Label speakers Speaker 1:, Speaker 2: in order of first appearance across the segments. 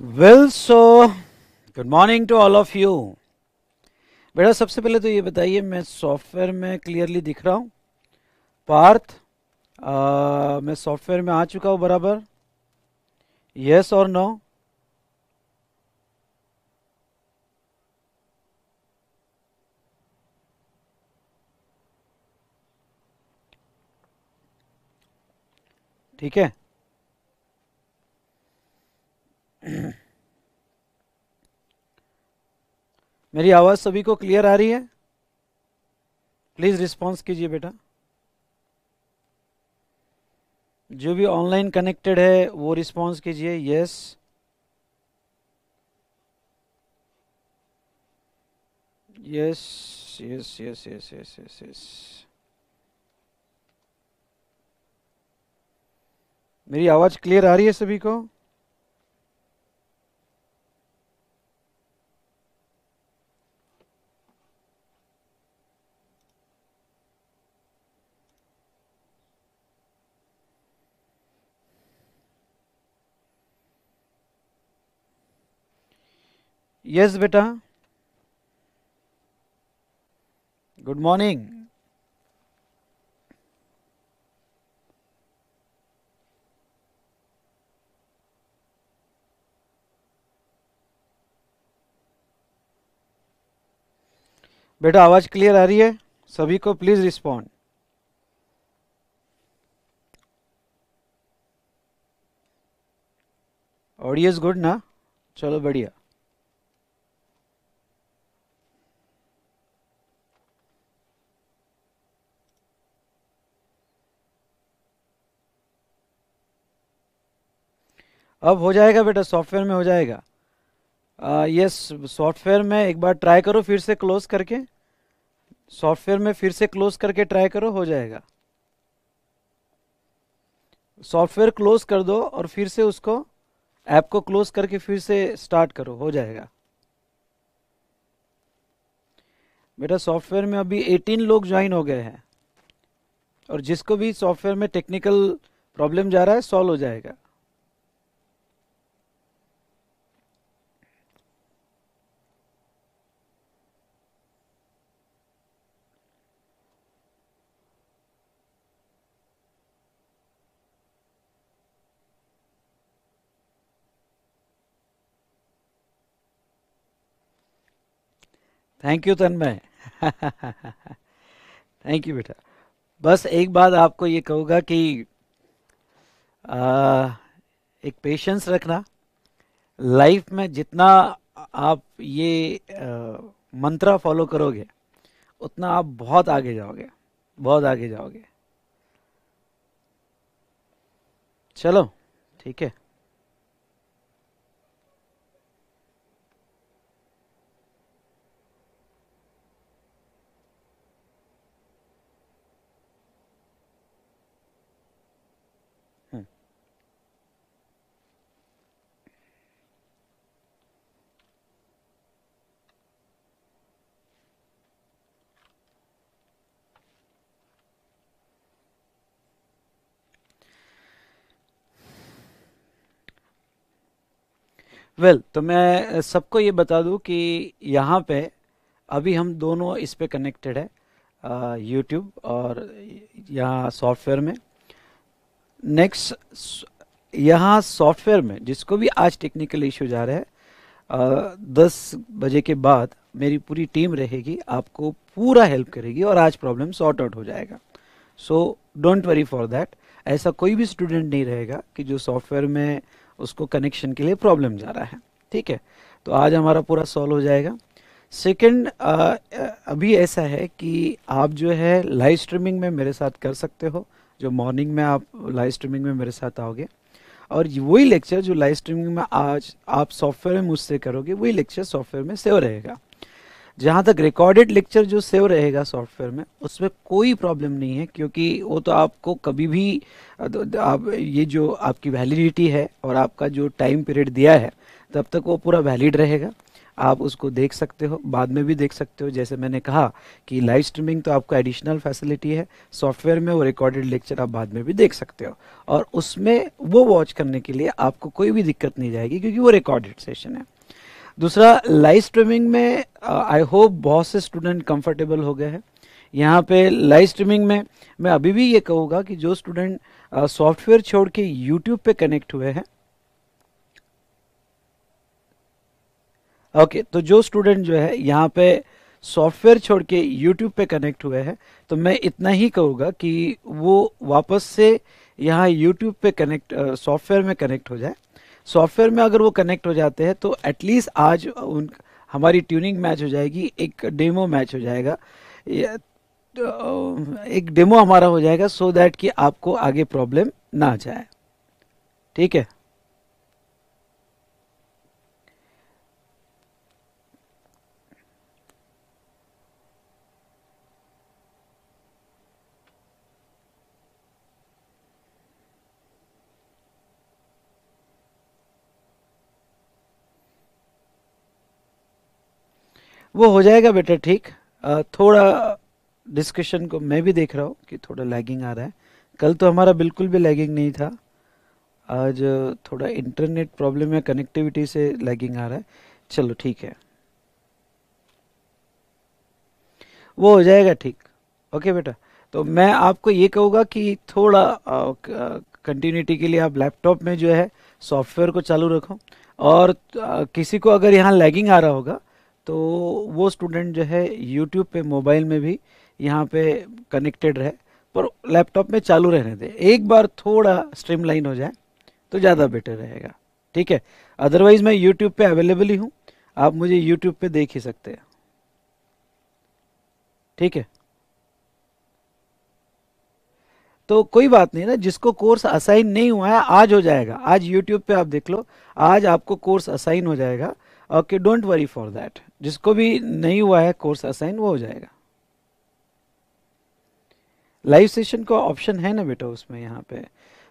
Speaker 1: Well so good morning to all of you बेटा सबसे पहले तो ये बताइए मैं सॉफ्टवेयर में क्लियरली दिख रहा हूँ पार्थ आ, मैं सॉफ्टवेयर में आ चुका हूँ बराबर यस और नो ठीक है मेरी आवाज़ सभी को क्लियर आ रही है प्लीज़ रिस्पॉन्स कीजिए बेटा जो भी ऑनलाइन कनेक्टेड है वो रिस्पॉन्स कीजिए yes yes yes yes yes yes yes yes मेरी आवाज़ क्लियर आ रही है सभी को यस बेटा गुड मॉर्निंग बेटा आवाज क्लियर आ रही है सभी को प्लीज रिस्पॉन्ड ऑडियंस गुड ना चलो बढ़िया अब हो जाएगा बेटा सॉफ्टवेयर में हो जाएगा यस सॉफ्टवेयर में एक बार ट्राई करो फिर से क्लोज करके सॉफ्टवेयर में फिर से क्लोज करके ट्राई करो हो जाएगा सॉफ्टवेयर क्लोज कर दो और फिर से उसको ऐप को क्लोज करके फिर से स्टार्ट करो हो जाएगा बेटा सॉफ्टवेयर में अभी 18 लोग ज्वाइन हो गए हैं और जिसको भी सॉफ्टवेयर में टेक्निकल प्रॉब्लम जा रहा है सॉल्व हो जाएगा thank you Tanmay thank you बेटा बस एक बात आपको ये कहूँगा कि आ, एक पेशेंस रखना लाइफ में जितना आप ये मंत्रा फॉलो करोगे उतना आप बहुत आगे जाओगे बहुत आगे जाओगे चलो ठीक है वेल well, तो मैं सबको ये बता दूं कि यहाँ पे अभी हम दोनों इस पे कनेक्टेड है यूट्यूब और यहाँ सॉफ्टवेयर में नेक्स्ट यहाँ सॉफ्टवेयर में जिसको भी आज टेक्निकल इश्यू जा रहे हैं दस बजे के बाद मेरी पूरी टीम रहेगी आपको पूरा हेल्प करेगी और आज प्रॉब्लम सॉर्ट आउट हो जाएगा so don't worry for that ऐसा कोई भी स्टूडेंट नहीं रहेगा कि जो सॉफ्टवेयर में उसको कनेक्शन के लिए प्रॉब्लम जा रहा है ठीक है तो आज हमारा पूरा सॉल्व हो जाएगा सेकंड अभी ऐसा है कि आप जो है लाइव स्ट्रीमिंग में मेरे साथ कर सकते हो जो मॉर्निंग में आप लाइव स्ट्रीमिंग में मेरे साथ आओगे और वही लेक्चर जो लाइव स्ट्रीमिंग में आज आप सॉफ्टवेयर में मुझसे करोगे वही लेक्चर सॉफ्टवेयर में सेव रहेगा जहाँ तक रिकॉर्डेड लेक्चर जो सेव रहेगा सॉफ्टवेयर में उसमें कोई प्रॉब्लम नहीं है क्योंकि वो तो आपको कभी भी तो, तो आप ये जो आपकी वैलिडिटी है और आपका जो टाइम पीरियड दिया है तब तक वो पूरा वैलिड रहेगा आप उसको देख सकते हो बाद में भी देख सकते हो जैसे मैंने कहा कि लाइव स्ट्रीमिंग तो आपका एडिशनल फैसिलिटी है सॉफ्टवेयर में वो रिकॉर्डेड लेक्चर आप बाद में भी देख सकते हो और उसमें वो वॉच करने के लिए आपको कोई भी दिक्कत नहीं जाएगी क्योंकि वो रिकॉर्डेड सेशन है दूसरा लाइव स्ट्रीमिंग में आई होप बहुत से स्टूडेंट कंफर्टेबल हो गए हैं यहाँ पे लाइव स्ट्रीमिंग में मैं अभी भी ये कहूँगा कि जो स्टूडेंट सॉफ्टवेयर छोड़ के यूट्यूब पे कनेक्ट हुए हैं ओके okay, तो जो स्टूडेंट जो है यहाँ पे सॉफ्टवेयर छोड़ के यूट्यूब पे कनेक्ट हुए हैं तो मैं इतना ही कहूँगा कि वो वापस से यहाँ यूट्यूब पे कनेक्ट सॉफ्टवेयर में कनेक्ट हो जाए सॉफ्टवेयर में अगर वो कनेक्ट हो जाते हैं तो एटलीस्ट आज उन हमारी ट्यूनिंग मैच हो जाएगी एक डेमो मैच हो जाएगा तो, एक डेमो हमारा हो जाएगा सो so दैट कि आपको आगे प्रॉब्लम ना जाए ठीक है वो हो जाएगा बेटा ठीक थोड़ा डिस्कशन को मैं भी देख रहा हूँ कि थोड़ा लैगिंग आ रहा है कल तो हमारा बिल्कुल भी लैगिंग नहीं था आज थोड़ा इंटरनेट प्रॉब्लम या कनेक्टिविटी से लैगिंग आ रहा है चलो ठीक है वो हो जाएगा ठीक ओके बेटा तो मैं आपको ये कहूँगा कि थोड़ा कंटिन्यूटी के लिए आप लैपटॉप में जो है सॉफ्टवेयर को चालू रखो और किसी को अगर यहाँ लैगिंग आ रहा होगा तो वो स्टूडेंट जो है यूट्यूब पे मोबाइल में भी यहाँ पे कनेक्टेड रहे पर लैपटॉप में चालू रहने दें एक बार थोड़ा स्ट्रीमलाइन हो जाए तो ज़्यादा बेटर रहेगा ठीक है अदरवाइज़ मैं यूट्यूब पे अवेलेबल ही हूँ आप मुझे यूट्यूब पे देख ही सकते हैं ठीक है तो कोई बात नहीं ना जिसको कोर्स असाइन नहीं हुआ है आज हो जाएगा आज यूट्यूब पे आप देख लो आज आपको कोर्स असाइन हो जाएगा okay don't worry for that जिसको भी नहीं हुआ है कोर्स असाइन वो हो जाएगा लाइव सेशन का ऑप्शन है ना बेटा उसमें यहाँ पे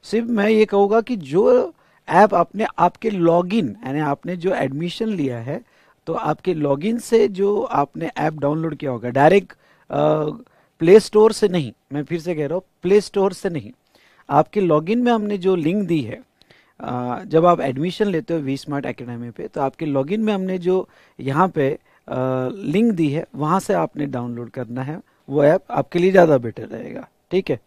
Speaker 1: सिर्फ मैं ये कहूँगा कि जो ऐप आपने आपके लॉगिन यानी आपने जो एडमिशन लिया है तो आपके लॉगिन से जो आपने ऐप डाउनलोड किया होगा डायरेक्ट प्ले स्टोर से नहीं मैं फिर से कह रहा हूँ प्ले स्टोर से नहीं आपके लॉगिन में हमने जो लिंक दी है जब आप एडमिशन लेते हो वी स्मार्ट अकेडमी पे तो आपके लॉगिन में हमने जो यहाँ पे लिंक दी है वहाँ से आपने डाउनलोड करना है वो ऐप आप, आपके लिए ज़्यादा बेटर रहेगा ठीक है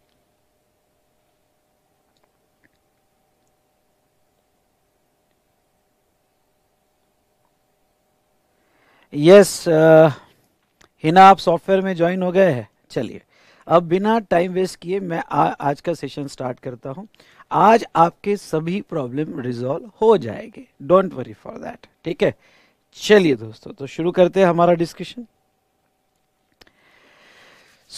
Speaker 1: यस yes, हिना आप सॉफ्टवेयर में ज्वाइन हो गए हैं चलिए अब बिना टाइम वेस्ट किए मैं आ, आज का सेशन स्टार्ट करता हूँ आज आपके सभी प्रॉब्लम रिजॉल्व हो जाएंगे डोंट वरी फॉर दैट ठीक है चलिए दोस्तों तो शुरू करते हैं हमारा discussion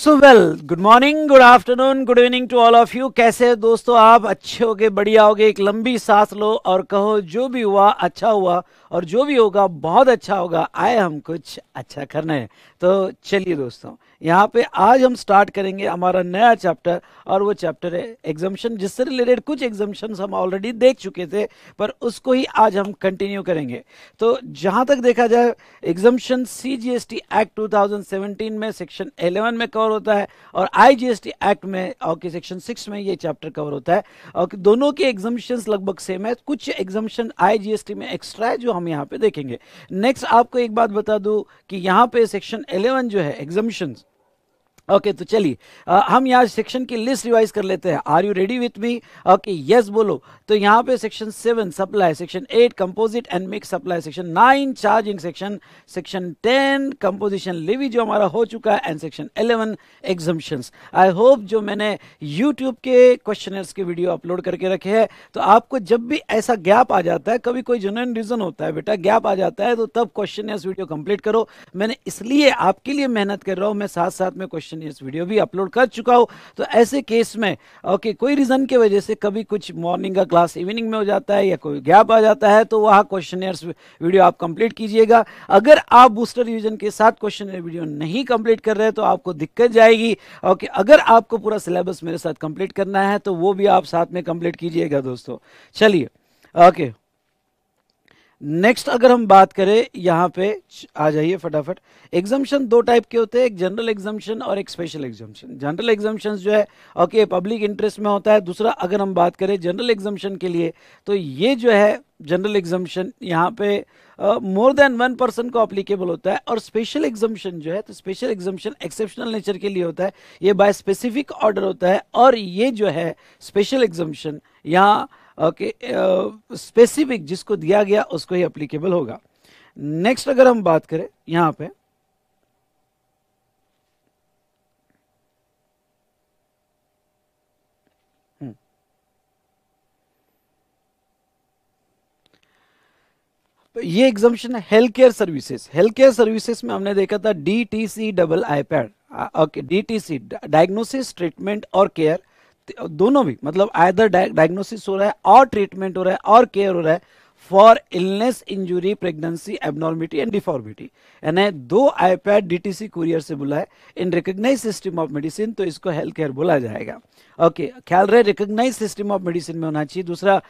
Speaker 1: so well good morning good afternoon good evening to all of you कैसे है दोस्तों आप अच्छे होगे बढ़िया होगे एक लंबी सांस लो और कहो जो भी हुआ अच्छा हुआ और जो भी होगा बहुत अच्छा होगा आए हम कुछ अच्छा करने तो चलिए दोस्तों यहाँ पे आज हम स्टार्ट करेंगे हमारा नया चैप्टर और वो चैप्टर है एग्जामेशन जिससे रिलेटेड कुछ एग्जामेशन हम ऑलरेडी देख चुके थे पर उसको ही आज हम कंटिन्यू करेंगे तो जहाँ तक देखा जाए exemption C G S T act two thousand seventeen में सेक्शन एलेवन में कवर होता है और I G S T act में और सेक्शन सिक्स में ये चैप्टर कवर होता है और दोनों के एग्जामेशन लगभग सेम है कुछ exemption I G S T में एक्स्ट्रा है जो हम यहाँ पे देखेंगे नेक्स्ट आपको एक बात बता दूँ कि यहाँ पे सेक्शन एलेवन जो है एग्जामेशन ओके okay, तो चलिए हम यहाँ सेक्शन की लिस्ट रिवाइज कर लेते हैं are you ready with me okay yes बोलो तो यहाँ पे section seven supply section eight composite and mix supply section nine charging section section ten composition levy जो हमारा हो चुका है and section eleven exemptions I hope जो मैंने यूट्यूब के क्वेश्चनर्स के वीडियो अपलोड करके रखे है तो आपको जब भी ऐसा गैप आ जाता है कभी कोई जुनन रीज़न होता है बेटा गैप आ जाता है तो तब क्वेश्चन वीडियो कंप्लीट करो मैंने इसलिए आपके लिए मेहनत कर रहा हूँ मैं साथ साथ में क्वेश्चन सेक्शन इस वीडियो भी अपलोड कर चुका हो तो ऐसे केस में ओके कोई रीज़न के वजह से कभी कुछ मॉर्निंग का क्लास इवनिंग में हो जाता है या कोई गैप आ जाता है तो वहाँ क्वेश्चन वीडियो आप कंप्लीट कीजिएगा अगर आप बूस्टर रिविजन के साथ क्वेश्चन वीडियो नहीं कंप्लीट कर रहे तो आपको दिक्कत जाएगी ओके अगर आपको पूरा सिलेबस मेरे साथ कंप्लीट करना है तो वो भी आप साथ में कंप्लीट कीजिएगा दोस्तों चलिए ओके नेक्स्ट अगर हम बात करें यहाँ पे आ जाइए फटाफट एग्जामेशन दो टाइप के होते हैं एक जनरल एग्जामेशन और एक स्पेशल एग्जामेशन जनरल एग्जामेशन जो है ओके पब्लिक इंटरेस्ट में होता है दूसरा अगर हम बात करें जनरल एग्जामेशन के लिए तो ये जो है जनरल एग्जामेशन यहाँ पे मोर देन वन पर्सन को अप्लीकेबल होता है और स्पेशल एग्जामेशन जो है तो स्पेशल एग्जामेशन एक्सेप्शनल नेचर के लिए होता है ये बाय स्पेसिफिक ऑर्डर होता है और ये जो है स्पेशल एग्जामेशन यहाँ ओके स्पेसिफिक uh, जिसको दिया गया उसको ही अप्लीकेबल होगा नेक्स्ट अगर हम बात करें यहां पे हम्म। तो ये एग्जामेशन है health care services health care services में हमने देखा था D T C double iPad okay D T C diagnosis treatment और केयर दोनों भी मतलब आयदर डायग्नोसिस हो रहा है और ट्रीटमेंट हो रहा है और केयर हो रहा है for illness injury pregnancy abnormity and deformity यानी दो आईपैड डीटीसी कुरियर से बुलाए है in recognise system of medicine तो इसको हेल्थ केयर बोला जाएगा ओके ख्याल रहे रिकोगनाइज सिस्टम ऑफ मेडिसिन में होना चाहिए दूसरा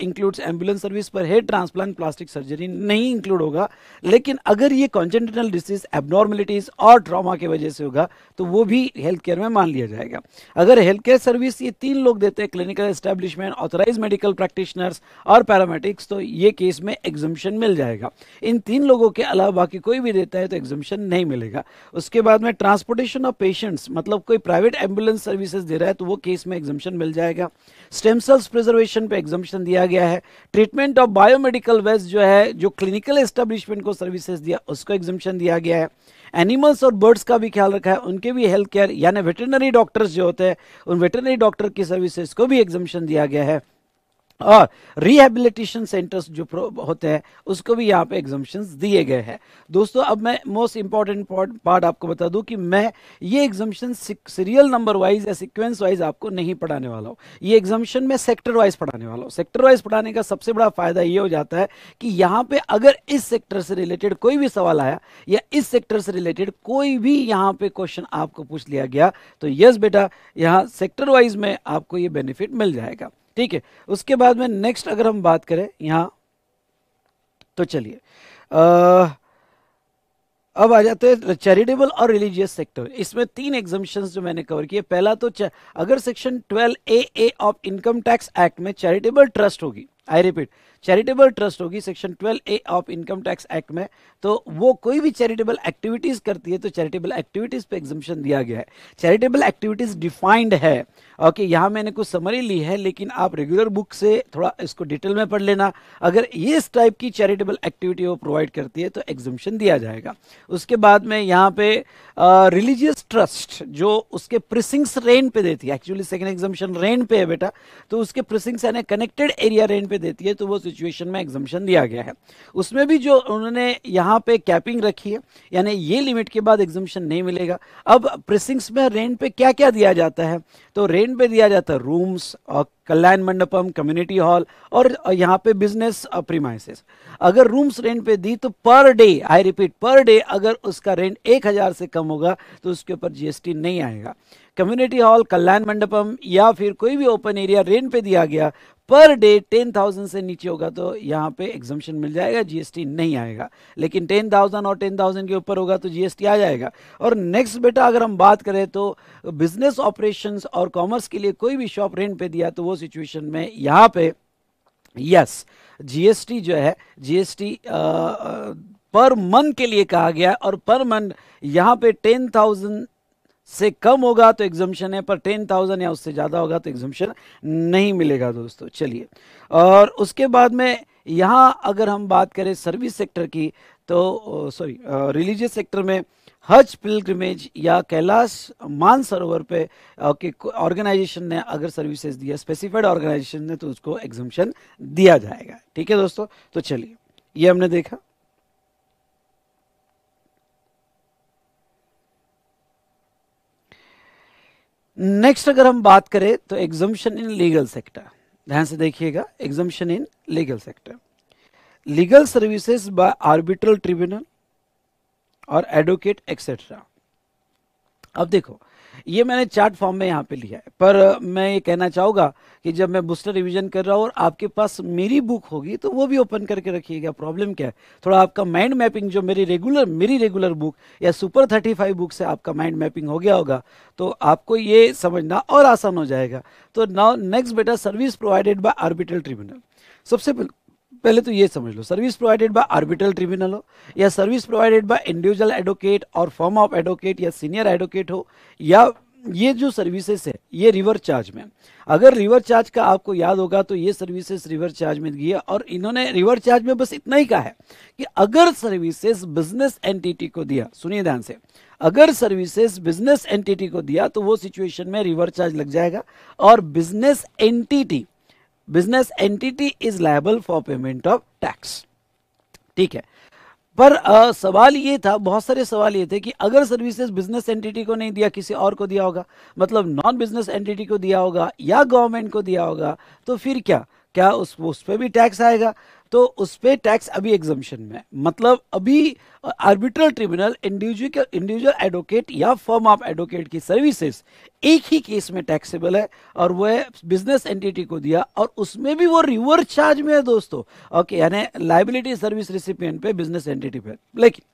Speaker 1: इंक्लूड्स एम्बुलेंस सर्विस पर हेड ट्रांसप्लांट प्लास्टिक सर्जरी नहीं इंक्लूड होगा लेकिन अगर ये कॉन्जेंटल डिसीज एबनॉर्मेलिटीज और ट्रामा की वजह से होगा तो वो भी हेल्थ केयर में मान लिया जाएगा अगर हेल्थ केयर सर्विस ये तीन लोग देते हैं clinical establishment authorised medical practitioners और पैरामेटिक्स तो ये केस में एग्जम्पन मिल जाएगा इन तीन लोगों के अलावा बाकी कोई भी देता है तो एग्जम्पन नहीं मिलेगा उसके बाद में ट्रांसपोर्टेशन ऑफ पेशेंट्स मतलब कोई प्राइवेट एम्बुलेंस सर्विसेज दे रहा है तो वो केस में एग्जम्पन मिल जाएगा स्टेम सेल्स प्रिजर्वेशन पे एग्जम्पन दिया गया है ट्रीटमेंट ऑफ बायोमेडिकल वेस्ट जो है जो क्लिनिकल एस्टेब्लिशमेंट को सर्विसेज दिया उसको एग्जम्पन दिया गया है एनिमल्स और बर्ड्स का भी ख्याल रखा है उनके भी हेल्थ केयर यानी वेटरनरी डॉक्टर्स जो होते हैं उन वेटरनरी डॉक्टर की सर्विसेज को भी एग्जम्पन दिया गया है और रिहेबिलिटेशन सेंटर्स जो होते हैं उसको भी यहाँ पे एग्जामेशन दिए गए हैं दोस्तों अब मैं मोस्ट इंपॉर्टेंट पार्ट आपको बता दूं कि मैं ये एग्जामेशन सीरियल नंबर वाइज या सिक्वेंस वाइज आपको नहीं पढ़ाने वाला हूँ ये एग्जामेशन मैं सेक्टर वाइज पढ़ाने वाला हूँ सेक्टर वाइज पढ़ाने का सबसे बड़ा फायदा ये हो जाता है कि यहाँ पे अगर इस सेक्टर से रिलेटेड कोई भी सवाल आया या इस सेक्टर से रिलेटेड कोई भी यहाँ पे क्वेश्चन आपको पूछ लिया गया तो यस बेटा यहाँ सेक्टर वाइज में आपको ये बेनिफिट मिल जाएगा ठीक है उसके बाद में नेक्स्ट अगर हम बात करें यहां तो चलिए अब आ जाते हैं चैरिटेबल और रिलीजियस सेक्टर इसमें तीन एग्जामेशन जो मैंने कवर किए पहला तो अगर section 12 A A of income tax act में चैरिटेबल ट्रस्ट होगी आई रिपीट चैरिटेबल ट्रस्ट होगी section 12 A of income tax act में तो वो कोई भी चैरिटेबल एक्टिविटीज़ करती है तो चैरिटेबल एक्टिविटीज़ पे एग्जिबिशन दिया गया है चैरिटेबल एक्टिविटीज़ डिफाइंड है ओके यहाँ मैंने कुछ समरी ली है लेकिन आप रेगुलर बुक से थोड़ा इसको डिटेल में पढ़ लेना अगर ये इस टाइप की चैरिटेबल एक्टिविटी वो प्रोवाइड करती है तो एग्जिबिशन दिया जाएगा उसके बाद में यहाँ पे रिलीजियस ट्रस्ट जो उसके प्रिसिंग्स रेन पे देती है एक्चुअली सेकेंड एग्जिबिशन रेन पे है बेटा तो उसके प्रिसिंग्स यानी कनेक्टेड एरिया रेन पे देती है तो वो सिचुएशन में एग्जम्पन दिया गया है उसमें भी जो उन्होंने यहाँ पे कैपिंग रखी है यानी ये लिमिट के बाद एग्जम्पन नहीं मिलेगा अब प्रेसिंग्स में रेंट पे क्या क्या दिया जाता है तो रेंट पे दिया जाता है रूम्स और कल्याण मंडपम कम्युनिटी हॉल और यहाँ पे बिजनेस प्रीमाइसिस अगर रूम्स रेंट पे दी तो per day I repeat per day अगर उसका रेंट एक हज़ार से कम होगा तो उसके ऊपर जीएसटी नहीं आएगा कम्युनिटी हॉल कल्याण मंडपम या फिर कोई भी ओपन एरिया रेंट पे दिया गया पर डे टेन थाउजेंड से नीचे होगा तो यहाँ पे एग्जामेशन मिल जाएगा जीएसटी नहीं आएगा लेकिन टेन थाउजेंड और टेन थाउजेंड के ऊपर होगा तो जीएसटी आ जाएगा और नेक्स्ट बेटा अगर हम बात करें तो बिजनेस ऑपरेशंस और कॉमर्स के लिए कोई भी शॉप रेंट पे दिया तो वो सिचुएशन में यहाँ पे यस जीएसटी जो है जीएसटी पर मंथ के लिए कहा गया और पर मंथ यहाँ पे टेन थाउजेंड से कम होगा तो एग्जामेशन है पर टेन थाउजेंड या उससे ज़्यादा होगा तो एग्जामेशन नहीं मिलेगा दोस्तों चलिए और उसके बाद में यहाँ अगर हम बात करें सर्विस सेक्टर की तो सॉरी रिलीजियस सेक्टर में हज पिलग्रमेज या कैलाश मानसरोवर पे ओके ऑर्गेनाइजेशन ने अगर सर्विसेज दिया स्पेसिफाइड ऑर्गेनाइजेशन ने तो उसको एग्जामेशन दिया जाएगा ठीक है दोस्तों तो चलिए ये हमने देखा नेक्स्ट अगर हम बात करें तो एग्जम्पन इन लीगल सेक्टर ध्यान से देखिएगा exemption in legal sector legal services by arbitral tribunal और एडवोकेट एक्सेट्रा अब देखो ये मैंने चार्ट फॉर्म में यहाँ पे लिया है पर मैं ये कहना चाहूँगा कि जब मैं बूस्टर रिवीजन कर रहा हूँ और आपके पास मेरी बुक होगी तो वो भी ओपन करके रखिएगा प्रॉब्लम क्या है थोड़ा आपका माइंड मैपिंग जो मेरी रेगुलर मेरी रेगुलर बुक या सुपर थर्टी फाइव बुक से आपका माइंड मैपिंग हो गया होगा तो आपको ये समझना और आसान हो जाएगा तो नाउ नेक्स्ट बेटा service provided by arbitral tribunal सबसे पहले पहले तो ये समझ लो service provided by arbitral tribunal हो या service provided by individual advocate और फॉर्म ऑफ एडवोकेट या सीनियर एडवोकेट हो या ये जो सर्विसेज है ये रिवर चार्ज में अगर रिवर चार्ज का आपको याद होगा तो ये सर्विसेज रिवर चार्ज में दी है और इन्होंने रिवर चार्ज में बस इतना ही कहा है कि अगर सर्विसेज बिजनेस एंटिटी को दिया सुनिए ध्यान से अगर सर्विसेज बिजनेस एंटिटी को दिया तो वो सिचुएशन में रिवर चार्ज लग जाएगा और business entity business entity is liable for payment of tax ठीक है पर आ, सवाल ये था बहुत सारे सवाल ये थे कि अगर सर्विसेज बिजनेस एंटिटी को नहीं दिया किसी और को दिया होगा मतलब नॉन बिजनेस एंटिटी को दिया होगा या गवर्नमेंट को दिया होगा तो फिर क्या क्या उस उस पर भी टैक्स आएगा तो उस पर टैक्स अभी एग्जामेशन में मतलब अभी arbitral tribunal individual individual advocate या फर्म ऑफ एडवोकेट की सर्विसेज एक ही केस में टैक्सेबल है और वह बिजनेस एंटिटी को दिया और उसमें भी वो रिवर्स चार्ज में है दोस्तों ओके यानी लाइबिलिटी सर्विस रिसिपियंट पे बिजनेस एंटिटी पे लेकिन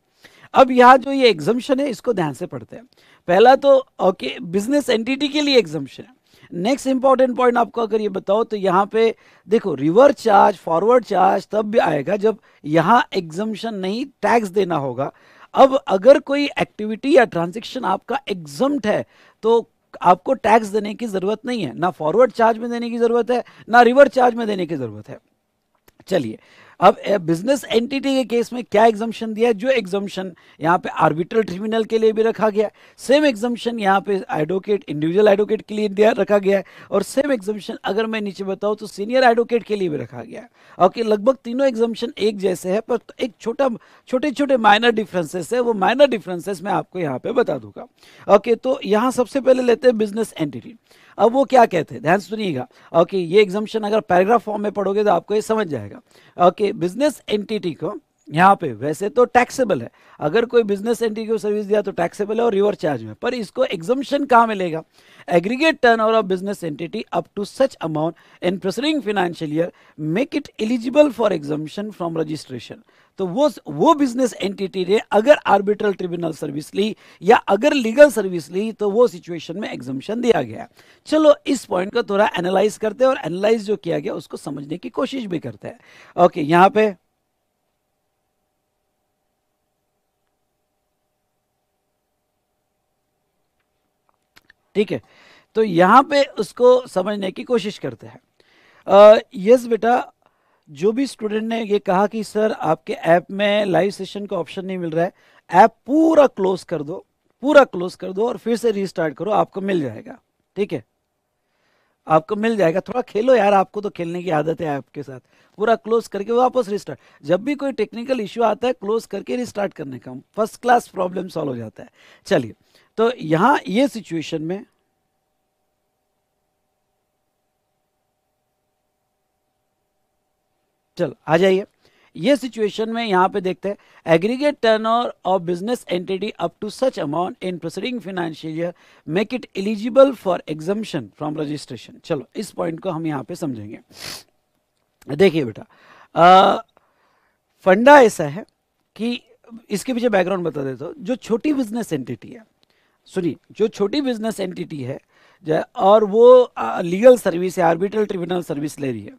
Speaker 1: अब यहाँ जो ये एग्जामेशन है इसको ध्यान से पढ़ते हैं पहला तो ओके बिजनेस एंटिटी के लिए एग्जामेशन है नेक्स्ट इंपॉर्टेंट पॉइंट आपको अगर ये बताओ तो यहाँ पे देखो रिवर्स चार्ज फॉरवर्ड चार्ज तब भी आएगा जब यहाँ एग्जम्पन नहीं टैक्स देना होगा अब अगर कोई एक्टिविटी या ट्रांजेक्शन आपका एग्जम है तो आपको टैक्स देने की ज़रूरत नहीं है ना फॉरवर्ड चार्ज में देने की ज़रूरत है ना रिवर्स चार्ज में देने की ज़रूरत है चलिए अब बिजनेस एंटिटी के केस में क्या एग्जाम्शन दिया है जो एग्जाम्शन यहाँ पे आर्बिट्रल ट्रिब्यूनल के लिए भी रखा गया है सेम एग्जम्पन यहाँ पे एडवोकेट इंडिविजुअल एडवोकेट के लिए दिया रखा गया है और सेम एग्जाम्शन अगर मैं नीचे बताऊँ तो सीनियर एडवोकेट के लिए भी रखा गया है ओके लगभग तीनों एग्जाम्शन एक जैसे है पर एक छोटा छोटे छोटे माइनर डिफरेंसेस है वो माइनर डिफरेंसेस मैं आपको यहाँ पे बता दूंगा ओके तो यहाँ सबसे पहले लेते हैं बिजनेस एंटिटी अब वो क्या कहते हैं ध्यान सुनिएगा ओके ये एग्जामेशन अगर पैराग्राफ फॉर्म में पढ़ोगे तो आपको ये समझ जाएगा ओके बिजनेस एंटिटी को यहाँ पे वैसे तो टैक्सेबल है अगर कोई बिजनेस एंटिटी को सर्विस दिया तो टैक्सेबल है और रिवर चार्ज में पर इसको एग्जम्पन कहाँ मिलेगा aggregate turnover business entity up to such amount in preceding financial year make it eligible for exemption from registration तो वो वो बिजनेस एंटिटी ने अगर आर्बिट्रल ट्रिब्यूनल सर्विस ली या अगर लीगल सर्विस ली तो वो सिचुएशन में एग्जामेशन दिया गया चलो इस पॉइंट को थोड़ा एनालाइज करते हैं और एनालाइज जो किया गया उसको समझने की कोशिश भी करते हैं ओके यहां पे ठीक है तो यहां पे उसको समझने की कोशिश करते हैं यस बेटा जो भी स्टूडेंट ने ये कहा कि सर आपके ऐप में लाइव सेशन का ऑप्शन नहीं मिल रहा है ऐप पूरा क्लोज कर दो पूरा क्लोज कर दो और फिर से रिस्टार्ट करो आपको मिल जाएगा ठीक है आपको मिल जाएगा थोड़ा खेलो यार आपको तो खेलने की आदत है आपके साथ पूरा क्लोज करके वापस रिस्टार्ट जब भी कोई टेक्निकल इश्यू आता है क्लोज करके रिस्टार्ट करने का फर्स्ट क्लास प्रॉब्लम सॉल्व हो जाता है चलिए तो यहाँ ये सिचुएशन में चल आ जाइए ये सिचुएशन में यहाँ पे देखते हैं aggregate turnover of business entity up to such amount in proceeding financial year make it eligible for exemption from registration चलो इस पॉइंट को हम यहाँ पे समझेंगे देखिए बेटा फंडा ऐसा है कि इसके पीछे बैकग्राउंड बता देता हूँ जो छोटी बिजनेस एंटिटी है सुनिए जो छोटी बिजनेस एंटिटी है और वो लीगल सर्विस या आर्बिट्रल ट्रिब्यूनल सर्विस ले रही है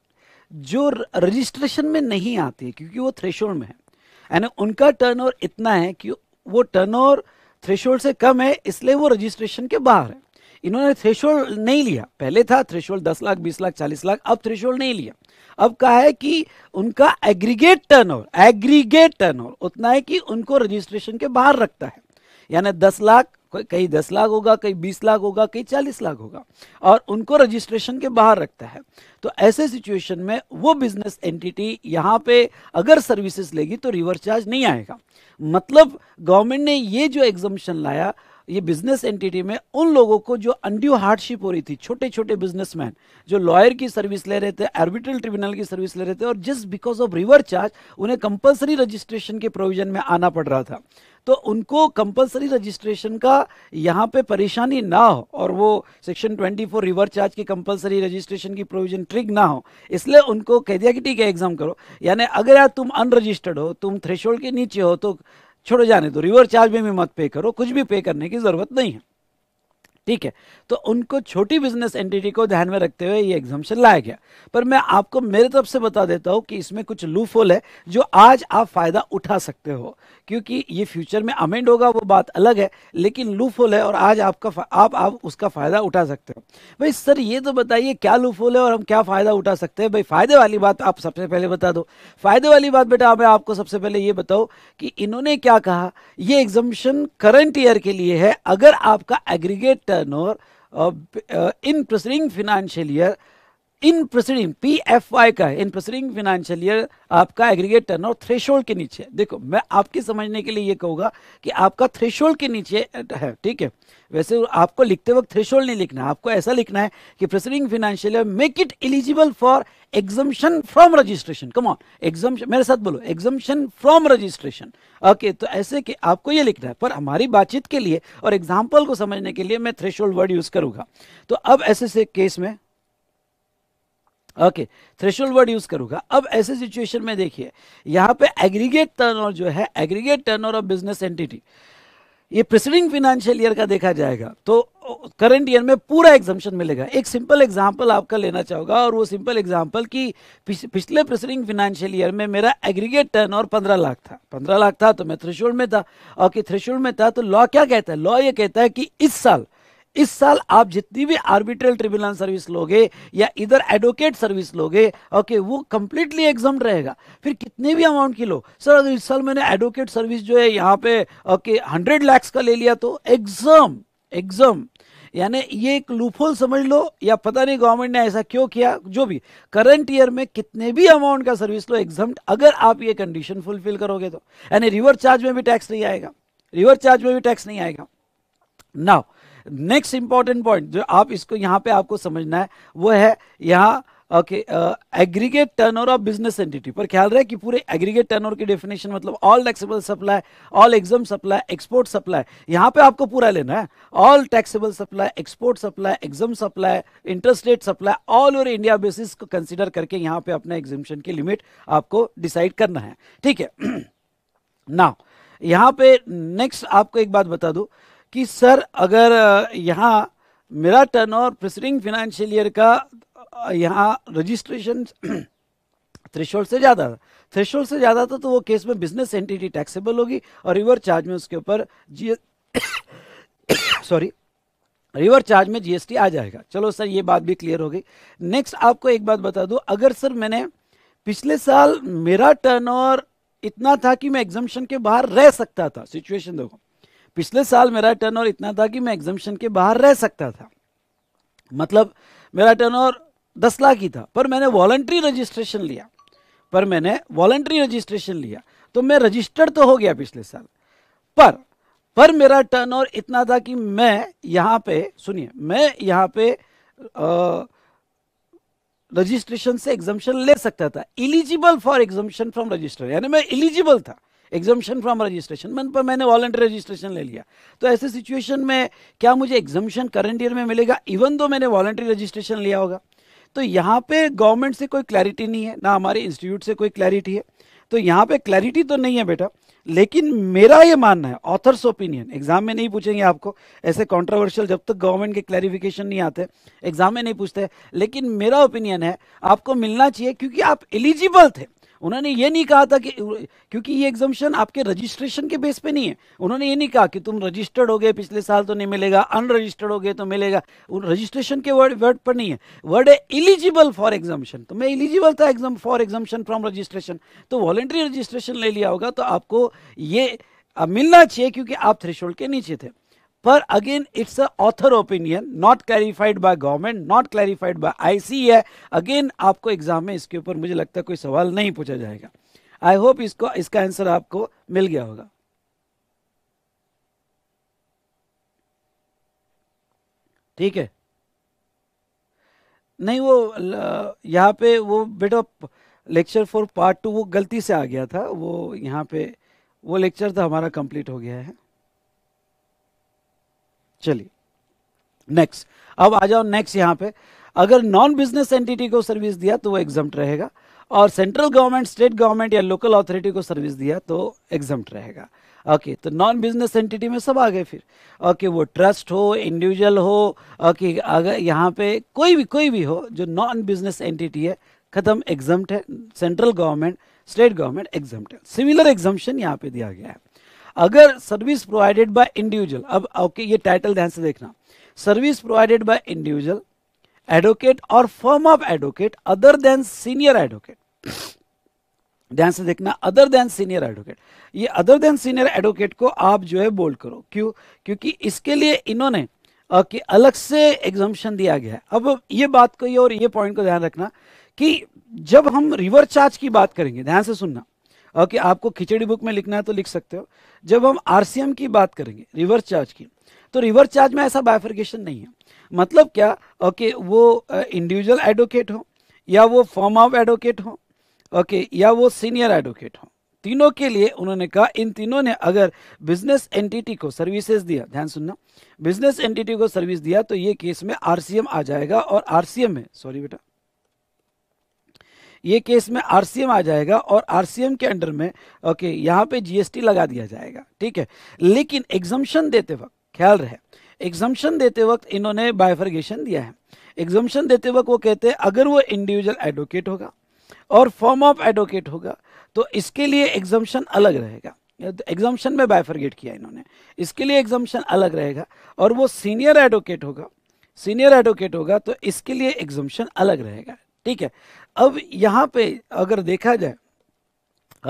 Speaker 1: जो रजिस्ट्रेशन में नहीं आती है क्योंकि वो थ्रेशोल्ड में है यानी उनका टर्न इतना है कि वो टर्नओवर थ्रेशोल्ड से कम है इसलिए वो रजिस्ट्रेशन के बाहर है इन्होंने थ्रेशोल्ड नहीं लिया पहले था थ्रेशोल्ड दस लाख बीस लाख चालीस लाख अब थ्रेशोल्ड नहीं लिया अब कहा है कि उनका एग्रीगेट टर्नओवर एग्रीगेट टर्नओवर उतना है कि उनको रजिस्ट्रेशन के बाहर रखता है यानी दस लाख कोई कहीं दस लाख होगा कहीं बीस लाख होगा कहीं चालीस लाख होगा और उनको रजिस्ट्रेशन के बाहर रखता है तो ऐसे सिचुएशन में वो बिजनेस एंटिटी यहाँ पे अगर सर्विसेज लेगी तो रिवर्स चार्ज नहीं आएगा मतलब गवर्नमेंट ने ये जो एग्जामेशन लाया ये बिजनेस एंटिटी में उन लोगों को जो अंड्यू हार्डशिप हो रही थी छोटे छोटे बिजनेसमैन जो लॉयर की सर्विस ले रहे थे आर्बिट्रल ट्रिब्यूनल की सर्विस ले रहे थे और just because of reverse charge उन्हें कंपलसरी रजिस्ट्रेशन के प्रोविजन में आना पड़ रहा था तो उनको कंपलसरी रजिस्ट्रेशन का यहाँ पे परेशानी ना हो और वो सेक्शन 24 रिवर चार्ज की कंपलसरी रजिस्ट्रेशन की प्रोविजन ट्रिक ना हो इसलिए उनको कह दिया कि ठीक है एग्ज़ाम करो यानी अगर यार तुम अनरजिस्टर्ड हो तुम थ्रेशोल्ड के नीचे हो तो छोड़ो जाने दो रिवर चार्ज में भी मत पे करो कुछ भी पे करने की ज़रूरत नहीं है ठीक है तो उनको छोटी बिजनेस एंटिटी को ध्यान में रखते हुए ये एग्जामेशन लाया गया पर मैं आपको मेरे तरफ से बता देता हूं कि इसमें कुछ होल है जो आज आप फायदा उठा सकते हो क्योंकि ये फ्यूचर में अमेंड होगा वो बात अलग है लेकिन लूफोल होल है और आज आपका आप आप उसका फ़ायदा उठा सकते हो भाई सर ये तो बताइए क्या लूफोल होल है और हम क्या फ़ायदा उठा सकते हैं भाई फ़ायदे वाली बात आप सबसे पहले बता दो फ़ायदे वाली बात बेटा मैं आपको सबसे पहले ये बताओ कि इन्होंने क्या कहा ये एग्जामेशन करंट ईयर के लिए है अगर आपका aggregate turn in preceding financial year in proceeding P F Y का इन प्रोसीडिंग फाइनेंशियल ईयर आपका एग्रीगेट टर्न और थ्रेशोल्ड के नीचे देखो मैं आपकी समझने के लिए ये कहूंगा कि आपका थ्रेशोल्ड के नीचे है ठीक है वैसे आपको लिखते वक्त थ्रेशोल्ड नहीं लिखना है आपको ऐसा लिखना है कि proceeding financial year make it eligible for exemption from registration come on exemption मेरे साथ बोलो एग्जम्पन फ्रॉम रजिस्ट्रेशन ओके तो ऐसे कि आपको ये लिखना है पर हमारी बातचीत के लिए और एग्जाम्पल को समझने के लिए मैं थ्रेशोल्ड वर्ड यूज़ करूंगा तो अब ऐसे से केस में ओके थ्रेशोल्ड वर्ड यूज करूंगा अब ऐसे सिचुएशन में देखिए यहां पे एग्रीगेट टर्नओवर जो है aggregate turnover of business entity ये प्रिसीडिंग फिनेंशियल ईयर का देखा जाएगा तो करंट ईयर में पूरा एग्जामेशन मिलेगा एक सिंपल एग्जाम्पल आपका लेना चाहूंगा और वो सिंपल एग्जाम्पल कि पिछले प्रेसिडिंग फिनेंशियल ईयर में मेरा एग्रीगेट टर्न और पंद्रह लाख था पंद्रह लाख था तो मैं थ्रेशोल्ड में था और कि थ्रेशोल्ड में था तो लॉ क्या कहता है लॉ ये कहता है कि इस साल इस साल आप जितनी भी आर्बिट्रल ट्रिब्यूनल सर्विस लोगे या इधर एडवोकेट सर्विस लोगे ओके वो कंप्लीटली एग्जाम रहेगा फिर कितने भी अमाउंट की लो सर अगर इस साल मैंने एडवोकेट सर्विस जो है यहाँ पे ओके हंड्रेड लैक्स का ले लिया तो एग्जाम एग्जाम यानी ये एक लूफोल समझ लो या पता नहीं गवर्नमेंट ने ऐसा क्यों किया जो भी करंट ईयर में कितने भी अमाउंट का सर्विस लो एग्जाम अगर आप ये कंडीशन फुलफिल करोगे तो यानी रिवर्स चार्ज में भी टैक्स नहीं आएगा रिवर्स चार्ज में भी टैक्स नहीं आएगा नाउ नेक्स्ट इंपॉर्टेंट पॉइंट जो आप इसको यहां पे आपको समझना है वो है यहां okay aggregate turnover of business entity पर ख्याल रहे कि पूरे एग्रीगेट टर्नओवर की डेफिनेशन मतलब all taxable supply all exempt supply export supply यहां पे आपको पूरा लेना है all taxable supply export supply exempt supply interstate supply all over India basis को कंसिडर करके यहाँ पे अपना एग्जिबिशन की लिमिट आपको डिसाइड करना है ठीक है नाउ यहाँ पे नेक्स्ट आपको एक बात बता दू कि सर अगर यहाँ मेरा टर्न और प्रिसरिंग फिनेंशियल ईयर का यहाँ रजिस्ट्रेशन थ्रेशोल्ड से ज़्यादा था थ्रेशोल्ड से ज़्यादा था तो वो केस में बिजनेस एंटिटी टैक्सेबल होगी और रिवर चार्ज में उसके ऊपर जी सॉरी रिवर चार्ज में जीएसटी आ जाएगा चलो सर ये बात भी क्लियर हो गई नेक्स्ट आपको एक बात बता दूँ अगर सर मैंने पिछले साल मेरा टर्न इतना था कि मैं एग्जामेशन के बाहर रह सकता था सिचुएशन देखो पिछले साल मेरा टर्न ओवर इतना था कि मैं एग्जामेशन के बाहर रह सकता था मतलब मेरा टर्न ओवर दस लाख ही था पर मैंने वॉल्ट्री रजिस्ट्रेशन लिया पर मैंने वॉल्ट्री रजिस्ट्रेशन लिया तो मैं रजिस्टर्ड तो हो गया पिछले साल पर पर मेरा टर्न ओवर इतना था कि मैं यहाँ पे सुनिए मैं यहाँ पे रजिस्ट्रेशन से एग्जामेशन ले सकता था eligible for exemption from register यानी मैं इलिजिबल था एग्जामेशन फ्रॉम रजिस्ट्रेशन मन पर मैंने वॉलेंटियर रजिस्ट्रेशन ले लिया तो ऐसे सिचुएशन में क्या मुझे एग्जामेशन करंट ईयर में मिलेगा इवन दो मैंने वॉलेंटियर रजिस्ट्रेशन लिया होगा तो यहाँ पे गवर्नमेंट से कोई क्लैरिटी नहीं है ना हमारे इंस्टीट्यूट से कोई क्लैरिटी है तो यहाँ पे क्लैरिटी तो नहीं है बेटा लेकिन मेरा ये मानना है ऑथर्स ओपिनियन एग्जाम में नहीं पूछेंगे आपको ऐसे कंट्रोवर्शियल जब तक गवर्नमेंट के क्लैरिफिकेशन नहीं आते एग्जाम में नहीं पूछते लेकिन मेरा ओपिनियन है आपको मिलना चाहिए क्योंकि आप एलिजिबल थे उन्होंने ये नहीं कहा था कि क्योंकि ये एग्जामेशन आपके रजिस्ट्रेशन के बेस पे नहीं है उन्होंने ये नहीं कहा कि तुम रजिस्टर्ड हो गए पिछले साल तो नहीं मिलेगा अनरजिस्टर्ड हो गए तो मिलेगा उन रजिस्ट्रेशन के वर्ड वर्ड पर नहीं है वर्ड है इलिजिबल फॉर एग्जामेशन तो मैं इलिजिबल था exempt for exemption from registration तो वॉलेंट्री रजिस्ट्रेशन ले लिया होगा तो आपको ये मिलना चाहिए क्योंकि आप थ्रेशोल्ड के नीचे थे पर again it's a author opinion not clarified by government not clarified by है अगेन आपको एग्जाम में इसके ऊपर मुझे लगता है कोई सवाल नहीं पूछा जाएगा आई होप इसको इसका आंसर आपको मिल गया होगा ठीक है नहीं वो यहाँ पे वो बेटा लेक्चर फॉर पार्ट टू वो गलती से आ गया था वो यहाँ पे वो लेक्चर तो हमारा कंप्लीट हो गया है चलिए नेक्स्ट अब आ जाओ नेक्स्ट यहाँ पे अगर नॉन बिजनेस एंटिटी को सर्विस दिया तो वो एग्जाम रहेगा और सेंट्रल गवर्नमेंट स्टेट गवर्नमेंट या लोकल अथॉरिटी को सर्विस दिया तो एग्जाम रहेगा ओके okay, तो नॉन बिजनेस एंटिटी में सब आ गए फिर ओके okay, वो ट्रस्ट हो इंडिविजुअल हो ओके okay, अगर यहाँ पे कोई भी कोई भी हो जो नॉन बिजनेस एंटिटी है खत्म एग्जम्प्ट है central government state government exempt है सिमिलर एग्जाम्शन यहाँ पे दिया गया है अगर सर्विस प्रोवाइडेड बाय इंडिविजुअल अब ओके ये टाइटल ध्यान से देखना service provided by individual advocate और firm of advocate other than senior advocate ध्यान से देखना अदर देन सीनियर एडवोकेट ये अदर देन सीनियर एडवोकेट को आप जो है बोल्ड करो क्यों क्योंकि इसके लिए इन्होंने कि अलग से एग्जामेशन दिया गया है अब ये बात को ये और ये पॉइंट को ध्यान रखना कि जब हम रिवर चार्ज की बात करेंगे ध्यान से सुनना ओके आपको खिचड़ी बुक में लिखना है तो लिख सकते हो जब हम आरसीएम की बात करेंगे रिवर्स चार्ज की तो रिवर्स चार्ज में ऐसा बायफर्गेशन नहीं है मतलब क्या ओके वो इंडिविजुअल एडवोकेट हो या वो फॉर्म ऑफ एडवोकेट हो ओके या वो सीनियर एडवोकेट हो तीनों के लिए उन्होंने कहा इन तीनों ने अगर बिजनेस एंटिटी को सर्विसेज दिया ध्यान सुनना बिजनेस एंटिटी को सर्विस दिया तो ये केस में आरसीएम आ जाएगा और आरसीएम में सॉरी बेटा ये केस में आरसीएम आ जाएगा और आरसीएम के अंडर में ओके यहाँ पे जीएसटी लगा दिया जाएगा ठीक है लेकिन एग्जम्पन देते वक्त ख्याल रहे एग्जम्पन देते वक्त इन्होंने बायफर्गेशन दिया है एग्जम्पन देते वक्त वो कहते हैं अगर वो इंडिविजुअल एडवोकेट होगा और फॉर्म ऑफ एडवोकेट होगा तो इसके लिए एग्जम्पन अलग रहेगा एग्जाम्शन तो में बायफर्गेट किया इन्होंने इसके लिए एग्जाम्शन अलग रहेगा और वो सीनियर एडवोकेट होगा सीनियर एडवोकेट होगा तो इसके लिए एग्जाम्शन अलग रहेगा ठीक है अब यहां पे अगर देखा जाए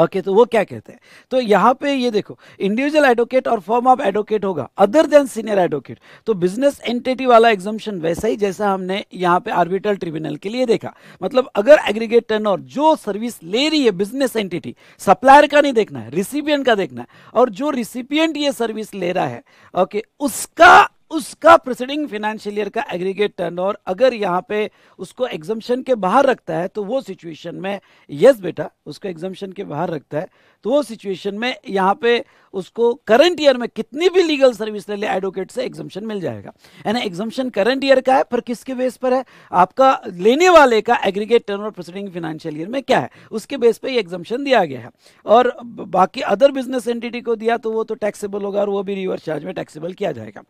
Speaker 1: ओके okay, तो वो क्या कहते हैं तो यहाँ पे ये देखो इंडिविजुअल एडवोकेट और फॉर्म ऑफ एडवोकेट होगा अदर देन सीनियर एडवोकेट तो बिजनेस एंटिटी वाला एग्जामेशन वैसा ही जैसा हमने यहाँ पे आर्बिट्रल ट्रिब्यूनल के लिए देखा मतलब अगर एग्रीगेट टर्न और जो सर्विस ले रही है बिजनेस एंटिटी सप्लायर का नहीं देखना है रिसिपियंट का देखना है और जो रिसिपियंट ये सर्विस ले रहा है ओके okay, उसका उसका प्रिसीडिंग फाइनेंशियल ईयर का एग्रीगेट टर्नओवर अगर यहाँ पे उसको एग्जामेशन के बाहर रखता है तो वो सिचुएशन में यस बेटा उसको एग्जामेशन के बाहर रखता है तो वो सिचुएशन में यहाँ पे उसको करंट ईयर में कितनी भी लीगल सर्विस ले ले एडवोकेट से एग्जामेशन मिल जाएगा यानी एग्जामेशन करंट ईयर का है पर किसके बेस पर है आपका लेने वाले का एग्रीगेट टर्न और प्रोसीडिंग फाइनेंशियल ईयर में क्या है उसके बेस पर एग्जम्पन एग्जामेशन दिया गया है और बाकी अदर बिजनेस एंटिटी को दिया तो वो तो टैक्सेबल होगा और वो भी रिवर्स चार्ज में टैक्सेबल किया जाएगा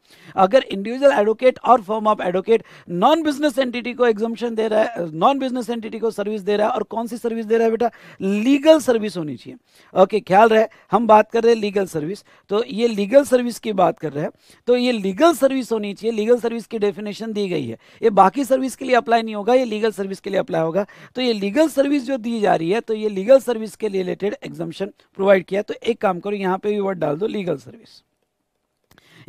Speaker 1: अगर इंडिविजुअल एडवोकेट और form of advocate non business entity को एग्जामेशन दे रहा है नॉन बिजनेस एंटिटी को सर्विस दे रहा है और कौन सी सर्विस दे रहा है बेटा लीगल सर्विस होनी चाहिए ओके ख्याल रहे हम बात कर रहे हैं लीगल सर्विस तो ये लीगल सर्विस की बात कर रहे हैं तो ये लीगल सर्विस होनी चाहिए लीगल सर्विस की डेफिनेशन दी गई है ये बाकी सर्विस के लिए अप्लाई नहीं होगा ये लीगल सर्विस के लिए अप्लाई होगा तो ये लीगल सर्विस जो दी जा रही है तो ये लीगल सर्विस के रिलेटेड एग्जामेशन प्रोवाइड किया तो एक काम करो यहाँ पे भी वर्ड डाल दो लीगल सर्विस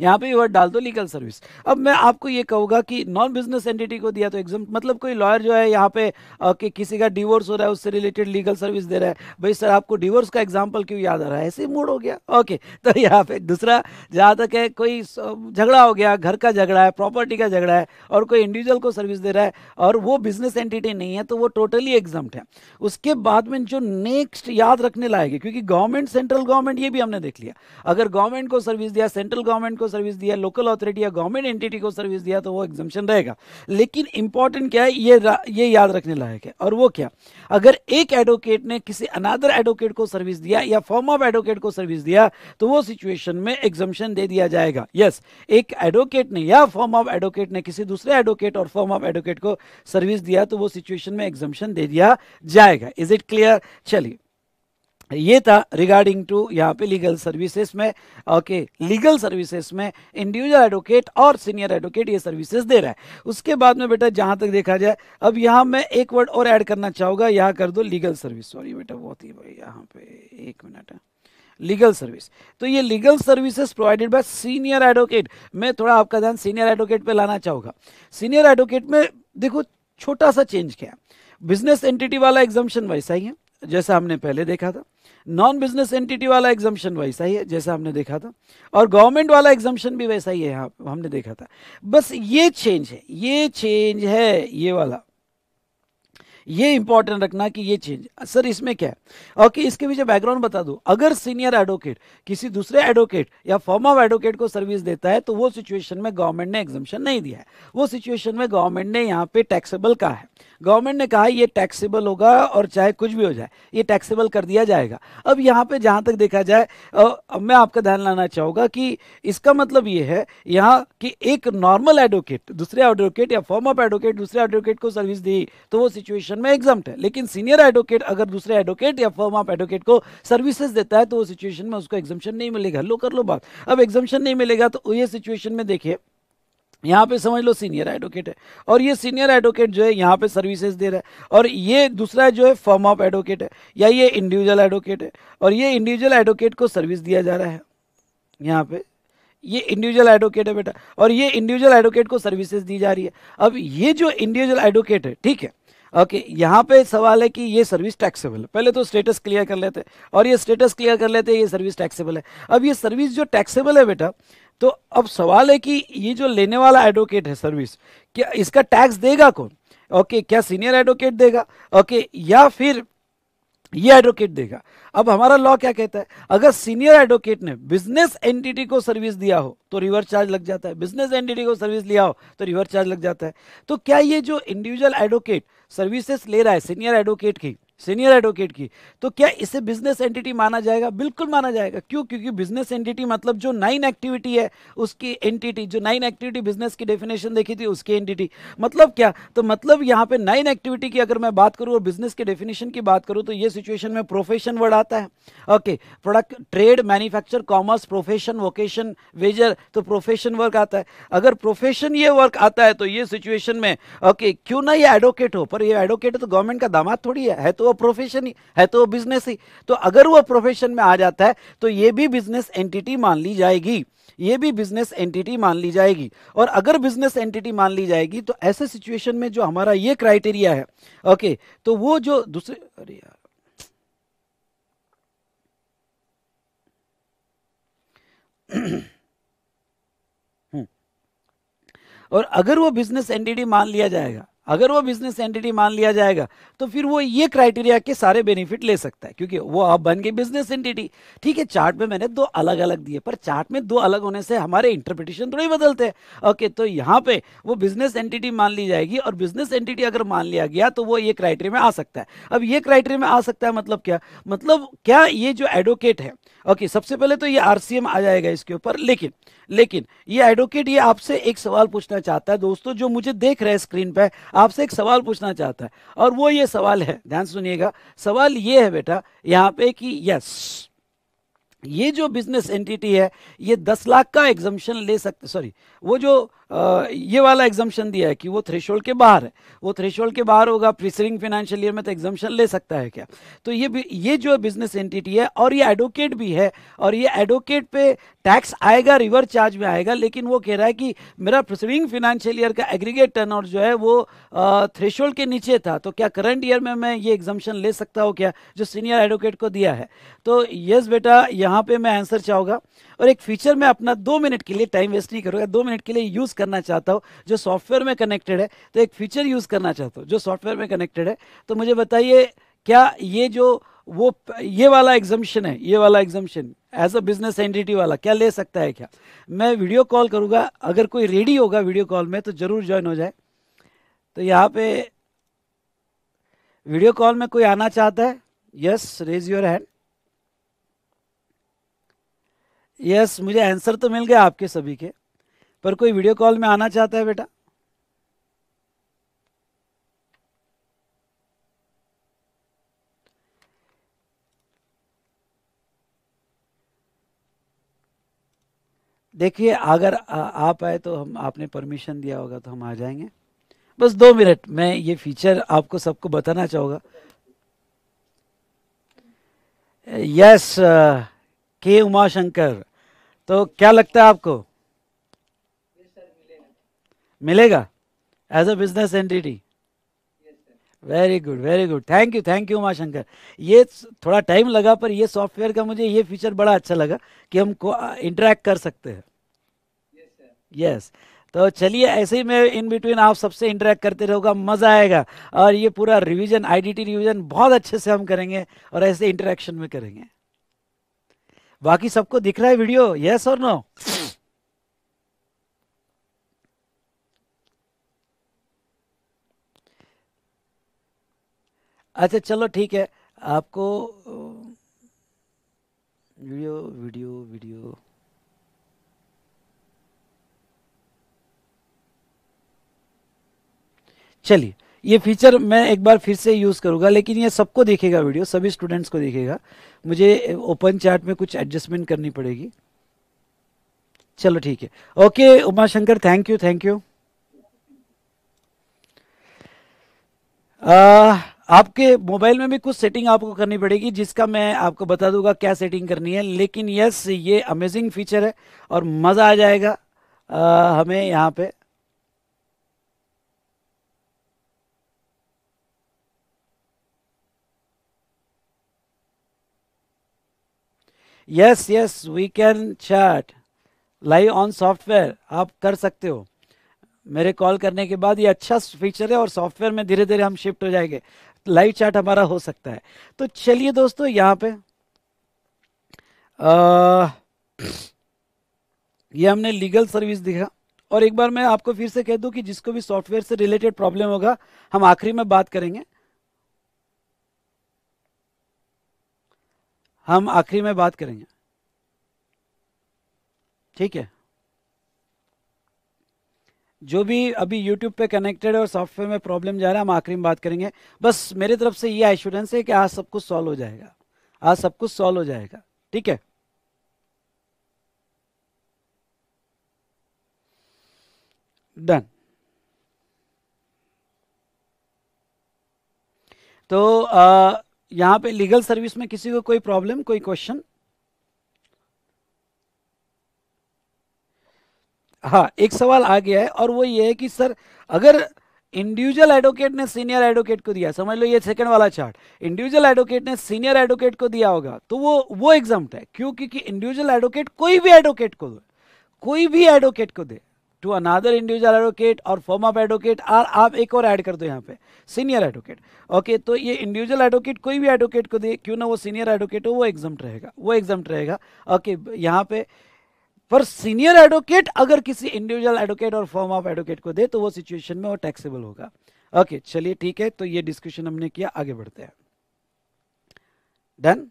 Speaker 1: यहाँ पे वर्ड डाल दो लीगल सर्विस अब मैं आपको ये कहूँगा कि नॉन बिजनेस एंटिटी को दिया तो एग्जाम मतलब कोई लॉयर जो है यहाँ पे कि किसी का डिवोर्स हो रहा है उससे रिलेटेड लीगल सर्विस दे रहा है भाई सर आपको डिवोर्स का एग्जाम्पल क्यों याद आ रहा है ऐसे मूड हो गया ओके तो यहाँ पे दूसरा जहाँ तक है कोई झगड़ा हो गया घर का झगड़ा है प्रॉपर्टी का झगड़ा है और कोई इंडिविजुअल को सर्विस दे रहा है और वो बिजनेस एंटिटी नहीं है तो वो टोटली एग्जाम है उसके बाद में जो नेक्स्ट याद रखने लायक है क्योंकि गवर्नमेंट सेंट्रल गवर्नमेंट ये भी हमने देख लिया अगर गवर्नमेंट को सर्विस दिया सेंट्रल गवर्नमेंट को सर्विस दिया लोकल अथॉरिटी या गवर्नमेंट एंटिटी को सर्विस दिया तो वो एग्जम्पन रहेगा लेकिन इंपॉर्टेंट क्या है ये ये याद रखने लायक है और वो क्या अगर एक एडवोकेट ने किसी अनादर एडवोकेट को सर्विस दिया या फॉर्म ऑफ एडवोकेट को सर्विस दिया तो वो सिचुएशन में एग्जम्पन दे दिया जाएगा यस yes, एक एडवोकेट ने या फॉर्म ऑफ एडवोकेट ने किसी दूसरे एडवोकेट और फॉर्म ऑफ एडवोकेट को सर्विस दिया तो वो सिचुएशन में एग्जम्पन दे दिया जाएगा इज इट क्लियर चलिए ये था रिगार्डिंग टू यहाँ पे लीगल सर्विसेज में ओके लीगल सर्विसेज में इंडिविजुअल एडवोकेट और सीनियर एडवोकेट ये सर्विसेज दे रहा है उसके बाद में बेटा जहां तक देखा जाए अब यहाँ मैं एक वर्ड और ऐड करना चाहूंगा यहाँ कर दो लीगल सर्विस सॉरी बेटा बहुत ही भाई यहाँ पे एक मिनट लीगल सर्विस तो ये legal services provided by senior advocate मैं थोड़ा आपका ध्यान सीनियर एडवोकेट पे लाना चाहूंगा सीनियर एडवोकेट में देखो छोटा सा चेंज क्या है बिजनेस एंटिटी वाला एग्जामेशन वैसा ही है जैसा हमने पहले देखा था नॉन बिजनेस एंटिटी वाला एग्जाम्शन वैसा ही है जैसा हमने देखा था और गवर्नमेंट वाला एग्जाम्शन भी वैसा ही है हाँ हमने देखा था बस ये चेंज है ये चेंज है ये वाला ये इंपॉर्टेंट रखना कि ये चेंज सर इसमें क्या है ओके इसके पीछे बैकग्राउंड बता दूं अगर सीनियर एडवोकेट किसी दूसरे एडवोकेट या फॉर्म ऑफ एडवोकेट को सर्विस देता है तो वो सिचुएशन में गवर्नमेंट ने एग्जामेशन नहीं दिया है वो सिचुएशन में गवर्नमेंट ने यहाँ पे टैक्सेबल कहा है गवर्नमेंट ने कहा ये टैक्सेबल होगा और चाहे कुछ भी हो जाए ये टैक्सेबल कर दिया जाएगा अब यहाँ पे जहाँ तक देखा जाए अब मैं आपका ध्यान लाना चाहूँगा कि इसका मतलब ये है यहाँ कि एक नॉर्मल एडवोकेट दूसरे एडवोकेट या फॉर्म ऑफ एडवोकेट दूसरे एडवोकेट को सर्विस दी तो वो सिचुएशन सिचुएशन में एग्जाम है लेकिन सीनियर एडवोकेट अगर दूसरे एडवोकेट या फर्म ऑफ एडवोकेट को सर्विसेज देता है तो वो सिचुएशन में उसको एग्जामेशन नहीं मिलेगा लो कर लो बात अब एग्जामेशन नहीं मिलेगा तो ये सिचुएशन में देखिए यहाँ पे समझ लो सीनियर एडवोकेट है और ये सीनियर एडवोकेट जो है यहाँ पे सर्विसेज दे रहा है और ये दूसरा जो है फॉर्म ऑफ एडवोकेट है या ये इंडिविजुअल एडवोकेट है और ये इंडिविजुअल एडवोकेट को सर्विस दिया जा रहा है यहाँ पे ये इंडिविजुअल एडवोकेट है बेटा और ये इंडिविजुअल एडवोकेट को सर्विसेज दी जा रही है अब ये जो इंडिविजुअल एडवोकेट है ठीक है ओके okay, यहाँ पे सवाल है कि ये सर्विस टैक्सेबल है पहले तो स्टेटस क्लियर कर लेते और ये स्टेटस क्लियर कर लेते ये सर्विस टैक्सेबल है अब ये सर्विस जो टैक्सेबल है बेटा तो अब सवाल है कि ये जो लेने वाला एडवोकेट है सर्विस क्या इसका टैक्स देगा कौन ओके okay, क्या सीनियर एडवोकेट देगा ओके okay, या फिर ये एडवोकेट देगा अब हमारा लॉ क्या कहता है अगर सीनियर एडवोकेट ने बिजनेस एंटिटी को सर्विस दिया हो तो रिवर्स चार्ज लग जाता है बिजनेस एंटिटी को सर्विस लिया हो तो रिवर्स चार्ज लग जाता है तो क्या ये जो इंडिविजुअल एडवोकेट सर्विसेज ले रहा है सीनियर एडवोकेट की सीनियर एडवोकेट की तो क्या इसे बिजनेस एंटिटी माना जाएगा बिल्कुल माना जाएगा क्यों क्योंकि बिजनेस एंटिटी मतलब जो नाइन एक्टिविटी है उसकी एंटिटी जो नाइन एक्टिविटी बिजनेस की डेफिनेशन देखी थी उसकी एंटिटी मतलब क्या तो मतलब यहाँ पे नाइन एक्टिविटी की अगर मैं बात करूँ और बिजनेस के डेफिनेशन की बात करूँ तो ये सिचुएशन में प्रोफेशन वर्ड आता है okay product trade manufacture commerce profession vocation wager तो प्रोफेशन वर्क आता है अगर प्रोफेशन ये वर्क आता है तो ये सिचुएशन में ओके क्यों ना ये एडवोकेट हो पर यह एडवोकेट तो गवर्नमेंट का दामाद थोड़ी है, है तो वो प्रोफेशन ही है तो वो बिजनेस ही तो अगर वो प्रोफेशन में आ जाता है तो ये भी बिजनेस एंटिटी मान ली जाएगी ये भी बिजनेस एंटिटी मान ली जाएगी और अगर बिजनेस एंटिटी मान ली जाएगी तो ऐसे सिचुएशन में जो हमारा ये क्राइटेरिया है ओके तो वो जो दूसरे अरे यार हम्म। और अगर वो बिजनेस एंटिटी मान लिया जाएगा अगर वो बिजनेस एंटिटी मान लिया जाएगा तो फिर वो ये क्राइटेरिया के सारे बेनिफिट ले सकता है क्योंकि वो अब बन गए बिजनेस एंटिटी ठीक है चार्ट में मैंने दो अलग अलग दिए पर चार्ट में दो अलग होने से हमारे इंटरप्रिटेशन थोड़ी बदलते हैं ओके तो यहाँ पे वो बिजनेस एंटिटी मान ली जाएगी और बिजनेस एंटिटी अगर मान लिया गया तो वो ये क्राइटेरिया में आ सकता है अब ये क्राइटेरिया में आ सकता है मतलब क्या मतलब क्या ये जो एडवोकेट है ओके सबसे पहले तो ये आरसीएम आ जाएगा इसके ऊपर लेकिन लेकिन ये एडवोकेट ये आपसे एक सवाल पूछना चाहता है दोस्तों जो मुझे देख रहे हैं स्क्रीन पे आपसे एक सवाल पूछना चाहता है और वो ये सवाल है ध्यान सुनिएगा सवाल ये है बेटा यहाँ पे कि यस ये जो बिजनेस एंटिटी है ये दस लाख का एग्जामेशन ले सकते सॉरी वो जो ये वाला एग्जाम्पन दिया है कि वो थ्रेशोल्ड के बाहर है वो थ्रेशोल्ड के बाहर होगा प्रीसरिंग फाइनेंशियल ईयर में तो एग्जाम्पन ले सकता है क्या तो ये ये जो बिजनेस एंटिटी है और ये एडवोकेट भी है और ये एडवोकेट पे टैक्स आएगा रिवर चार्ज में आएगा लेकिन वो कह रहा है कि मेरा प्रीसरिंग फाइनेंशियल ईयर का एग्रीगेट टर्न और जो है वो थ्रेशोल्ड के नीचे था तो क्या करंट ईयर में मैं ये एग्जाम्पन ले सकता हूँ क्या जो सीनियर एडवोकेट को दिया है तो यस बेटा यहाँ पर मैं आंसर चाहूँगा और एक फीचर में अपना दो मिनट के लिए टाइम वेस्ट नहीं करूँगा दो मिनट के लिए यूज़ करना चाहता हूँ जो सॉफ्टवेयर में कनेक्टेड है तो एक फीचर यूज़ करना चाहता हूँ जो सॉफ्टवेयर में कनेक्टेड है तो मुझे बताइए क्या ये जो वो ये वाला एग्जामिशन है ये वाला exemption as a business entity वाला क्या ले सकता है क्या मैं वीडियो कॉल करूँगा अगर कोई रेडी होगा वीडियो कॉल में तो ज़रूर ज्वाइन हो जाए तो यहाँ पे वीडियो कॉल में कोई आना चाहता है yes raise your hand yes yes, मुझे आंसर तो मिल गया आपके सभी के पर कोई वीडियो कॉल में आना चाहता है बेटा देखिए अगर आप आए तो हम आपने परमिशन दिया होगा तो हम आ जाएंगे बस दो मिनट मैं ये फीचर आपको सबको बताना चाहूँगा यस के उमाशंकर तो क्या लगता है आपको मिलेगा as a business entity very good very good thank you thank you Umashankar ये थोड़ा टाइम लगा पर ये सॉफ्टवेयर का मुझे ये फीचर बड़ा अच्छा लगा कि हम को इंटरेक्ट कर सकते हैं यस yes, तो चलिए ऐसे ही मैं इन बिटवीन आप सबसे इंटरेक्ट करते रहोगा मज़ा आएगा और ये पूरा रिवीजन आईडीटी रिवीजन बहुत अच्छे से हम करेंगे और ऐसे इंटरेक्शन में करेंगे बाकी सबको दिख रहा है वीडियो यस और नो अच्छा चलो ठीक है आपको वीडियो वीडियो वीडियो चलिए ये फीचर मैं एक बार फिर से यूज़ करूंगा लेकिन ये सबको देखेगा वीडियो सभी स्टूडेंट्स को देखेगा मुझे ओपन चार्ट में कुछ एडजस्टमेंट करनी पड़ेगी चलो ठीक है okay Umashankar thank you thank you uh, आपके मोबाइल में भी कुछ सेटिंग आपको करनी पड़ेगी जिसका मैं आपको बता दूंगा क्या सेटिंग करनी है लेकिन यस ये अमेजिंग फीचर है और मज़ा आ जाएगा आ, हमें यहाँ पे yes yes we can chat live on software आप कर सकते हो मेरे कॉल करने के बाद ये अच्छा फीचर है और सॉफ्टवेयर में धीरे धीरे हम शिफ्ट हो जाएंगे लाइव चैट हमारा हो सकता है तो चलिए दोस्तों यहाँ पे आ, ये हमने लीगल सर्विस दिखा और एक बार मैं आपको फिर से कह दूं कि जिसको भी सॉफ्टवेयर से रिलेटेड प्रॉब्लम होगा हम आखिरी में बात करेंगे हम आखिरी में बात करेंगे ठीक है जो भी अभी YouTube पे कनेक्टेड है और सॉफ्टवेयर में प्रॉब्लम जा रहा है हम आखिरी में बात करेंगे बस मेरी तरफ से ये एश्योरेंस है कि आज सब कुछ सॉल्व हो जाएगा आज सब कुछ सॉल्व हो जाएगा ठीक है डन तो आ, यहां पे लीगल सर्विस में किसी को कोई प्रॉब्लम कोई क्वेश्चन हाँ एक सवाल आ गया है और वो ये है कि सर अगर इंडिविजुअल एडवोकेट ने सीनियर एडवोकेट को दिया समझ लो ये सेकंड वाला चार्ट इंडिविजुअल एडवोकेट ने सीनियर एडवोकेट को दिया होगा तो वो वो एग्जाम है क्यों क्योंकि इंडिविजुअल एडवोकेट कोई भी एडवोकेट को दे कोई भी एडवोकेट को दे टू अनादर इंडिविजुअल एडवोकेट और फॉर्म ऑफ एडवोकेट और आप एक और ऐड कर दो यहाँ पे सीनियर एडवोकेट ओके तो ये इंडिविजुअल एडवोकेट कोई भी एडवोकेट को दे क्यों ना वो सीनियर एडवोकेट हो वो एग्जाम रहेगा वो एग्जाम रहेगा ओके यहाँ पे पर सीनियर एडवोकेट अगर किसी इंडिविजुअल एडवोकेट और फॉर्म ऑफ एडवोकेट को दे तो वो सिचुएशन में वो टैक्सेबल होगा ओके चलिए ठीक है तो ये डिस्कशन हमने किया आगे बढ़ते हैं डन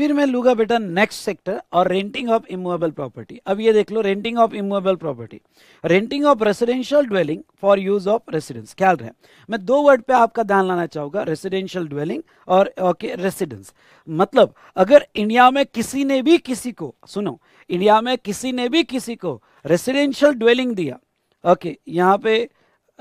Speaker 1: फिर मैं लूंगा बेटा नेक्स्ट सेक्टर और रेंटिंग ऑफ इमूवेबल प्रॉपर्टी अब ये देख लो renting of immovable property renting of residential dwelling for use of residence ख्याल रहे मैं दो वर्ड पे आपका ध्यान लाना चाहूंगा रेसिडेंशियल ड्वेलिंग और ओके okay, रेसिडेंस मतलब अगर इंडिया में किसी ने भी किसी को सुनो इंडिया में किसी ने भी किसी को रेसिडेंशियल ड्वेलिंग दिया ओके okay, यहाँ पे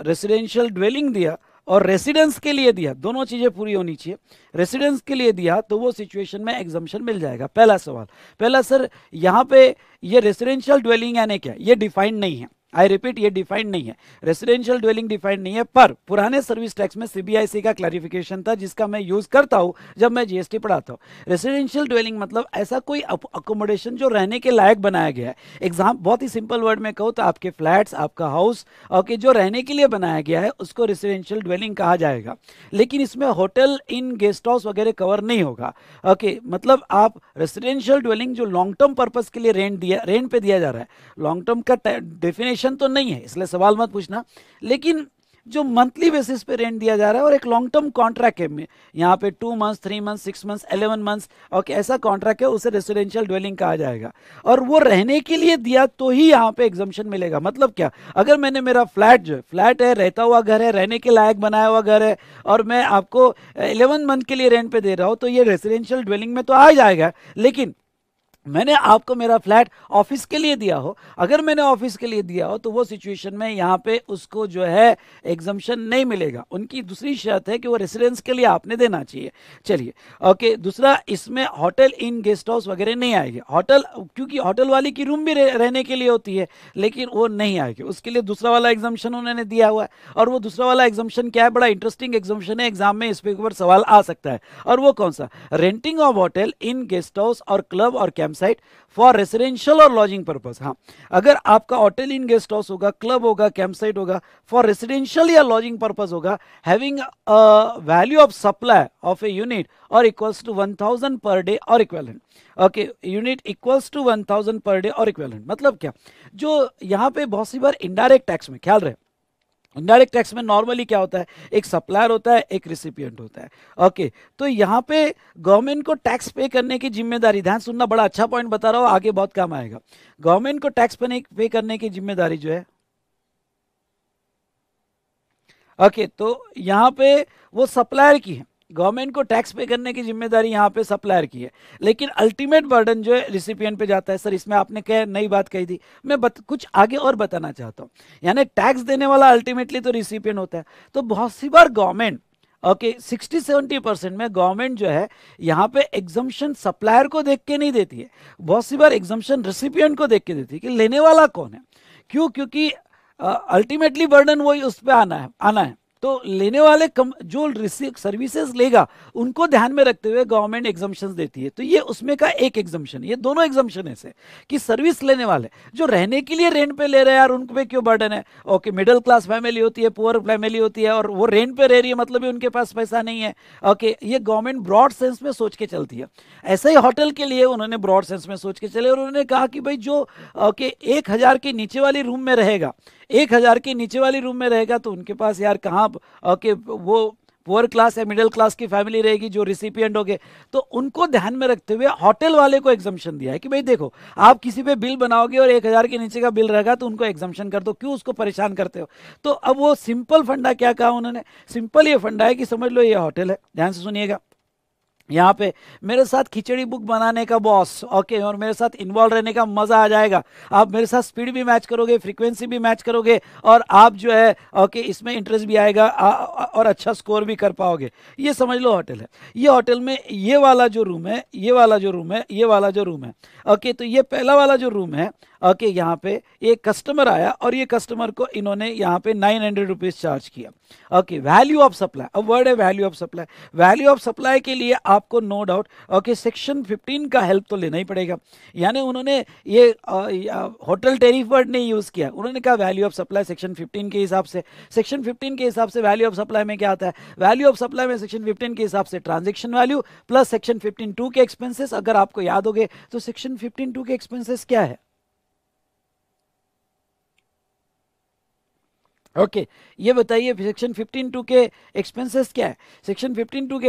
Speaker 1: रेसिडेंशियल ड्वेलिंग दिया और रेसिडेंस के लिए दिया दोनों चीज़ें पूरी होनी चाहिए रेसिडेंस के लिए दिया तो वो सिचुएशन में एग्जामेशन मिल जाएगा पहला सवाल पहला सर यहाँ पे ये रेसिडेंशियल ड्वेलिंग यानी क्या ये डिफाइंड नहीं है आई रिपीट ये डिफाइंड नहीं है रेसिडेंशियल ड्वेलिंग डिफाइंड नहीं है पर पुराने सर्विस टैक्स में सीबीआईसी का क्लैरिफिकेशन था जिसका मैं यूज करता हूं जब मैं जीएसटी पढ़ाता हूं रेसिडेंशियल ड्वेलिंग मतलब ऐसा कोई अकोमोडेशन जो रहने के लायक बनाया गया है एग्जाम बहुत ही सिंपल वर्ड में कहूँ तो आपके फ्लैट्स आपका हाउस ओके जो रहने के लिए बनाया गया है उसको रेसिडेंशियल ड्वेलिंग कहा जाएगा लेकिन इसमें होटल इन गेस्ट हाउस वगैरह कवर नहीं होगा ओके मतलब आप रेसिडेंशियल ड्वेलिंग जो लॉन्ग टर्म पर्पज के लिए रेंट दिया रेंट पे दिया जा रहा है लॉन्ग टर्म का डेफिनेशन कंडीशन तो नहीं है इसलिए सवाल मत पूछना लेकिन जो मंथली बेसिस पे रेंट दिया जा रहा है और एक लॉन्ग टर्म कॉन्ट्रैक्ट है यहाँ पे two months three months six months eleven months और ऐसा कॉन्ट्रैक्ट है उसे रेसिडेंशियल ड्वेलिंग कहा जाएगा और वो रहने के लिए दिया तो ही यहाँ पे एग्जामेशन मिलेगा मतलब क्या अगर मैंने मेरा फ्लैट जो फ्लैट है रहता हुआ घर है रहने के लायक बनाया हुआ घर है और मैं आपको एलेवन मंथ के लिए रेंट पे दे रहा हूँ तो ये रेसिडेंशियल ड्वेलिंग में तो आ जाएगा लेकिन मैंने आपको मेरा फ्लैट ऑफिस के लिए दिया हो अगर मैंने ऑफिस के लिए दिया हो तो वो सिचुएशन में यहाँ पे उसको जो है एग्जम्पन नहीं मिलेगा उनकी दूसरी शर्त है कि वो रेसिडेंस के लिए आपने देना चाहिए चलिए ओके दूसरा इसमें होटल इन गेस्ट हाउस वगैरह नहीं आएगी होटल क्योंकि होटल वाले की रूम भी रहने के लिए होती है लेकिन वो नहीं आएगी उसके लिए दूसरा वाला एग्जाम्शन उन्होंने दिया हुआ है और वो दूसरा वाला एग्जाम्शन क्या है बड़ा इंटरेस्टिंग एग्जाम्शन है एग्जाम में इस पर सवाल आ सकता है और वो कौन सा renting of hotel inn guest house और क्लब और cab camp site for residential और लॉजिंग पर्पज हाँ अगर आपका होटल इन गेस्ट हाउस होगा क्लब होगा कैंप साइट होगा फॉर रेसिडेंशियल या लॉजिंग पर्पज होगा having value of supply of a unit और equals to one thousand per day और equivalent okay unit equals to one thousand per day और equivalent मतलब क्या जो यहाँ पे बहुत सी बार इनडायरेक्ट टैक्स में ख्याल रहे डायरेक्ट टैक्स में नॉर्मली क्या होता है एक सप्लायर होता है एक रिसिपियंट होता है ओके तो यहाँ पे गवर्नमेंट को टैक्स पे करने की जिम्मेदारी ध्यान सुनना बड़ा अच्छा पॉइंट बता रहा हूँ आगे बहुत काम आएगा गवर्नमेंट को टैक्स पे करने की जिम्मेदारी जो है ओके तो यहाँ पे वो सप्लायर की है गवर्नमेंट को टैक्स पे करने की जिम्मेदारी यहाँ पे सप्लायर की है लेकिन अल्टीमेट बर्डन जो है रिसिपियन पे जाता है सर इसमें आपने क्या नई बात कही थी मैं बत, कुछ आगे और बताना चाहता हूँ यानी टैक्स देने वाला अल्टीमेटली तो रिसिपियन होता है तो बहुत सी बार government okay sixty seventy percent में गवर्नमेंट जो है यहाँ पे एग्जम्पन सप्लायर को देख के नहीं देती है बहुत सी बार एग्जम्पन रिसिपियंट को देख के देती है कि लेने वाला कौन है क्यों क्योंकि अल्टीमेटली बर्डन वही उस पर आना है आना है तो लेने वाले कम जो रिसीव सर्विसेज लेगा उनको ध्यान में रखते हुए गवर्नमेंट एग्जामेशन देती है तो ये उसमें का एक एग्जामेशन ये दोनों एग्जामेशन ऐसे कि सर्विस लेने वाले जो रहने के लिए रेंट पे ले रहे हैं यार उनके पे क्यों बर्डन है ओके मिडिल क्लास फैमिली होती है पुअर फैमिली होती है और वो रेंट पे रह रही है मतलब उनके पास पैसा नहीं है ओके ये गवर्नमेंट ब्रॉड सेंस में सोच के चलती है ऐसे ही होटल के लिए उन्होंने ब्रॉड सेंस में सोच के चले और उन्होंने कहा कि भाई जो ओके एक हजार के नीचे वाली रूम में रहेगा एक हज़ार के नीचे वाली रूम में रहेगा तो उनके पास यार कहाँ के वो पुअर क्लास या मिडिल क्लास की फैमिली रहेगी जो रिसिपियंट हो गए तो उनको ध्यान में रखते हुए होटल वाले को एग्जामेशन दिया है कि भाई देखो आप किसी पे बिल बनाओगे और एक हज़ार के नीचे का बिल रहेगा तो उनको एग्जामेशन कर दो क्यों उसको परेशान करते हो तो अब वो सिंपल फंडा क्या कहा उन्होंने सिंपल ये फंडा है कि समझ लो ये होटल है ध्यान से सुनिएगा यहाँ पे मेरे साथ खिचड़ी बुक बनाने का बॉस ओके और मेरे साथ इन्वॉल्व रहने का मज़ा आ जाएगा आप मेरे साथ स्पीड भी मैच करोगे फ्रीक्वेंसी भी मैच करोगे और आप जो है ओके इसमें इंटरेस्ट भी आएगा आ, और अच्छा स्कोर भी कर पाओगे ये समझ लो होटल है ये होटल में ये वाला जो रूम है ये वाला जो रूम है ये वाला जो रूम है ओके तो ये पहला वाला जो रूम है कि यहाँ पे एक कस्टमर आया और ये कस्टमर को इन्होंने यहाँ पे नाइन हंड्रेड रुपीज़ चार्ज किया ओके वैल्यू ऑफ सप्लाई अब वर्ड है value of supply value of supply के लिए आपको no doubt okay section fifteen का हेल्प तो लेना ही पड़ेगा यानी उन्होंने ये होटल टेरिफ वर्ड नहीं यूज़ किया उन्होंने कहा value of supply section fifteen के हिसाब से सेक्शन फिफ्टीन के हिसाब से वैल्यू ऑफ सप्लाई में क्या आता है वैल्यू ऑफ सप्लाई में सेक्शन फिफ्टीन के हिसाब से transaction value plus section fifteen two के एक्सपेंसेस अगर आपको याद हो गए तो सेक्शन फिफ्टीन टू के एक्सपेंसेस क्या है ओके okay, ये बताइए सेक्शन 15.2 के एक्सपेंसेस क्या है सेक्शन 15.2 के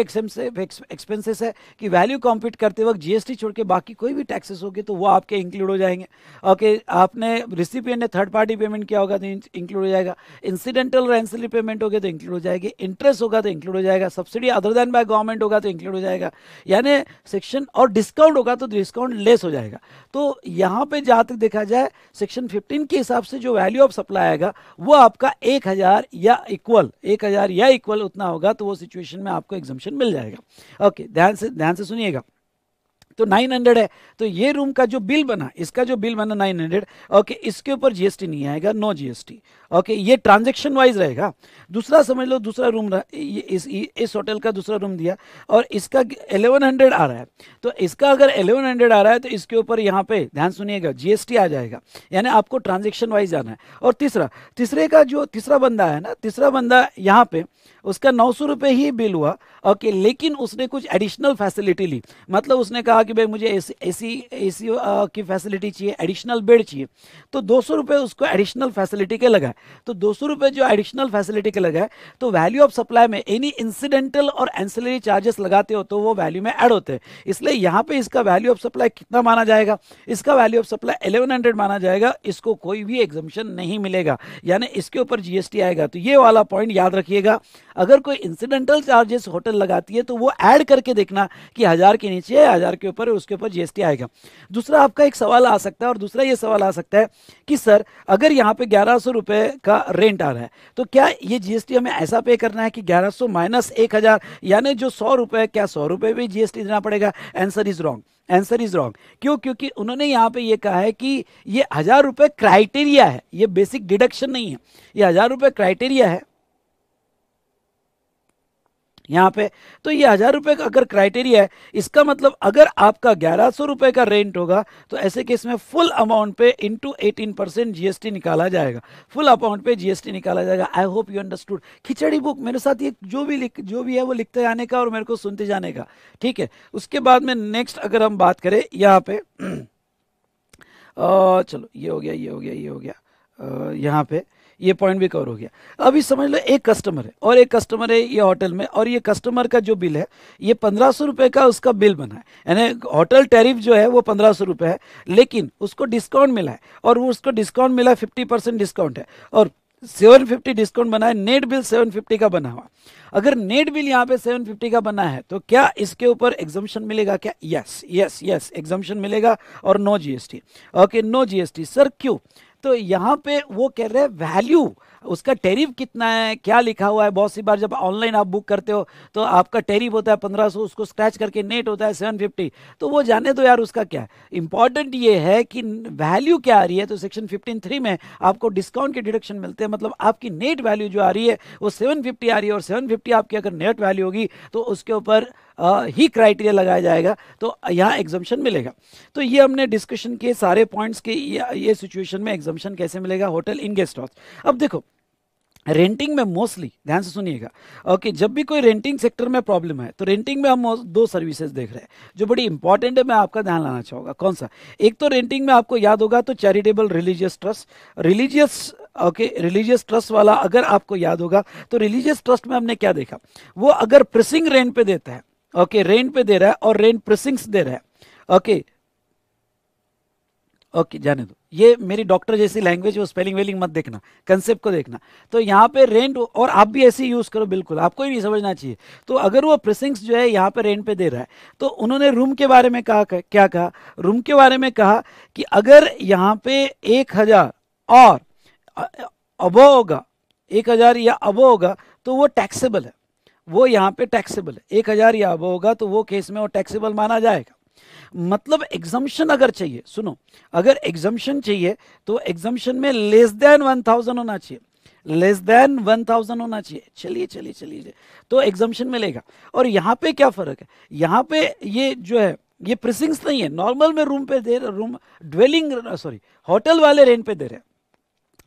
Speaker 1: एक्सपेंसेस है कि वैल्यू कॉम्पीट करते वक्त जीएसटी छोड़ के बाकी कोई भी टैक्सेस होगी तो वो आपके इंक्लूड हो जाएंगे ओके okay, आपने रिसिपियन ने थर्ड पार्टी पेमेंट किया होगा तो इंक्लूड हो जाएगा इंसिडेंटल रेंसली पेमेंट होगी तो इंक्लूड हो जाएगी इंटरेस्ट होगा तो इंक्लूड हो जाएगा subsidy other than by government होगा तो इंक्लूड हो जाएगा यानी सेक्शन और डिस्काउंट होगा तो डिस्काउंट लेस हो जाएगा तो यहाँ पर जहाँ तक देखा जाए सेक्शन फिफ्टीन के हिसाब से जो वैल्यू ऑफ सप्लाई आएगा वो आपका का एक हज़ार या इक्वल एक हज़ार या इक्वल उतना होगा तो वो सिचुएशन में आपको एग्जामेशन मिल जाएगा ओके ध्यान से ध्यान से सुनिएगा तो 900 है तो ये रूम का जो बिल बना इसका जो बिल बना 900 ओके इसके ऊपर जीएसटी नहीं आएगा नो जीएसटी ओके ये ट्रांजेक्शन वाइज रहेगा दूसरा समझ लो दूसरा रूम ये इस इस होटल का दूसरा रूम दिया और इसका 1100 आ रहा है तो इसका अगर 1100 आ रहा है तो इसके ऊपर यहाँ पे ध्यान सुनिएगा जीएसटी आ जाएगा यानी आपको ट्रांजेक्शन वाइज जाना है और तीसरा तीसरे का जो तीसरा बंदा है ना तीसरा बंदा यहाँ पे उसका नौ सौ रुपये ही बिल हुआ ओके लेकिन उसने कुछ एडिशनल फैसिलिटी ली मतलब उसने कहा कि भाई मुझे ए सी ए सी की फैसिलिटी चाहिए एडिशनल बेड चाहिए तो दो सौ रुपये उसको एडिशनल फैसिलिटी के लगा तो दो सौ रुपये जो एडिशनल फैसिलिटी के लगाए तो वैल्यू ऑफ सप्लाई में एनी इंसिडेंटल और एंसिलरी चार्जेस लगाते हो तो वो वैल्यू में ऐड होते हैं इसलिए यहाँ पे इसका वैल्यू ऑफ सप्लाई कितना माना जाएगा इसका वैल्यू ऑफ सप्लाई एलेवन माना जाएगा इसको कोई भी एग्जामिशन नहीं मिलेगा यानी इसके ऊपर जीएसटी आएगा तो ये वाला पॉइंट याद रखिएगा अगर कोई इंसिडेंटल चार्जेस होटल लगाती है तो वो ऐड करके देखना कि हज़ार के नीचे है हज़ार के ऊपर उसके ऊपर जीएसटी आएगा दूसरा आपका एक सवाल आ सकता है और दूसरा ये सवाल आ सकता है कि सर अगर यहाँ पे ग्यारह सौ रुपये का रेंट आ रहा है तो क्या ये जीएसटी हमें ऐसा पे करना है कि 1100 माइनस हजार यानी जो सौ रुपए क्या सौ रुपए भी जीएसटी देना पड़ेगा answer is wrong answer is wrong क्यों क्योंकि उन्होंने यहां पे ये कहा है कि ये हजार रुपए क्राइटेरिया है ये बेसिक डिडक्शन नहीं है ये हजार रुपये क्राइटेरिया है यहाँ पे तो ये हज़ार रुपये का अगर क्राइटेरिया है इसका मतलब अगर आपका ग्यारह सौ रुपये का रेंट होगा तो ऐसे केस में फुल अमाउंट पे इनटू 18 परसेंट जीएसटी निकाला जाएगा फुल अमाउंट पे जीएसटी निकाला जाएगा आई होप यू अंडरस्टूड खिचड़ी बुक मेरे साथ ये जो भी लिख जो भी है वो लिखते जाने का और मेरे को सुनते जाने का ठीक है उसके बाद में नेक्स्ट अगर हम बात करें यहाँ पे आ, चलो ये हो गया ये हो गया ये हो गया यहाँ पे ये पॉइंट भी कवर हो गया अभी समझ लो एक कस्टमर है और एक कस्टमर है ये होटल में और ये कस्टमर का जो बिल है ये पंद्रह सौ रुपये का उसका बिल बना है यानी होटल टैरिफ जो है वो पंद्रह सौ रुपये है लेकिन उसको डिस्काउंट मिला है और उसको डिस्काउंट मिला है फिफ्टी परसेंट डिस्काउंट है और सेवन फिफ्टी डिस्काउंट बना है नेट बिल सेवन फिफ्टी का बना हुआ अगर नेट बिल यहाँ पे सेवन फिफ्टी का बना है तो क्या इसके ऊपर एग्जामिशन मिलेगा क्या यस यस यस एग्जामिशन मिलेगा और no GST okay no GST sir क्यों तो यहाँ पे वो कह रहे हैं वैल्यू उसका टेरिफ कितना है क्या लिखा हुआ है बहुत सी बार जब ऑनलाइन आप बुक करते हो तो आपका टेरिफ होता है पंद्रह सौ उसको स्क्रैच करके नेट होता है सेवन फिफ्टी तो वो जाने दो यार उसका क्या है इंपॉर्टेंट ये है कि वैल्यू क्या आ रही है तो सेक्शन फिफ्टीन थ्री में आपको डिस्काउंट के डिडक्शन मिलते हैं मतलब आपकी नेट वैल्यू जो आ रही है वो सेवन फिफ्टी आ रही है और सेवन फिफ्टी आपकी अगर नेट वैल्यू होगी तो उसके ऊपर ही क्राइटेरिया लगाया जाएगा तो यहाँ एग्जामेशन मिलेगा तो ये हमने डिस्कशन किए सारे पॉइंट्स के ये सिचुएशन में एग्जामेशन कैसे मिलेगा होटल इन गेस्ट हाउस अब देखो रेंटिंग में मोस्टली ध्यान से सुनिएगा ओके जब भी कोई रेंटिंग सेक्टर में प्रॉब्लम है तो रेंटिंग में हम दो सर्विसेज देख रहे हैं जो बड़ी इंपॉर्टेंट है मैं आपका ध्यान लाना चाहूँगा कौन सा एक तो रेंटिंग में आपको याद होगा तो charitable religious trust religious okay religious trust वाला अगर आपको याद होगा तो रिलीजियस ट्रस्ट में हमने क्या देखा वो अगर प्रेसिंग रेंट पे देता है ओके रेंट पे दे रहा है और रेंट प्रेसिंग्स दे रहा है ओके ओके जाने दो ये मेरी डॉक्टर जैसी लैंग्वेज वो स्पेलिंग वेलिंग मत देखना कंसेप्ट को देखना तो यहाँ पे रेंट और आप भी ऐसे यूज़ करो बिल्कुल आपको ही नहीं समझना चाहिए तो अगर वो प्रेसिंग्स जो है यहाँ पे रेंट पे दे रहा है तो उन्होंने रूम के बारे में कहा क्या कहा रूम के बारे में कहा कि अगर यहाँ पे एक हज़ार और अबो होगा एक हज़ार या अबो होगा तो वो टैक्सेबल है वो यहाँ पे टैक्सेबल है एक हज़ार या अब होगा तो वो केस में वो टैक्सेबल माना जाएगा मतलब एग्जम्पन अगर चाहिए सुनो अगर एग्जम्पन चाहिए तो एग्जम्पन में लेस देन वन थाउजेंड होना चाहिए लेस देन वन थाउजेंड होना चाहिए चलिए चलिए चलिए तो एग्जम्पन मिलेगा और यहाँ पे क्या फ़र्क है यहाँ पे ये जो है ये प्रिसिंग्स नहीं है नॉर्मल में रूम पे दे रहे रूम ड्वेलिंग सॉरी होटल वाले रेंट पे दे रहे हैं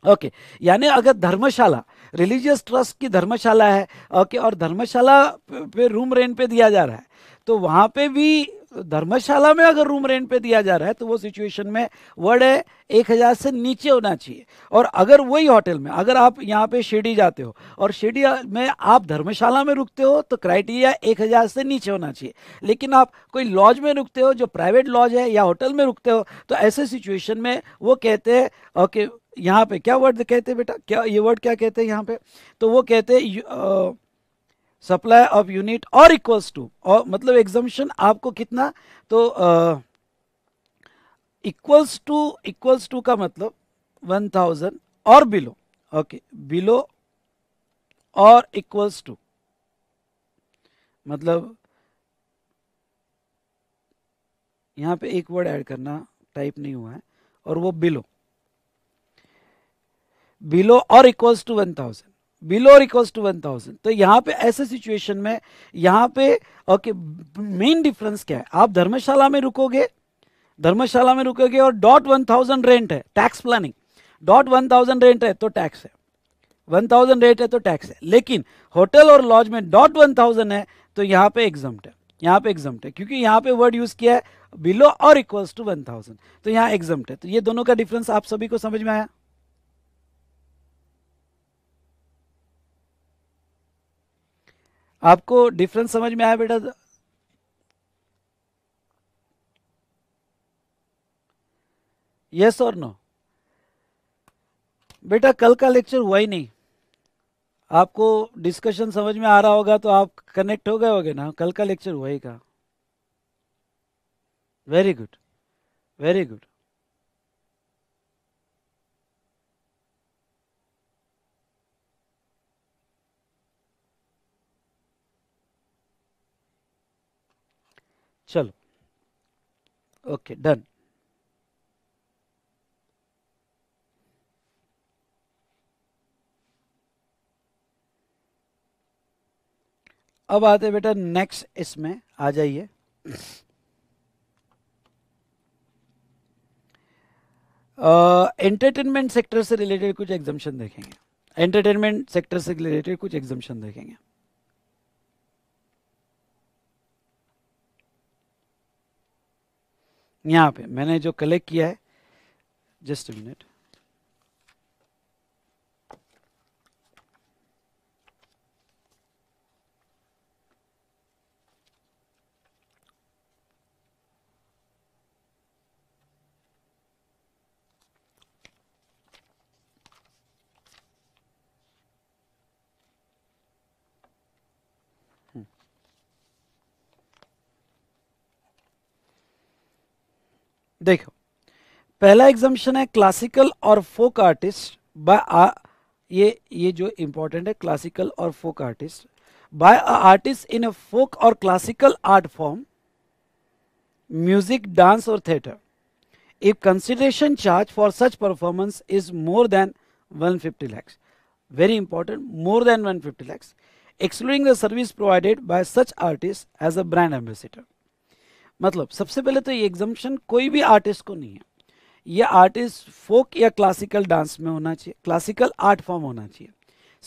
Speaker 1: ओके okay. यानी अगर धर्मशाला रिलीजियस ट्रस्ट की धर्मशाला है ओके okay, और धर्मशाला पे रूम रेंट पे दिया जा रहा है तो वहाँ पे भी धर्मशाला में अगर रूम रेंट पे दिया जा रहा है तो वो सिचुएशन में वर्ड है एक हज़ार से नीचे होना चाहिए और अगर वही होटल में अगर आप यहाँ पे शेडी जाते हो और शेडी में आप धर्मशाला में रुकते हो तो क्राइटेरिया एक हज़ार से नीचे होना चाहिए लेकिन आप कोई लॉज में रुकते हो जो प्राइवेट लॉज है या होटल में रुकते हो तो ऐसे सिचुएशन में वो कहते हैं ओके okay, यहाँ पे क्या वर्ड कहते हैं बेटा क्या ये वर्ड क्या कहते हैं यहाँ पे तो वो कहते हैं सप्लाई ऑफ यूनिट और इक्वल्स टू और मतलब एग्जम्पन आपको कितना तो इक्वल्स टू इक्वल्स टू का मतलब वन थाउजेंड और बिलो ओके बिलो और इक्वल्स टू मतलब यहाँ पे एक वर्ड ऐड करना टाइप नहीं हुआ है और वो बिलो बिलो और equals to one thousand below और इक्वल्स टू वन थाउजेंड तो यहाँ पे ऐसे सिचुएशन में यहाँ पे ओके मेन डिफरेंस क्या है आप धर्मशाला में रुकोगे धर्मशाला में रुकोगे और डॉट वन थाउजेंड रेंट है tax planning dot one thousand rent है तो टैक्स है वन थाउजेंड रेट है तो टैक्स है लेकिन होटल और लॉज में डॉट वन थाउजेंड है तो यहाँ पे एग्जाम है यहाँ पे एग्जाम है क्योंकि यहाँ पे वर्ड यूज किया है बिलो और इक्वल्स टू वन थाउजेंड तो यहाँ एग्जाम है तो ये दोनों का डिफरेंस आप सभी को समझ में आया आपको डिफरेंस समझ में आया बेटा यस और नो बेटा कल का लेक्चर हुआ ही नहीं आपको डिस्कशन समझ में आ रहा होगा तो आप कनेक्ट हो गए होगे ना कल का लेक्चर हुआ ही का वेरी गुड वेरी गुड चलो ओके डन अब आते बेटा नेक्स्ट इसमें आ जाइए एंटरटेनमेंट सेक्टर से रिलेटेड कुछ एग्जाम्शन देखेंगे एंटरटेनमेंट सेक्टर से रिलेटेड कुछ एग्जाम्शन देखेंगे यहाँ पे मैंने जो कलेक्ट किया है जस्ट मिनट देखो पहला एग्जाम्शन है क्लासिकल और फोक आर्टिस्ट बाय ये ये जो इंपॉर्टेंट है क्लासिकल और folk artist by artist in a folk और classical art form music dance और theatre if consideration charge for such performance is more than 150 fifty lakhs very important more than 150 fifty lakhs excluding the service provided by such artist as a brand ambassador मतलब सबसे पहले तो ये एग्जामेशन कोई भी artist को नहीं है यह आर्टिस्ट फोक या क्लासिकल डांस में होना चाहिए क्लासिकल आर्ट फॉर्म होना चाहिए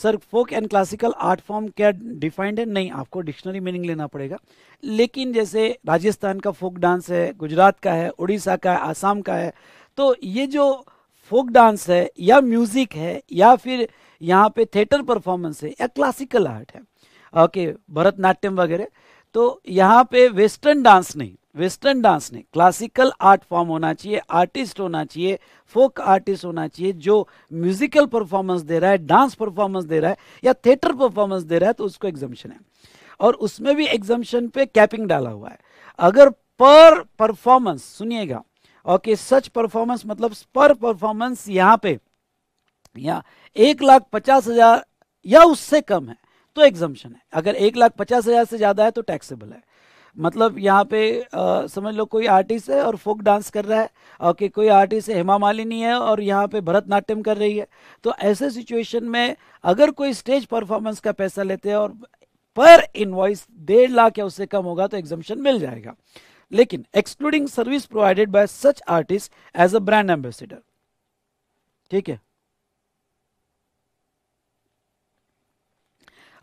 Speaker 1: sir folk and classical art form क्या डिफाइंड है नहीं आपको डिक्शनरी मीनिंग लेना पड़ेगा लेकिन जैसे राजस्थान का फोक डांस है गुजरात का है उड़ीसा का है आसाम का है तो ये जो फोक डांस है या म्यूज़िक है या फिर यहाँ पे थिएटर परफॉर्मेंस है या क्लासिकल आर्ट है ओके भरतनाट्यम वगैरह तो यहाँ पे वेस्टर्न डांस नहीं वेस्टर्न डांस नहीं क्लासिकल आर्ट फॉर्म होना चाहिए आर्टिस्ट होना चाहिए फोक आर्टिस्ट होना चाहिए जो म्यूजिकल परफॉर्मेंस दे रहा है डांस परफॉर्मेंस दे रहा है या थिएटर परफॉर्मेंस दे रहा है तो उसको एग्जामिशन है और उसमें भी एग्जामिशन पे कैपिंग डाला हुआ है अगर पर परफॉर्मेंस सुनिएगा ओके सच परफॉर्मेंस मतलब पर परफॉर्मेंस यहाँ पे या एक लाख पचास हजार या उससे कम है तो एग्जम्पन है अगर एक लाख पचास हज़ार से ज़्यादा है तो टैक्सेबल है मतलब यहाँ पे आ, समझ लो कोई आर्टिस्ट है और फोक डांस कर रहा है और कि कोई आर्टिस्ट है हेमा मालिनी है और यहाँ पे भरतनाट्यम कर रही है तो ऐसे सिचुएशन में अगर कोई स्टेज परफॉर्मेंस का पैसा लेते हैं और पर इनवॉइस डेढ़ लाख या उससे कम होगा तो एग्जामेशन मिल जाएगा लेकिन excluding service provided by such artist as a brand ambassador ठीक है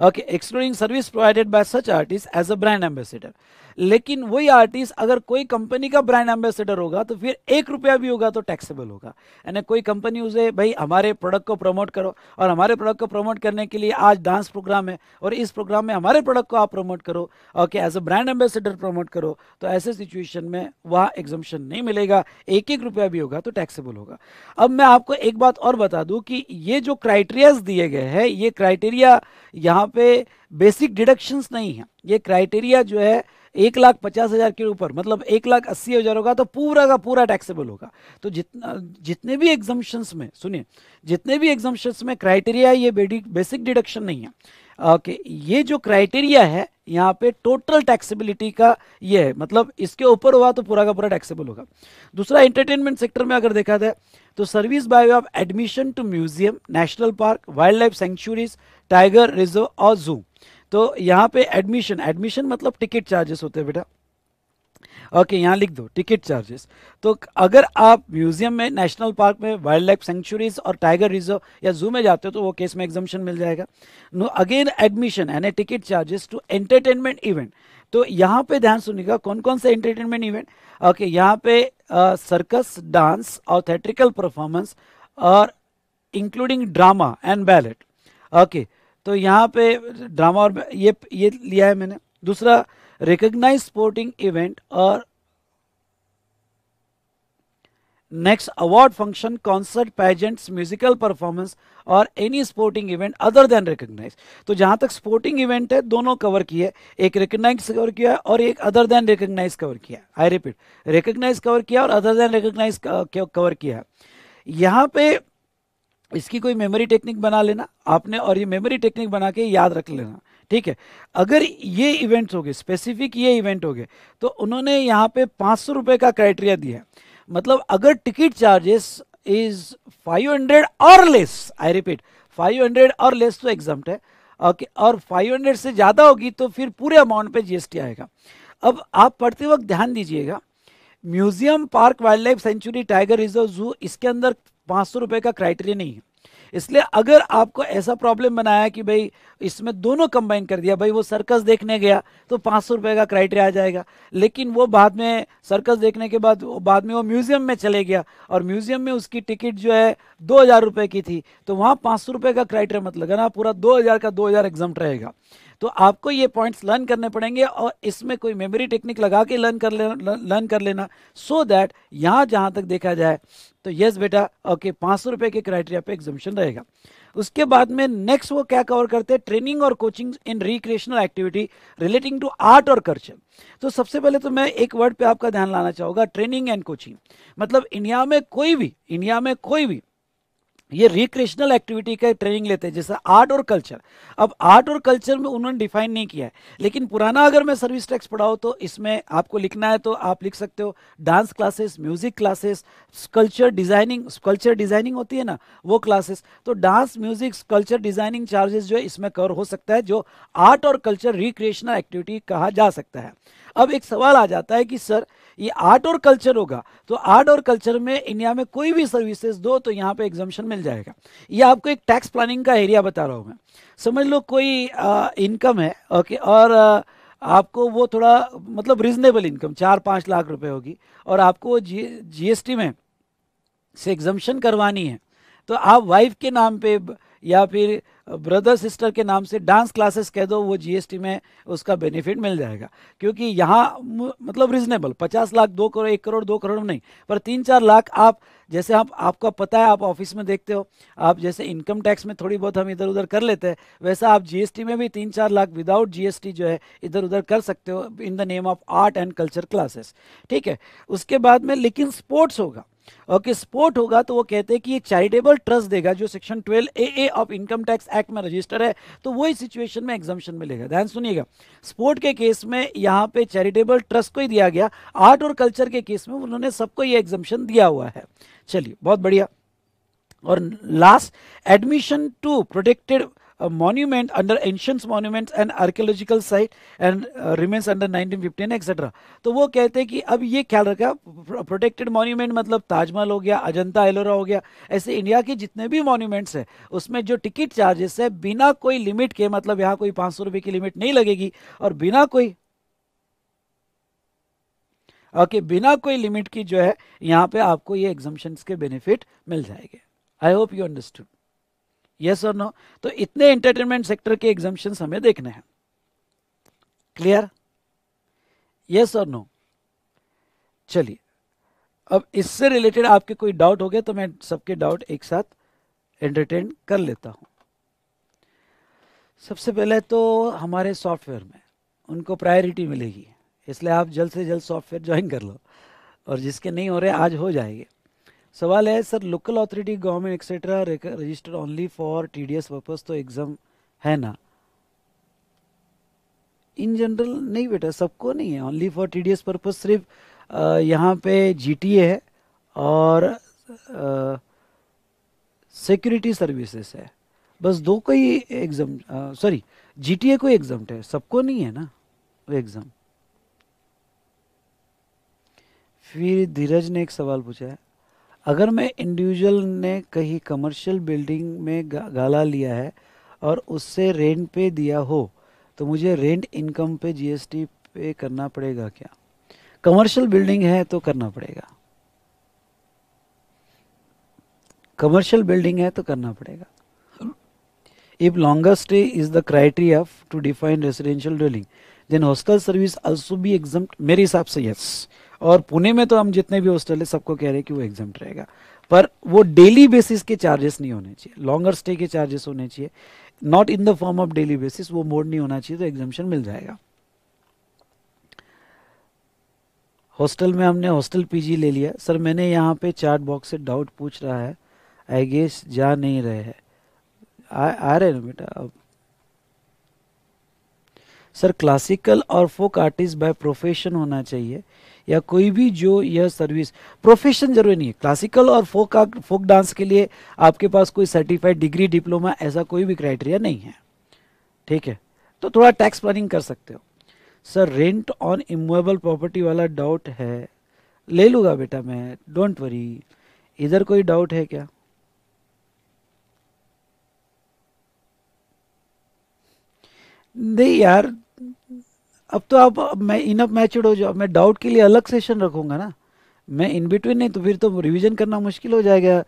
Speaker 1: okay excluding service provided by such artist as a brand ambassador लेकिन वही आर्टिस्ट अगर कोई कंपनी का ब्रांड एम्बेसडर होगा तो फिर एक रुपया भी होगा तो टैक्सेबल होगा यानी कोई कंपनी उसे भाई हमारे प्रोडक्ट को प्रमोट करो और हमारे प्रोडक्ट को प्रमोट करने के लिए आज डांस प्रोग्राम है और इस प्रोग्राम में हमारे प्रोडक्ट को आप प्रमोट करो okay as a brand ambassador promote करो तो ऐसे सिचुएशन में वहाँ एग्जामेशन नहीं मिलेगा एक एक रुपया भी होगा तो टैक्सेबल होगा अब मैं आपको एक बात और बता दूँ कि ये जो क्राइटेरियाज दिए गए हैं ये क्राइटेरिया यहाँ यहाँ पे बेसिक डिडक्शंस नहीं है ये क्राइटेरिया जो है एक लाख पचास हज़ार के ऊपर मतलब एक लाख अस्सी हज़ार होगा तो पूरा का पूरा टैक्सेबल होगा तो जितना जितने भी एग्जाम्शंस में सुनिए जितने भी एग्जाम्शंस में क्राइटेरिया ये बेसिक डिडक्शन नहीं है ओके okay, ये जो क्राइटेरिया है यहाँ पे टोटल टैक्सेबिलिटी का ये है मतलब इसके ऊपर हुआ तो पूरा का पूरा टैक्सेबल होगा दूसरा एंटरटेनमेंट सेक्टर में अगर देखा जाए तो service by way of admission to museum national park wildlife sanctuaries tiger reserve और जू तो यहाँ पे एडमिशन एडमिशन मतलब टिकट चार्जेस होते हैं बेटा ओके okay, यहाँ लिख दो टिकट चार्जेस तो अगर आप म्यूजियम में नेशनल पार्क में वाइल्ड लाइफ सेंचुरीज और टाइगर रिजर्व या जू में जाते हो तो वो केस में एग्जामेशन मिल जाएगा नो अगेन एडमिशन यानी ticket charges to entertainment event तो यहाँ पे ध्यान सुनिएगा कौन कौन से एंटरटेनमेंट इवेंट ओके यहाँ पे सर्कस डांस और थेट्रिकल परफॉर्मेंस और including drama and ballet okay तो यहाँ पे ड्रामा और ये ये लिया है मैंने दूसरा रिकग्नाइज स्पोर्टिंग इवेंट और next award function concert pageants musical performance और any sporting event other than recognise तो जहां तक स्पोर्टिंग इवेंट है दोनों कवर किए एक रिकग्नाइज कवर किया है और एक अदर देन रिकग्नाइज कवर किया आई रिपीट रिकग्नाइज कवर किया और अदर देन रिकग्नाइज कवर किया यहाँ पे इसकी कोई मेमोरी टेक्निक बना लेना आपने और ये मेमोरी टेक्निक बना के याद रख लेना ठीक है अगर ये इवेंट्स हो गए स्पेसिफिक ये इवेंट हो गए तो उन्होंने यहाँ पे पाँच सौ रुपये का क्राइटेरिया दिया है मतलब अगर टिकट चार्जेस इज 500 और लेस आई रिपीट 500 और लेस तो एग्जाम है ओके और 500 से ज़्यादा होगी तो फिर पूरे अमाउंट पे जीएसटी आएगा अब आप पढ़ते वक्त ध्यान दीजिएगा museum park wildlife sanctuary tiger reserve zoo इसके अंदर पाँच सौ रुपए का क्राइटेरिया नहीं है इसलिए अगर आपको ऐसा प्रॉब्लम बनाया कि भाई इसमें दोनों कंबाइन कर दिया भाई वो सर्कस देखने गया तो पाँच सौ रुपये का क्राइटेरिया आ जाएगा लेकिन वो बाद में सर्कस देखने के बाद बाद में वो म्यूज़ियम में चले गया और म्यूज़ियम में उसकी टिकट जो है दो हज़ार रुपये की थी तो वहाँ पाँच सौ रुपये का क्राइटेरिया मत लगाना पूरा दो हज़ार का दो हज़ार एग्जाम रहेगा तो आपको ये पॉइंट्स लर्न करने पड़ेंगे और इसमें कोई मेमोरी टेक्निक लगा के लर्न कर लेना लर्न कर लेना सो दैट यहाँ जहाँ तक देखा जाए तो यस बेटा ओके पाँच सौ रुपये के क्राइटेरिया पे एग्जामेशन रहेगा रहेगा उसके बाद में नेक्स्ट वो क्या कवर करते हैं ट्रेनिंग और coaching in recreational activity relating to art और कल्चर तो सबसे पहले तो मैं एक वर्ड पे आपका ध्यान लाना चाहूंगा ट्रेनिंग एंड कोचिंग मतलब इंडिया में कोई भी इंडिया में कोई भी ये रिक्रिएशनल एक्टिविटी का ट्रेनिंग लेते हैं जैसे आर्ट और कल्चर अब आर्ट और कल्चर में उन्होंने डिफाइन नहीं किया है लेकिन पुराना अगर मैं सर्विस टैक्स पढ़ाऊँ तो इसमें आपको लिखना है तो आप लिख सकते हो dance classes music classes sculpture designing sculpture designing होती है ना वो क्लासेस तो dance music sculpture designing charges जो है इसमें कवर हो सकता है जो आर्ट और कल्चर रिक्रिएशनल एक्टिविटी कहा जा सकता है अब एक सवाल आ जाता है कि सर ये आर्ट और कल्चर होगा तो आर्ट और कल्चर में इंडिया में कोई भी सर्विसेज दो तो यहाँ पे एग्जामेशन मिल जाएगा ये आपको एक टैक्स प्लानिंग का एरिया बता रहा हूँ मैं समझ लो कोई इनकम है ओके और आ, आपको वो थोड़ा मतलब रिजनेबल इनकम चार पाँच लाख रुपए होगी और आपको जी जीएसटी में से एग्जामेशन करवानी है तो आप वाइफ के नाम पर या फिर ब्रदर सिस्टर के नाम से डांस क्लासेस कह दो वो जीएसटी में उसका बेनिफिट मिल जाएगा क्योंकि यहाँ मतलब रीजनेबल पचास लाख दो करोड़ एक करोड़ दो करोड़ नहीं पर तीन चार लाख आप जैसे आप आपका पता है आप ऑफिस में देखते हो आप जैसे इनकम टैक्स में थोड़ी बहुत हम इधर उधर कर लेते हैं वैसा आप जीएसटी में भी तीन चार लाख विदाउट जीएसटी जो है इधर उधर कर सकते हो in the name of art and culture classes ठीक है उसके बाद में लेकिन स्पोर्ट्स होगा ओके स्पोर्ट होगा तो वो कहते हैं कि ये चैरिटेबल ट्रस्ट देगा जो section 12 A A of income tax act में रजिस्टर है तो वही सिचुएशन में एग्जामेशन मिलेगा ध्यान सुनिएगा स्पोर्ट के केस में यहाँ पे चैरिटेबल ट्रस्ट को ही दिया गया आर्ट और कल्चर के केस में उन्होंने सबको ये एग्जामेशन दिया हुआ है चलिए बहुत बढ़िया और last admission to protected a monument under ancient monuments and archaeological site and uh, remains under 1915 etc. तो वो कहते हैं कि अब ये ख्याल रखा प्रोटेक्टेड मॉन्यूमेंट मतलब ताजमहल हो गया अजंता एलोरा हो गया ऐसे इंडिया के जितने भी मॉन्यूमेंट्स हैं उसमें जो टिकट चार्जेस है बिना कोई लिमिट के मतलब यहाँ कोई पाँच सौ की लिमिट नहीं लगेगी और बिना कोई ओके okay, बिना कोई लिमिट की जो है यहाँ पे आपको ये एग्जाम्शंस के बेनिफिट मिल जाएंगे I hope you understood yes और नो तो इतने एंटरटेनमेंट सेक्टर के एग्जामेशन हमें देखने हैं क्लियर यस और नो चलिए अब इससे रिलेटेड आपके कोई डाउट हो गए तो मैं सबके डाउट एक साथ एंटरटेन कर लेता हूं सबसे पहले तो हमारे सॉफ्टवेयर में उनको प्रायोरिटी मिलेगी इसलिए आप जल्द से जल्द सॉफ्टवेयर ज्वाइन कर लो और जिसके नहीं हो रहे आज हो जाएंगे सवाल है sir local authority government etcetera registered only for TDS purpose तो एग्ज़ाम है ना इन जनरल नहीं बेटा सबको नहीं है only for TDS purpose purpose सिर्फ यहाँ पे जी टी ए है और सिक्योरिटी सर्विसेज है बस दो को ही exam sorry G T A को एग्ज़ाम है सबको नहीं है ना वो एग्ज़ाम फिर धीरज ने एक सवाल पूछा है अगर मैं इंडिविजुअल ने कहीं कमर्शियल बिल्डिंग में गाला लिया है और उससे रेंट पे दिया हो तो मुझे रेंट इनकम पे जीएसटी पे करना पड़ेगा क्या कमर्शियल बिल्डिंग है तो करना पड़ेगा कमर्शियल बिल्डिंग है तो करना पड़ेगा if longest is the criteria to define residential dwelling then hostel service also be exam मेरे हिसाब से यस yes. और पुणे में तो हम जितने भी हॉस्टल है सबको कह रहे हैं कि वो एग्जाम रहेगा पर वो डेली बेसिस के चार्जेस नहीं होने चाहिए लॉन्गर स्टे के चार्जेस होने चाहिए not in the form of daily basis वो मोड नहीं होना चाहिए तो एग्जामेशन मिल जाएगा हॉस्टल में हमने हॉस्टल पीजी ले लिया सर मैंने यहाँ पे चार्ट बॉक्स से डाउट पूछ रहा है आई गेस जा नहीं रहे है आ, आ रहे ना बेटा अब सर क्लासिकल और फोक आर्टिस्ट बाय प्रोफेशन होना चाहिए या कोई भी जो यह सर्विस प्रोफेशन जरूरी नहीं है क्लासिकल और फोक फोक डांस के लिए आपके पास कोई सर्टिफाइड डिग्री डिप्लोमा ऐसा कोई भी क्राइटेरिया नहीं है ठीक है तो थोड़ा टैक्स प्लानिंग कर सकते हो sir rent on immovable property वाला डाउट है ले लूँगा बेटा मैं डोंट वरी इधर कोई डाउट है क्या नहीं यार अब तो आप मैं इनअप मैचड हो जाओ मैं डाउट के लिए अलग सेशन रखूंगा ना मैं इन बिटवीन नहीं तो फिर तो रिवीजन करना मुश्किल हो जाएगा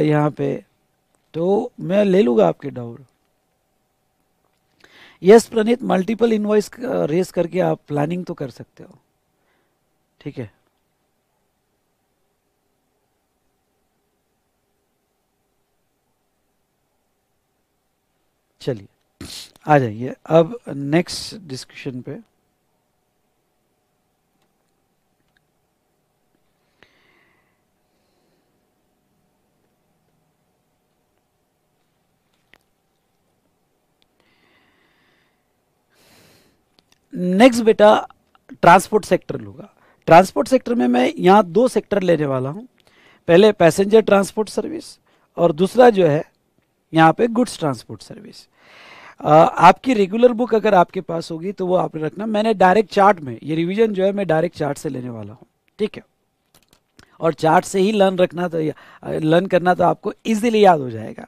Speaker 1: यहाँ पे तो मैं ले लूँगा आपके doubt yes Praneet multiple invoice raise करके आप प्लानिंग तो कर सकते हो ठीक है चलिए आ जाइए अब नेक्स्ट डिस्कशन पे नेक्स्ट बेटा ट्रांसपोर्ट सेक्टर लूंगा ट्रांसपोर्ट सेक्टर में मैं यहां दो सेक्टर लेने वाला हूं पहले पैसेंजर ट्रांसपोर्ट सर्विस और दूसरा जो है यहां पे गुड्स ट्रांसपोर्ट सर्विस आपकी रेगुलर बुक अगर आपके पास होगी तो वो आपने रखना मैंने डायरेक्ट चार्ट में ये रिविजन जो है मैं डायरेक्ट चार्ट से लेने वाला हूँ ठीक है और चार्ट से ही लर्न रखना तो लर्न करना तो आपको इजीली याद हो जाएगा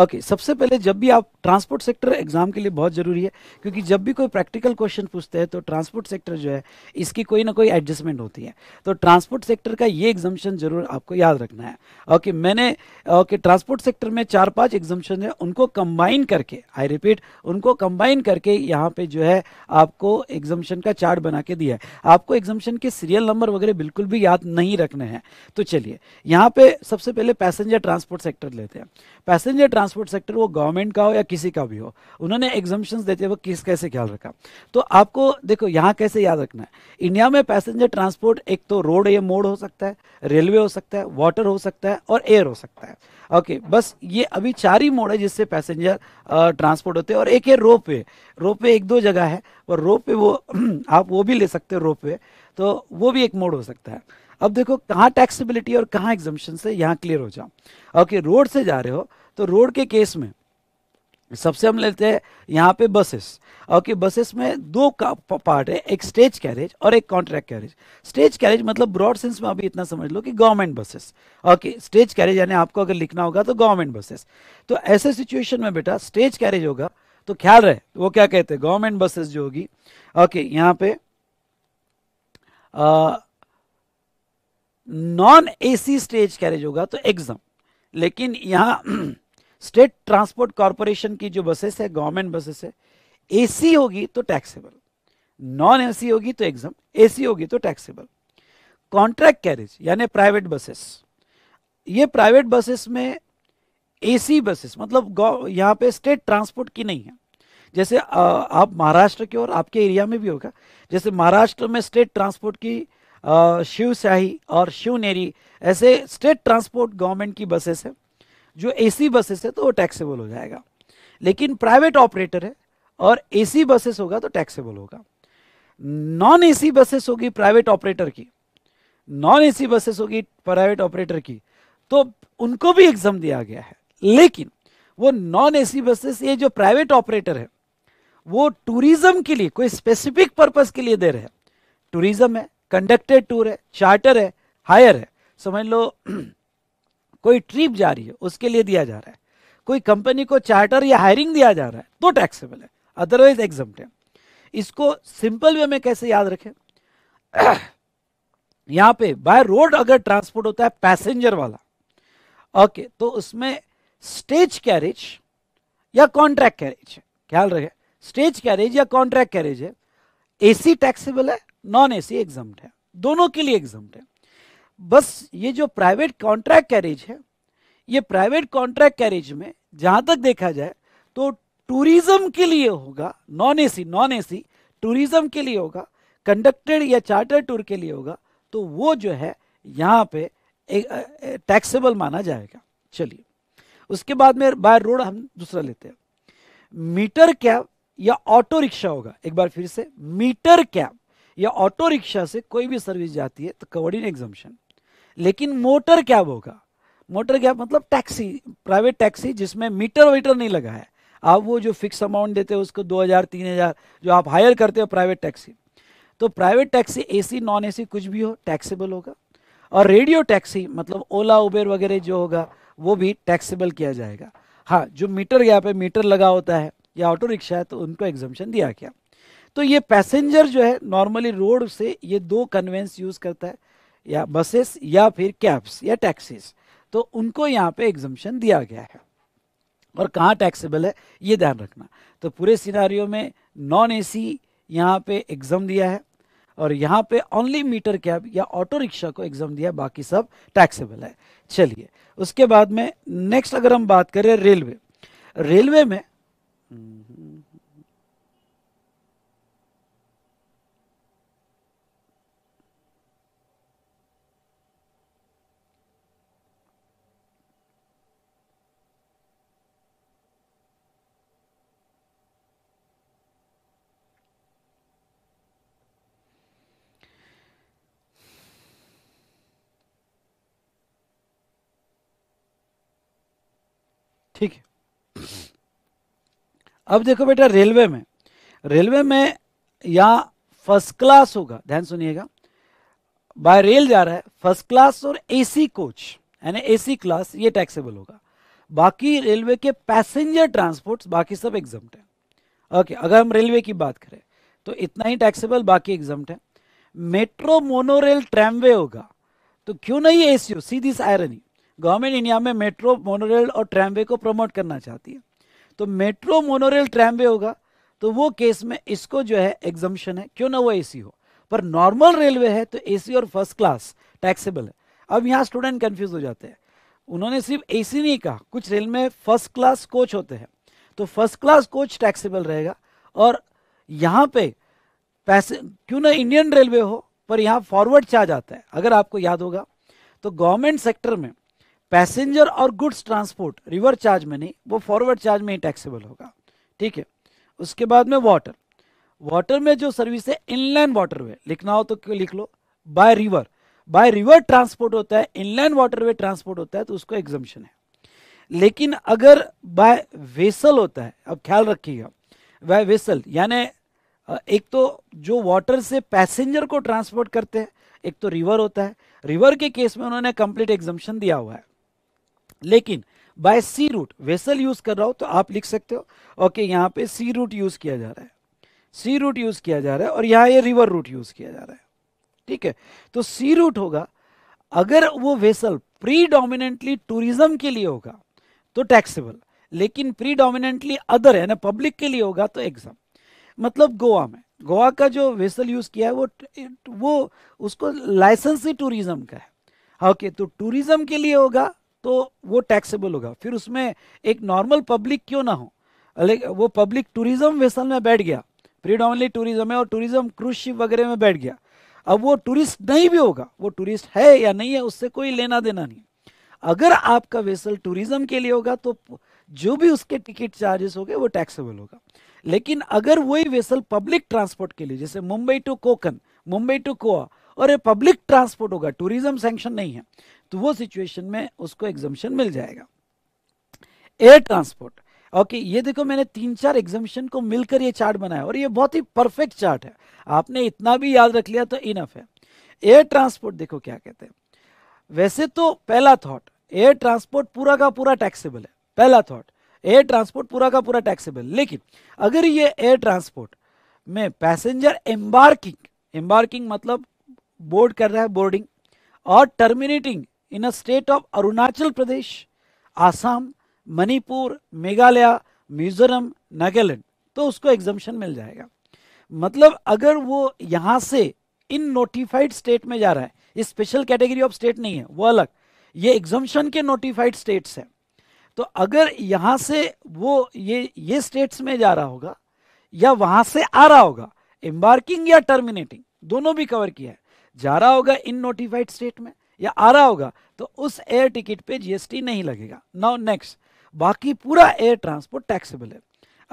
Speaker 1: ओके okay, सबसे पहले जब भी आप ट्रांसपोर्ट सेक्टर एग्जाम के लिए बहुत ज़रूरी है क्योंकि जब भी कोई प्रैक्टिकल क्वेश्चन पूछते हैं तो ट्रांसपोर्ट सेक्टर जो है इसकी कोई ना कोई एडजस्टमेंट होती है तो ट्रांसपोर्ट सेक्टर का ये एग्जामेशन जरूर आपको याद रखना है ओके okay, मैंने ओके okay, ट्रांसपोर्ट सेक्टर में चार पांच एग्जामेशन है उनको कंबाइन करके आई रिपीट उनको कंबाइन करके यहाँ पे जो है आपको एग्जामेशन का चार्ट बना के दिया है आपको एग्जामेशन के सीरियल नंबर वगैरह बिल्कुल भी याद नहीं रखने हैं तो चलिए यहाँ पे सबसे पहले पैसेंजर ट्रांसपोर्ट सेक्टर लेते हैं पैसेंजर ट्रांसपोर्ट सेक्टर वो गवर्नमेंट का हो या किसी का भी हो उन्होंने एग्जामेशन देते वक्त किस कैसे ख्याल रखा तो आपको देखो यहाँ कैसे याद रखना है इंडिया में पैसेंजर ट्रांसपोर्ट एक तो रोड या मोड हो सकता है रेलवे हो सकता है वाटर हो सकता है और एयर हो सकता है ओके okay, बस ये अभी चार ही मोड़ है जिससे पैसेंजर ट्रांसपोर्ट होते हैं और एक है रोप वे रोप वे एक दो जगह है और रोप वे वो आप वो भी ले सकते हो रोप वे तो वो भी एक मोड हो सकता है अब देखो कहाँ टैक्सीबिलिटी और कहाँ एग्जामेशन से यहाँ क्लियर हो जाओ ओके okay, रोड से जा रहे हो तो रोड के केस में सबसे हम लेते हैं यहाँ पे बसेस ओके बसेस में दो का पार्ट है एक स्टेज कैरेज और एक कॉन्ट्रैक्ट कैरेज स्टेज कैरेज मतलब ब्रॉड सेंस में अभी इतना समझ लो कि government buses okay stage carriage यानी आपको अगर लिखना होगा तो गवर्नमेंट बसेस तो ऐसे सिचुएशन में बेटा स्टेज कैरेज होगा तो ख्याल रहे वो क्या कहते हैं गवर्नमेंट बसेस जो होगी ओके यहाँ पे नॉन ए स्टेज कैरेज होगा तो एग्जाम लेकिन यहाँ स्टेट ट्रांसपोर्ट कॉरपोरेशन की जो बसेस है गवर्नमेंट बसेस है एसी होगी तो टैक्सेबल नॉन एसी होगी तो एग्जाम एसी होगी तो टैक्सेबल कॉन्ट्रैक्ट कैरेज यानी प्राइवेट बसेस ये प्राइवेट बसेस में एसी बसेस मतलब यहाँ पे स्टेट ट्रांसपोर्ट की नहीं है जैसे आप महाराष्ट्र के और आपके एरिया में भी होगा जैसे महाराष्ट्र में स्टेट ट्रांसपोर्ट की शिवशाही और शिवनेरी ऐसे स्टेट ट्रांसपोर्ट गवर्नमेंट की बसेस है जो एसी बसेस है तो वो टैक्सेबल हो जाएगा लेकिन प्राइवेट ऑपरेटर है और एसी बसेस होगा तो टैक्सेबल होगा नॉन एसी बसेस होगी प्राइवेट ऑपरेटर की नॉन एसी बसेस होगी प्राइवेट ऑपरेटर की तो उनको भी एग्जाम दिया गया है लेकिन वो नॉन एसी बसेस ये जो प्राइवेट ऑपरेटर है वो टूरिज्म के लिए कोई स्पेसिफिक पर्पस के लिए दे रहे हैं टूरिज्म है कंडक्टेड टूर है चार्टर है हायर है समझ लो कोई ट्रिप जा रही है उसके लिए दिया जा रहा है कोई कंपनी को चार्टर या हायरिंग दिया जा रहा है तो टैक्सेबल है अदरवाइज एग्जाम है इसको सिंपल वे में कैसे याद रखें यहां पे बाय रोड अगर ट्रांसपोर्ट होता है पैसेंजर वाला ओके तो उसमें स्टेज कैरेज या कॉन्ट्रैक्ट कैरेज है ख्याल रखे स्टेज कैरेज या कॉन्ट्रैक्ट कैरेज है एसी टैक्सेबल है नॉन एसी एग्जाम है दोनों के लिए एग्जाम है बस ये जो प्राइवेट कॉन्ट्रैक्ट कैरेज है ये प्राइवेट कॉन्ट्रैक्ट कैरेज में जहां तक देखा जाए तो टूरिज्म के लिए होगा non AC non AC tourism के लिए होगा कंडक्टेड या चार्टर टूर के लिए होगा तो वो जो है यहाँ पे टैक्सेबल माना जाएगा चलिए उसके बाद में बाय रोड हम दूसरा लेते हैं मीटर कैब या ऑटो रिक्शा होगा एक बार फिर से मीटर कैब या ऑटो रिक्शा से कोई भी सर्विस जाती है तो कवर्ड इन एग्जामेशन लेकिन मोटर कैब होगा मोटर कैब मतलब टैक्सी प्राइवेट टैक्सी जिसमें मीटर वीटर नहीं लगा है आप वो जो फिक्स अमाउंट देते हो उसको 2000 3000 जो आप हायर करते हो प्राइवेट टैक्सी तो private taxi AC non AC कुछ भी हो टैक्सेबल होगा और रेडियो टैक्सी मतलब ओला उबेर वगैरह जो होगा वो भी टैक्सेबल किया जाएगा हाँ जो मीटर गैप है मीटर लगा होता है या ऑटो रिक्शा है तो उनको एग्जामेशन दिया गया तो ये पैसेंजर जो है नॉर्मली रोड से ये दो कन्वेंस यूज़ करता है या बसेस या फिर कैब्स या टैक्सीज तो उनको यहाँ पे एग्जम्पन दिया गया है और कहाँ टैक्सेबल है ये ध्यान रखना तो पूरे सिनारियों में नॉन एसी यहाँ पे एग्जाम दिया है और यहाँ पे ओनली मीटर कैब या ऑटो रिक्शा को एग्जाम दिया बाकी सब टैक्सेबल है चलिए उसके बाद में नेक्स्ट अगर हम बात करें रेलवे रेलवे में हम्म, ठीक है अब देखो बेटा रेलवे में रेलवे में या फर्स्ट क्लास होगा ध्यान सुनिएगा बाय रेल जा रहा है फर्स्ट क्लास और एसी कोच यानी एसी क्लास ये टैक्सेबल होगा बाकी रेलवे के पैसेंजर ट्रांसपोर्ट्स बाकी सब एग्जाम है ओके अगर हम रेलवे की बात करें तो इतना ही टैक्सेबल बाकी एग्जाम है मेट्रो मोनोरेल ट्रैमवे होगा तो क्यों नहीं AC see this irony government India में मेट्रो मोनोरेल और ट्रैमवे को प्रमोट करना चाहती है तो मेट्रो मोनोरेल ट्रैमवे होगा तो वो केस में इसको जो है एग्जम्पन है क्यों ना वो एसी हो पर नॉर्मल रेलवे है तो एसी और फर्स्ट क्लास टैक्सेबल है अब यहाँ स्टूडेंट कन्फ्यूज हो जाते हैं उन्होंने सिर्फ एसी नहीं कहा कुछ रेल में फर्स्ट क्लास कोच होते हैं तो फर्स्ट क्लास कोच टैक्सेबल रहेगा और यहाँ पे पैसे क्यों ना इंडियन रेलवे हो पर यहाँ फॉरवर्ड चार्ज आता है अगर आपको याद होगा तो गवर्नमेंट सेक्टर में पैसेंजर और गुड्स ट्रांसपोर्ट रिवर चार्ज में नहीं वो फॉरवर्ड चार्ज में ही टैक्सेबल होगा ठीक है उसके बाद में वाटर वाटर में जो सर्विस है इनलैंड वाटरवे लिखना हो तो क्यों लिख लो by river by river transport होता है इनलैंड वाटरवे ट्रांसपोर्ट होता है तो उसको एग्जम्पन है लेकिन अगर बाय वेसल होता है अब ख्याल रखिएगा बाय वेसल यानी एक तो जो वाटर से पैसेंजर को ट्रांसपोर्ट करते हैं एक तो रिवर होता है रिवर के केस में उन्होंने कंप्लीट एग्जम्पन दिया हुआ है लेकिन by sea route vessel use कर रहा हो तो आप लिख सकते हो ओके यहां पे सी रूट यूज किया जा रहा है सी रूट यूज किया जा रहा है और यहां ये रिवर रूट यूज किया जा रहा है ठीक है तो सी रूट होगा अगर वो वेसल प्री डोमिनेंटली टूरिज्म के लिए होगा तो टैक्सेबल लेकिन प्री डोमिनेंटली अदर है ना पब्लिक के लिए होगा तो एग्जाम मतलब गोवा में गोवा का जो वेसल यूज किया है वो वो उसको लाइसेंस ही टूरिज्म का है ओके तो टूरिज्म के लिए होगा तो वो टैक्सेबल होगा फिर उसमें एक नॉर्मल पब्लिक क्यों ना हो वो पब्लिक टूरिज्म वेसल में बैठ गया प्रीडोमली टूरिज्म है और टूरिज्म क्रूज शिप वगैरह में बैठ गया अब वो टूरिस्ट नहीं भी होगा वो टूरिस्ट है या नहीं है उससे कोई लेना देना नहीं अगर आपका वेसल टूरिज्म के लिए होगा तो जो भी उसके टिकट चार्जेस हो गए वो टैक्सेबल होगा लेकिन अगर वही वेसल पब्लिक ट्रांसपोर्ट के लिए जैसे मुंबई टू कोकन मुंबई टू गोवा और ये पब्लिक ट्रांसपोर्ट होगा टूरिज्म सेंक्शन नहीं है तो वो सिचुएशन में उसको एग्जम्पन मिल जाएगा एयर ट्रांसपोर्ट ओके okay, ये देखो मैंने तीन चार एग्जामेशन को मिलकर ये चार्ट बनाया और ये बहुत ही परफेक्ट चार्ट है आपने इतना भी याद रख लिया तो इनफ है एयर ट्रांसपोर्ट देखो क्या कहते हैं वैसे तो पहला थॉट एयर ट्रांसपोर्ट पूरा का पूरा टैक्सेबल है पहला थॉट एयर ट्रांसपोर्ट पूरा का पूरा टैक्सेबल लेकिन अगर ये एयर ट्रांसपोर्ट में पैसेंजर एम्बार्किंग एम्बार्किंग मतलब बोर्ड कर रहा है बोर्डिंग और terminating in a state of Arunachal Pradesh, Assam, Manipur Meghalaya Mizoram Nagaland तो उसको एग्जामेशन मिल जाएगा मतलब अगर वो यहां से इन नोटिफाइड स्टेट में जा रहा है ये स्पेशल कैटेगरी ऑफ स्टेट नहीं है वो अलग ये एग्जामेशन के नोटिफाइड स्टेट्स है तो अगर यहां से वो ये ये स्टेट्स में जा रहा होगा या वहां से आ रहा होगा एम्बार्किंग या टर्मिनेटिंग दोनों भी कवर किया है जा रहा होगा इन नोटिफाइड स्टेट में या आ रहा होगा तो उस एयर टिकट पे जीएसटी नहीं लगेगा नाउ नेक्स्ट बाकी पूरा एयर ट्रांसपोर्ट टैक्सेबल है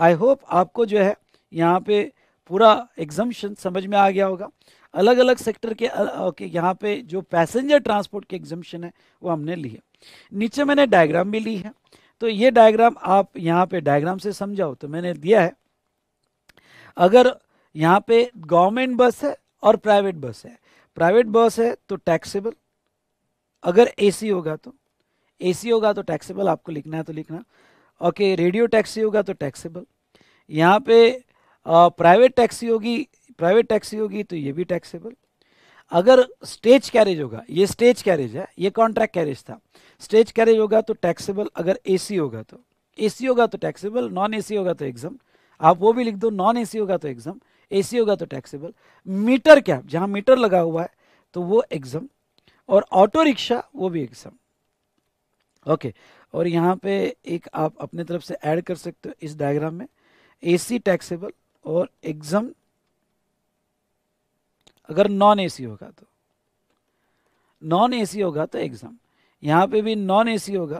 Speaker 1: आई होप आपको जो है यहाँ पे पूरा एग्जामेशन समझ में आ गया होगा अलग अलग सेक्टर के ओके यहाँ पे जो पैसेंजर ट्रांसपोर्ट के एग्जामेशन है वो हमने ली है नीचे मैंने डायग्राम भी ली है तो ये डायग्राम आप यहाँ पे डायग्राम से समझाओ तो मैंने दिया है अगर यहाँ पे गवर्नमेंट बस है और प्राइवेट बस है प्राइवेट बस है तो टैक्सेबल अगर एसी होगा तो एसी होगा तो टैक्सेबल आपको लिखना है तो लिखना ओके रेडियो टैक्सी होगा तो टैक्सेबल यहाँ पे प्राइवेट टैक्सी होगी प्राइवेट टैक्सी होगी तो ये भी टैक्सेबल अगर स्टेज कैरेज होगा ये स्टेज कैरेज है ये कॉन्ट्रैक्ट कैरेज था स्टेज कैरेज होगा तो टैक्सेबल अगर एसी होगा तो एसी होगा तो टैक्सेबल नॉन एसी होगा तो एग्जाम आप वो भी लिख दो नॉन एसी होगा तो एग्जाम एसी होगा तो टैक्सेबल मीटर कैब जहाँ मीटर लगा हुआ है तो वो एग्जाम और ऑटो रिक्शा वो भी एग्जाम ओके और यहाँ पे एक आप अपने तरफ से ऐड कर सकते हो इस डायग्राम में एसी टैक्सेबल और एग्जाम अगर नॉन एसी होगा तो नॉन एसी होगा तो एग्जाम यहाँ पे भी नॉन एसी होगा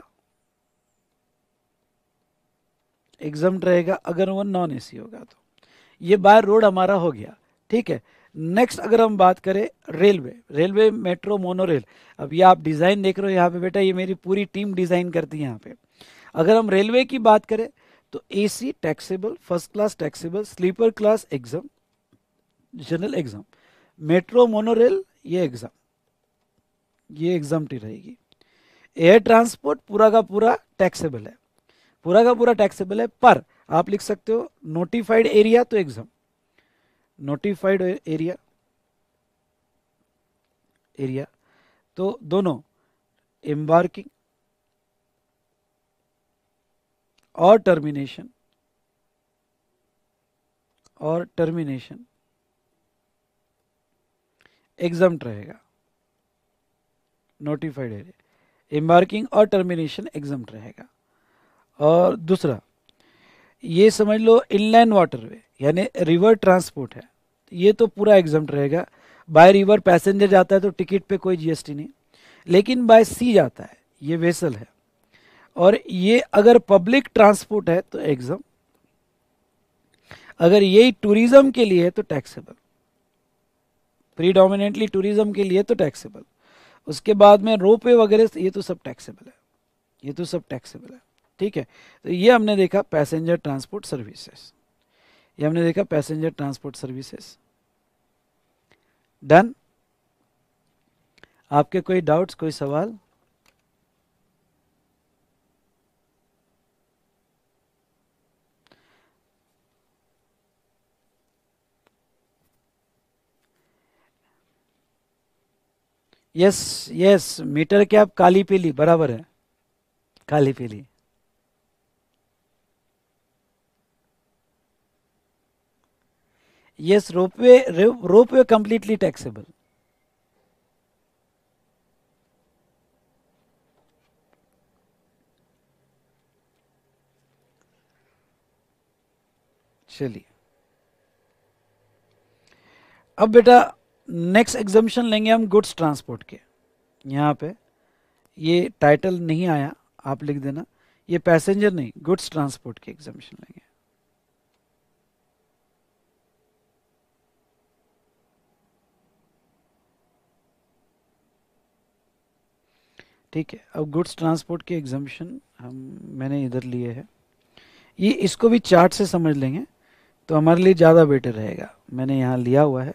Speaker 1: एग्जाम रहेगा अगर वो नॉन एसी होगा तो ये बाय रोड हमारा हो गया ठीक है नेक्स्ट अगर हम बात करें रेलवे रेलवे मेट्रो मोनोरेल अब ये आप डिज़ाइन देख रहे हो यहाँ पे बेटा ये मेरी पूरी टीम डिज़ाइन करती है यहाँ पे अगर हम रेलवे की बात करें तो AC taxable first class taxable sleeper class exam general exam metro monorail ये एग्ज़ाम ये एग्ज़ाम टी रहेगी एयर ट्रांसपोर्ट पूरा का पूरा टैक्सेबल है पूरा का पूरा टैक्सेबल है पर आप लिख सकते हो नोटिफाइड एरिया तो एग्ज़ाम नोटिफाइड एरिया एरिया तो दोनों एम्बार्किंग और टर्मिनेशन और टर्मिनेशन एग्जाम रहेगा नोटिफाइड एरिया एम्बार्किंग और टर्मिनेशन एग्जाम रहेगा और दूसरा ये समझ लो इनलाइन वाटरवे यानी रिवर ट्रांसपोर्ट है ये तो पूरा एग्जाम रहेगा बाय रिवर पैसेंजर जाता है तो टिकट पे कोई जीएसटी नहीं लेकिन बाय सी जाता है ये वेसल है और ये अगर पब्लिक ट्रांसपोर्ट है तो एग्जाम अगर यही टूरिज्म के लिए है तो टैक्सेबल प्रीडोमिनेटली टूरिज्म के लिए तो टैक्सेबल उसके बाद में रोप वे वगैरह ये तो सब टैक्सेबल है ये तो सब टैक्सेबल है ठीक है तो ये हमने देखा पैसेंजर ट्रांसपोर्ट सर्विसेज़ ये हमने देखा पैसेंजर ट्रांसपोर्ट सर्विसेज डन आपके कोई डाउट्स कोई सवाल यस यस मीटर के आप काली पीली बराबर है काली पीली Yes, ropeway, ropeway completely taxable. चलिए अब बेटा नेक्स्ट एग्जामेशन लेंगे हम गुड्स ट्रांसपोर्ट के यहाँ पे ये टाइटल नहीं आया आप लिख देना ये पैसेंजर नहीं गुड्स ट्रांसपोर्ट के एग्जामेशन लेंगे ठीक है अब गुड्स ट्रांसपोर्ट के एग्जामिशन हम मैंने इधर लिए है ये इसको भी चार्ट से समझ लेंगे तो हमारे लिए ज़्यादा बेटर रहेगा मैंने यहाँ लिया हुआ है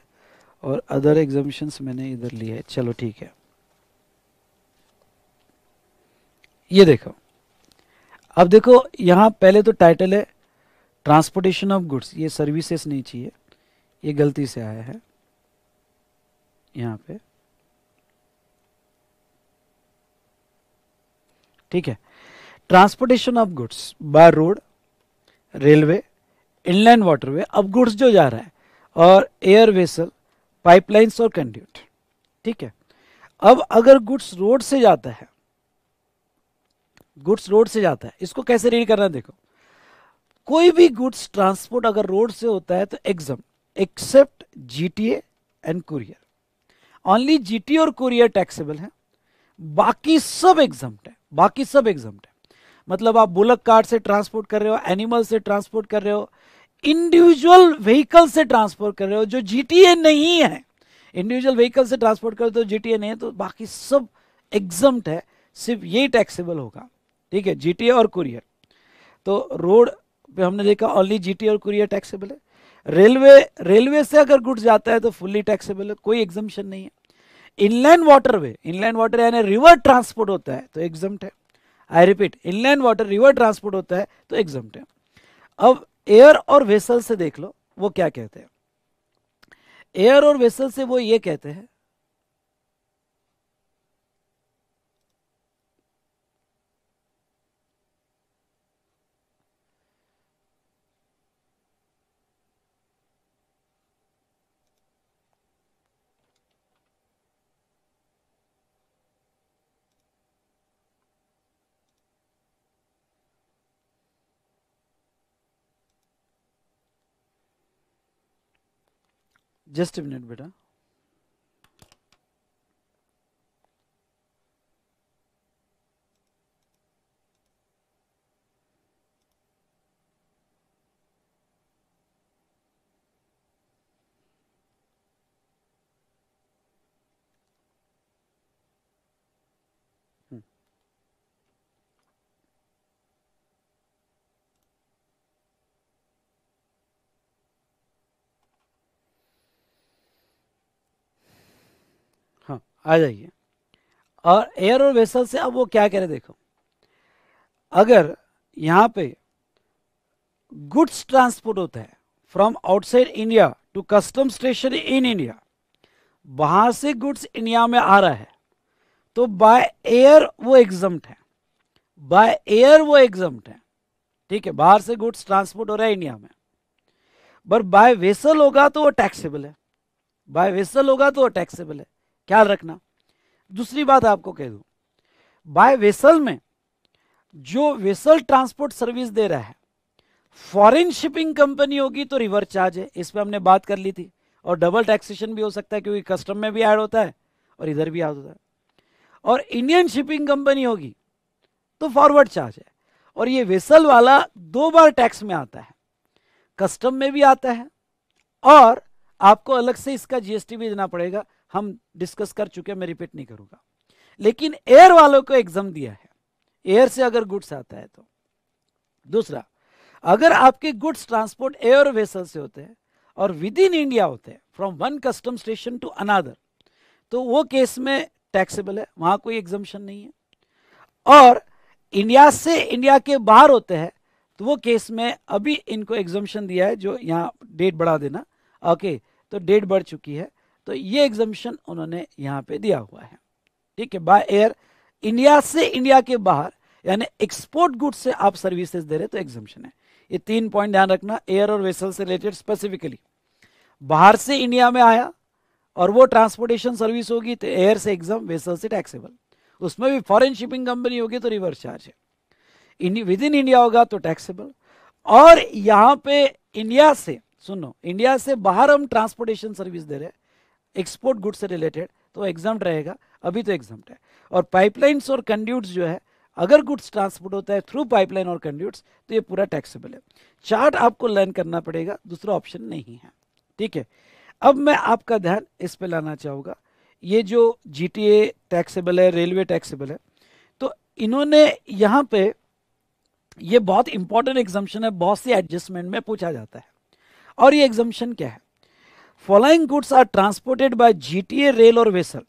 Speaker 1: और अदर एग्जामिशंस मैंने इधर लिए है चलो ठीक है ये देखो अब देखो यहाँ पहले तो टाइटल है ट्रांसपोर्टेशन ऑफ गुड्स ये सर्विसेस नहीं चाहिए ये गलती से आया है यहाँ पे ठीक है transportation of goods by road railway inland waterway अब गुड्स जो जा रहा है और एयर वेसल पाइपलाइंस और कंड्यूट ठीक है अब अगर गुड्स रोड से जाता है गुड्स रोड से जाता है इसको कैसे रीड करना देखो कोई भी गुड्स ट्रांसपोर्ट अगर रोड से होता है तो exam except GTA and courier only GTA और कुरियर टैक्सेबल है बाकी सब एग्जाम बाकी सब एग्जाम है मतलब आप बुलक कार्ड से ट्रांसपोर्ट कर रहे हो एनिमल से ट्रांसपोर्ट कर रहे हो इंडिविजुअल व्हीकल से ट्रांसपोर्ट कर रहे हो जो जीटीए नहीं है इंडिविजुअल व्हीकल से ट्रांसपोर्ट कर रहे हो तो जीटीए नहीं है तो बाकी सब एग्जाम है सिर्फ यही टैक्सेबल होगा ठीक है जीटीए और कुरियर तो रोड पे हमने देखा ऑनली जीटीए और कुरियर टैक्सेबल है रेलवे रेलवे से अगर गुड्स जाता है तो फुल्ली टैक्सेबल है कोई एग्जामेशन नहीं है inland waterway inland water यानी रिवर ट्रांसपोर्ट होता है तो एग्जाम है I repeat inland water river transport होता है तो एग्जाम है अब एयर और वेसल से देख लो वो क्या कहते हैं एयर और वेसल से वो ये कहते हैं जस्ट मिनट बेटा आ जाइए और एयर और वेसल से अब वो क्या कह रहे देखो अगर यहाँ पे गुड्स ट्रांसपोर्ट होता है from outside India to custom station in India वहां से गुड्स इंडिया में आ रहा है तो बाय एयर वो एग्जाम है बाय एयर वो एग्जाम है ठीक है बाहर से गुड्स ट्रांसपोर्ट हो रहा है इंडिया में पर बाय वेसल होगा तो वो टैक्सेबल है बाय वेसल होगा तो वो टैक्सेबल है ख्याल रखना दूसरी बात आपको कह दू बाय वेसल में जो वेसल ट्रांसपोर्ट सर्विस दे रहा है फॉरेन शिपिंग कंपनी होगी तो रिवर्स चार्ज है इस पर हमने बात कर ली थी और डबल टैक्सेशन भी हो सकता है क्योंकि कस्टम में भी ऐड होता है और इधर भी ऐड होता है और इंडियन शिपिंग कंपनी होगी तो फॉरवर्ड चार्ज है और ये वेसल वाला दो बार टैक्स में आता है कस्टम में भी आता है और आपको अलग से इसका जीएसटी भी देना पड़ेगा हम डिस्कस कर चुके हैं मैं रिपीट नहीं करूंगा लेकिन एयर वालों को एग्जाम दिया है एयर से अगर गुड्स आता है तो दूसरा अगर आपके गुड्स ट्रांसपोर्ट एयर वेसल से होते हैं और विद इन इंडिया होते हैं from one custom station to another तो वो केस में टैक्सेबल है वहां कोई एग्जामेशन नहीं है और इंडिया से इंडिया के बाहर होते हैं तो वो केस में अभी इनको एग्जामेशन दिया है जो यहाँ डेट बढ़ा देना ओके तो डेट बढ़ चुकी है तो ये एग्जामिशन उन्होंने यहाँ पे दिया हुआ है ठीक है बाय एयर इंडिया से इंडिया के बाहर यानी एक्सपोर्ट गुड्स से आप सर्विसेज दे रहे तो एग्जामिशन है ये तीन पॉइंट ध्यान रखना एयर और वेसल से रिलेटेड स्पेसिफिकली बाहर से इंडिया में आया और वो ट्रांसपोर्टेशन सर्विस होगी तो एयर से एग्जाम वेसल से टैक्सेबल उसमें भी फॉरेन शिपिंग कंपनी होगी तो रिवर्स चार्ज है विद इन इंडिया होगा तो टैक्सेबल और यहाँ पे इंडिया से सुनो इंडिया से बाहर हम ट्रांसपोर्टेशन सर्विस दे रहे हैं एक्सपोर्ट गुड्स से रिलेटेड तो एग्जाम रहेगा अभी तो एग्जाम है और पाइपलाइंस और कंड्यूट्स जो है अगर गुड्स ट्रांसपोर्ट होता है थ्रू पाइपलाइन और कंड्यूट्स तो ये पूरा टैक्सेबल है चार्ट आपको लर्न करना पड़ेगा दूसरा ऑप्शन नहीं है ठीक है अब मैं आपका ध्यान इस पर लाना चाहूँगा ये जो जी टैक्सेबल है रेलवे टैक्सेबल है तो इन्होंने यहाँ पे ये बहुत इंपॉर्टेंट एग्जाम्शन है बहुत सी एडजस्टमेंट में पूछा जाता है और ये एग्जाम्पन क्या है following goods are transported by GTA rail और वेसल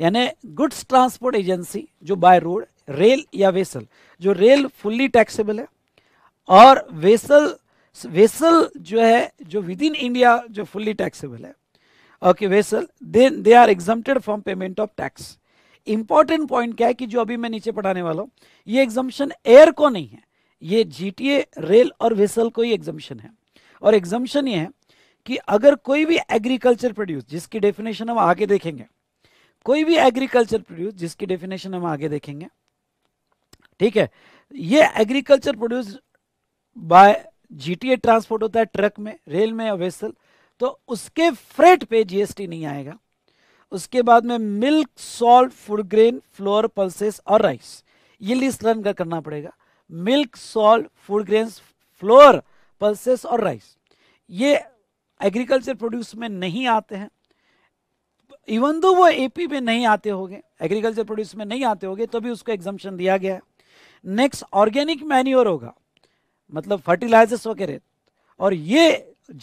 Speaker 1: यानी गुड्स ट्रांसपोर्ट एजेंसी जो बाय रोड रेल या वेसल जो रेल फुल्ली टैक्सेबल है और वेसल वेसल जो है जो विद इन इंडिया जो फुल्ली टैक्सेबल है okay vessel then they are exempted from payment of tax important point क्या है कि जो अभी मैं नीचे पढ़ाने वाला हूँ ये एग्जम्पन एयर को नहीं है ये जीटीए रेल और वेसल को ही एग्जाम्शन है और एग्जाम्शन ये है कि अगर कोई भी एग्रीकल्चर प्रोड्यूस जिसकी डेफिनेशन हम आगे देखेंगे कोई भी एग्रीकल्चर प्रोड्यूस जिसकी डेफिनेशन हम आगे देखेंगे ठीक है ये agriculture produce by GTA transport होता है ट्रक में रेल में या वेसल तो उसके फ्रेट पे जीएसटी नहीं आएगा उसके बाद में milk salt food grain flour pulses और राइस ये लिस्ट रन कर करना पड़ेगा milk salt food grain flour pulses और राइस ये एग्रीकल्चर प्रोड्यूस में नहीं आते हैं इवन दो वो एपी में नहीं आते होंगे एग्रीकल्चर प्रोड्यूस में नहीं आते होंगे तो भी उसको एग्जामेशन दिया गया है नेक्स्ट ऑर्गेनिक मैन्योर होगा मतलब फर्टिलाइजर्स वगैरह और ये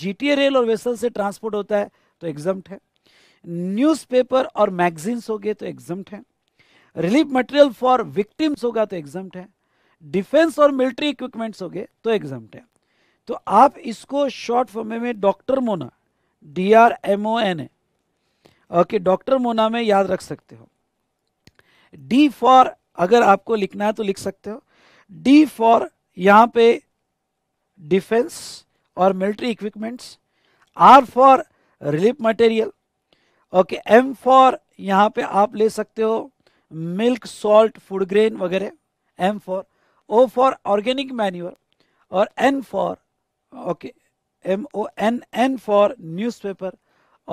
Speaker 1: जीटीए रेल और वेसल से ट्रांसपोर्ट होता है तो एग्जाम है न्यूज और मैगजीन्स हो गए तो एग्जाम है रिलीफ मटेरियल फॉर विक्टिम्स होगा तो एग्जाम है डिफेंस और मिलिट्री इक्विपमेंट्स हो तो एग्जाम है तो आप इसको शॉर्ट फॉर्म में doctor Mona D R M O N A okay doctor Mona में याद रख सकते हो डी फॉर अगर आपको लिखना है तो लिख सकते हो डी फॉर यहां पे डिफेंस और military equipments R for relief material okay M for यहां पे आप ले सकते हो मिल्क सॉल्ट फूड ग्रेन वगैरह M for O for organic manure और N for okay M O N N for newspaper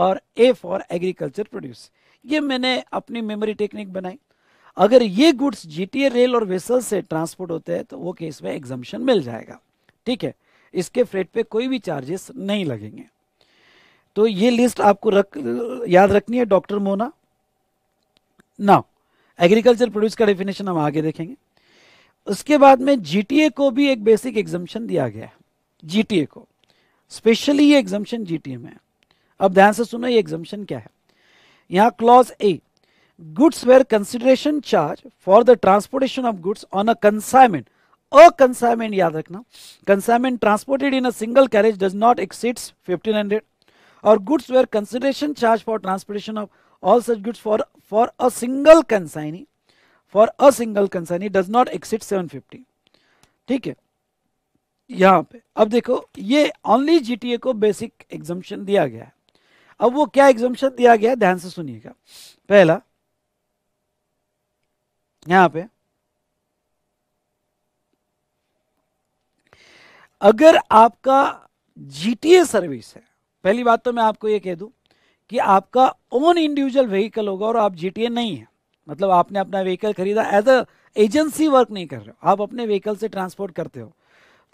Speaker 1: और ए फॉर एग्रीकल्चर प्रोड्यूस ये मैंने अपनी मेमोरी टेक्निक बनाई अगर ये गुड्स जीटीए रेल और वेसल से ट्रांसपोर्ट होते हैं तो वो केस में एग्जामेशन मिल जाएगा ठीक है इसके फ्रेट पे कोई भी चार्जेस नहीं लगेंगे तो ये लिस्ट आपको रख याद रखनी है डॉक्टर मोना ना एग्रीकल्चर प्रोड्यूस का डेफिनेशन हम आगे देखेंगे उसके बाद में जीटीए को भी एक बेसिक एग्जामेशन दिया गया है जीटीए को स्पेशली ये एग्जामेशन जीटीए में अब ध्यान से सुनो ये एग्जामेशन क्या है यहां clause A goods where consideration charge for the transportation of goods on a consignment a consignment याद रखना consignment transported in a single carriage does not exceeds 1500 और goods where consideration charge for transportation of all such goods for for a single consignee for a single consignee does not exceed 750 ठीक है यहाँ पे अब देखो ये only GTA को basic exemption दिया गया है अब वो क्या एग्जामेशन दिया गया ध्यान से सुनिएगा पहला यहाँ पे अगर आपका जीटीए सर्विस है पहली बात तो मैं आपको ये कह दू कि आपका ओन इंडिविजुअल व्हीकल होगा और आप जीटीए नहीं है मतलब आपने अपना व्हीकल खरीदा एज अ एजेंसी वर्क नहीं कर रहे हो आप अपने व्हीकल से ट्रांसपोर्ट करते हो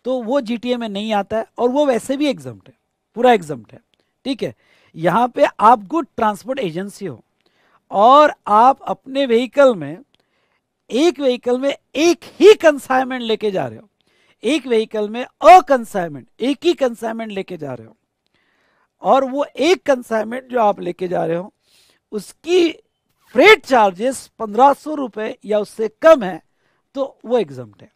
Speaker 1: तो वो जीटीए में नहीं आता है और वो वैसे भी एग्जाम है पूरा एग्जाम है ठीक है यहाँ पे आप गुड ट्रांसपोर्ट एजेंसी हो और आप अपने व्हीकल में एक व्हीकल में एक ही कंसाइनमेंट लेके जा रहे हो एक व्हीकल में अ कंसाइनमेंट एक ही कंसाइनमेंट लेके जा रहे हो और वो एक कंसाइनमेंट जो आप लेके जा रहे हो उसकी फ्रेट चार्जेस पंद्रह सौ रुपए या उससे कम है तो वो एग्जाम है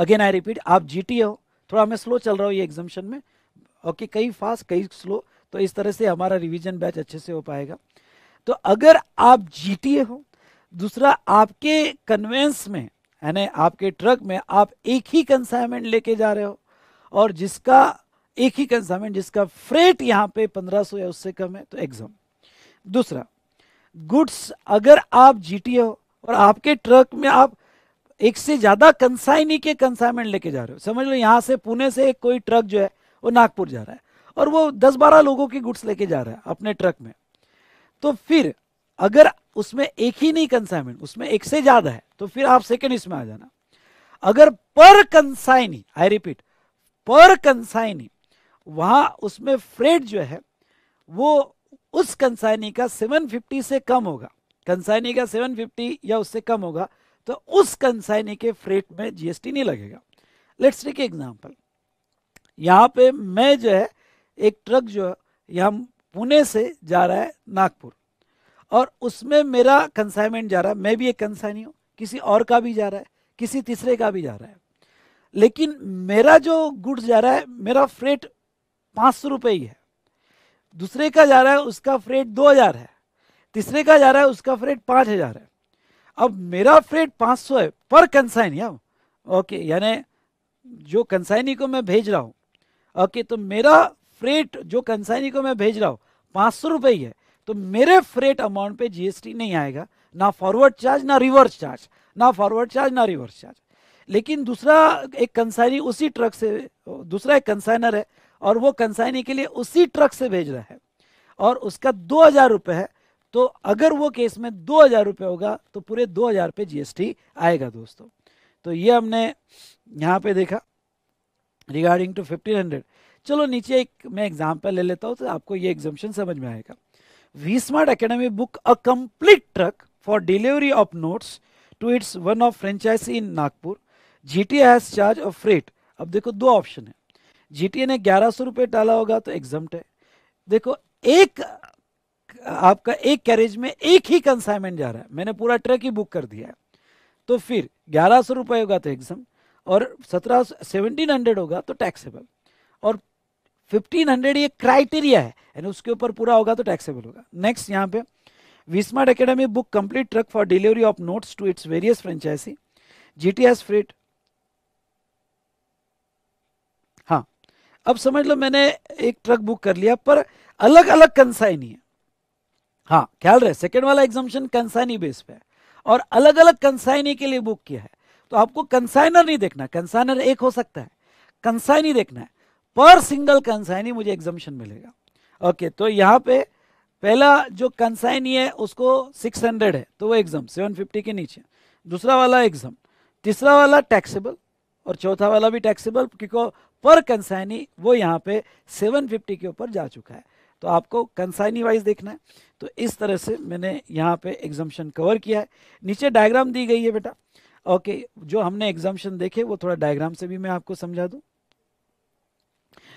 Speaker 1: अगेन आई रिपीट आप जी हो थोड़ा मैं स्लो चल रहा हूँ ये एग्जामेशन में ओके okay, कई फास्ट कई स्लो तो इस तरह से हमारा रिवीजन बैच अच्छे से हो पाएगा तो अगर आप जी हो दूसरा आपके कन्वेंस में यानी आपके ट्रक में आप एक ही कंसाइनमेंट लेके जा रहे हो और जिसका एक ही कंसाइनमेंट जिसका फ्रेट यहाँ पे 1500 या उससे कम है तो एग्जाम दूसरा गुड्स अगर आप जीटीए हो और आपके ट्रक में आप एक से ज्यादा कंसाइनी के कंसाइनमेंट लेके जा रहे हो समझ लो यहां से पुणे से एक कोई ट्रक जो है वो नागपुर जा रहा है और वो दस बारह लोगों की गुड्स लेके जा रहा है अपने ट्रक में तो फिर अगर उसमें एक ही नहीं कंसाइनमेंट उसमें एक से ज्यादा है तो फिर आप सेकेंड इसमें आ जाना अगर per consignee I repeat per consignee वहां उसमें फ्रेड जो है वो उस कंसाइनी का सेवन से कम होगा कंसाइनी का सेवन या उससे कम होगा तो उस कंसाइनी के फ्रेट में जीएसटी नहीं लगेगा लेट्स टेक एग्जांपल यहाँ पे मैं जो है एक ट्रक जो है यहाँ पुणे से जा रहा है नागपुर और उसमें मेरा कंसाइनमेंट जा रहा है मैं भी एक कंसाइनी हूँ किसी और का भी जा रहा है किसी तीसरे का भी जा रहा है लेकिन मेरा जो गुड्स जा रहा है मेरा फ्रेट पाँच सौ रुपये ही है दूसरे का जा रहा है उसका फ्रेट दो हज़ार है तीसरे का जा रहा है उसका फ्रेट पाँच हज़ार है अब मेरा फ्रेट 500 है पर कंसाइन या ओके यानी जो कंसाइनी को मैं भेज रहा हूँ ओके तो मेरा फ्रेट जो कंसाइनी को मैं भेज रहा हूँ पाँच सौ रुपये ही है तो मेरे फ्रेट अमाउंट पे जीएसटी नहीं आएगा ना फॉरवर्ड चार्ज ना रिवर्स चार्ज ना फॉरवर्ड चार्ज ना रिवर्स चार्ज लेकिन दूसरा एक कंसाइनी उसी ट्रक से दूसरा एक कंसाइनर है और वो कंसाइनी के लिए उसी ट्रक से भेज रहा है और उसका दो हज़ार रुपये है तो अगर वो केस में दो हज़ार रुपये होगा तो पूरे दो हज़ार पे जीएसटी आएगा दोस्तों तो ये हमने यहाँ पे देखा रिगार्डिंग टू फिफ्टीन हंड्रेड चलो नीचे एक मैं एग्जाम्पल ले लेता हूँ तो आपको ये एग्जाम्पन समझ में आएगा we Smart Academy book a complete truck for delivery of notes to its one of franchisee in Nagpur G T has charge of freight अब देखो दो ऑप्शन है जी टी ने ग्यारह सौ रुपये डाला होगा तो एग्जाम है देखो एक आपका एक कैरेज में एक ही कंसाइनमेंट जा रहा है मैंने पूरा ट्रक ही बुक कर दिया है तो फिर ग्यारह सौ रुपये होगा तो एग्जाम और सत्रह सेवनटीन हंड्रेड होगा तो टैक्सेबल और फिफ्टीन हंड्रेड ये क्राइटेरिया है यानी उसके ऊपर पूरा होगा तो टैक्सेबल होगा नेक्स्ट यहाँ पे विस्मार्ट academy book complete truck for delivery of notes to its various franchisee G T S freight अब समझ लो मैंने एक ट्रक बुक कर लिया पर अलग अलग कंसाइन है हाँ ख्याल रहे सेकेंड वाला एग्जामेशन कंसाइनी बेस पे है और अलग अलग कंसाइनी के लिए बुक किया है तो आपको कंसाइनर नहीं देखना कंसाइनर एक हो सकता है कंसाइनी देखना है पर सिंगल कंसाइनी मुझे एग्जामेशन मिलेगा ओके तो यहाँ पे पहला जो कंसाइनी है उसको 600 है तो वो एग्जाम 750 के नीचे दूसरा वाला एग्जाम तीसरा वाला टैक्सेबल और चौथा वाला भी टैक्सेबल क्योंकि पर कंसाइनी वो यहाँ पे 750 के ऊपर जा चुका है तो आपको कंसाइनी वाइज देखना है तो इस तरह से मैंने यहाँ पे एग्जाम्शन कवर किया है नीचे डायग्राम दी गई है बेटा ओके जो हमने एग्जाम्शन देखे वो थोड़ा डायग्राम से भी मैं आपको समझा दूँ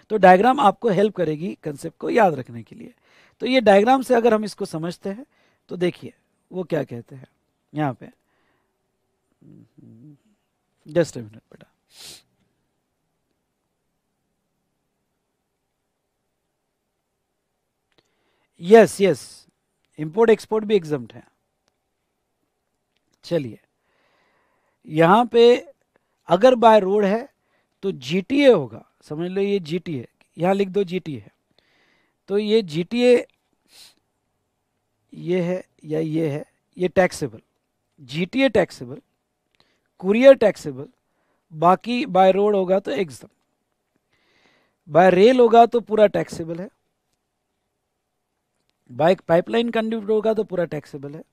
Speaker 1: तो डायग्राम आपको हेल्प करेगी कंसेप्ट को याद रखने के लिए तो ये डायग्राम से अगर हम इसको समझते हैं तो देखिए वो क्या कहते हैं यहाँ पे जस्ट ए मिनट बेटा यस यस इंपोर्ट एक्सपोर्ट भी एग्जाम है चलिए यहां पे अगर बाय रोड है तो जीटीए होगा समझ लो ये जीटीए यहां लिख दो जीटीए है तो ये जीटीए ये है या ये है ये taxable GTA taxable courier taxable बाकी बाय रोड होगा तो एग्जाम बाय रेल होगा तो पूरा टैक्सेबल है बाइक पाइपलाइन कंड्यूट होगा तो पूरा टैक्सेबल है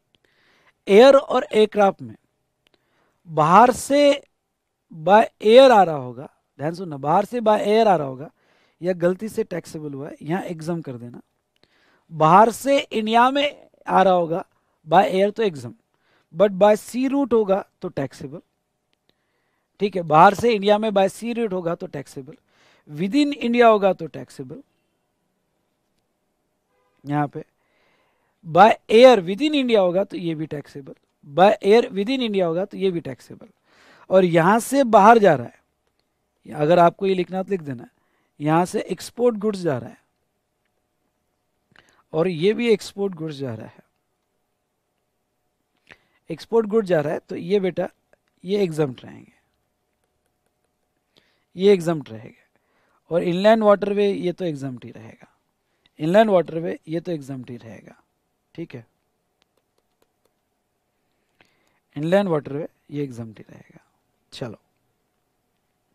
Speaker 1: एयर और एयरक्राफ्ट में बाहर से बाय एयर आ रहा होगा ध्यान सुनना बाहर से बाय एयर आ रहा होगा या गलती से टैक्सेबल हुआ है यहाँ एग्जाम कर देना बाहर से इंडिया में आ रहा होगा बाय एयर तो exempt but by sea route होगा तो टैक्सेबल ठीक है बाहर से इंडिया में बाय सी रूट होगा तो टैक्सेबल विद इन इंडिया होगा तो टैक्सेबल यहाँ पे by air within India होगा तो ये भी taxable by air within India होगा तो ये भी टैक्सेबल और यहाँ से बाहर जा रहा है अगर आपको ये लिखना तो लिख देना है यहाँ से एक्सपोर्ट गुड्स जा रहा है और ये भी एक्सपोर्ट गुड्स जा रहा है एक्सपोर्ट गुड जा रहा है तो ये बेटा ये एग्जाम रहेंगे ये एग्जाम रहेगा और इनलैंड वाटरवे ये तो एग्जाम ही रहेगा इनलैंड वाटरवे ये तो एग्जाम रहेगा ठीक है इनलैंड वाटरवे ये एग्जाम रहेगा चलो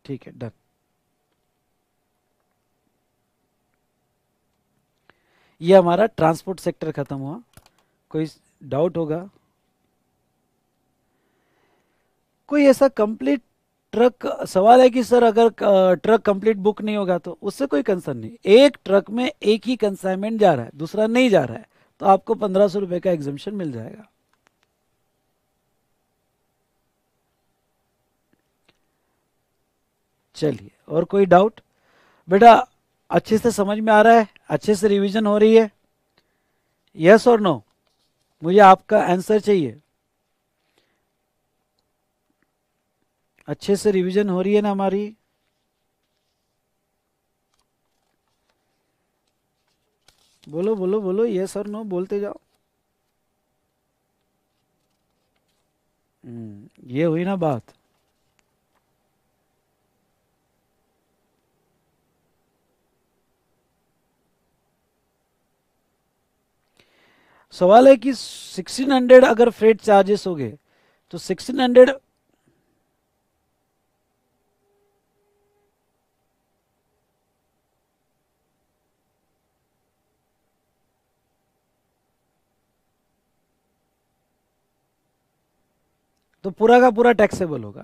Speaker 1: ठीक है डन ये हमारा ट्रांसपोर्ट सेक्टर खत्म हुआ कोई डाउट होगा कोई ऐसा कंप्लीट ट्रक सवाल है कि सर अगर ट्रक कंप्लीट बुक नहीं होगा तो उससे कोई कंसर्न नहीं एक ट्रक में एक ही कंसाइनमेंट जा रहा है दूसरा नहीं जा रहा है तो आपको पंद्रह सौ रुपये का एग्जामेशन मिल जाएगा चलिए और कोई डाउट बेटा अच्छे से समझ में आ रहा है अच्छे से रिवीजन हो रही है यस और नो मुझे आपका आंसर चाहिए अच्छे से रिवीजन हो रही है ना हमारी बोलो बोलो बोलो ये सर नो बोलते जाओ हम्म, ये हुई ना बात सवाल है कि 1600 अगर फ्रेट चार्जेस हो गए तो 1600 तो पूरा का पूरा टैक्सेबल होगा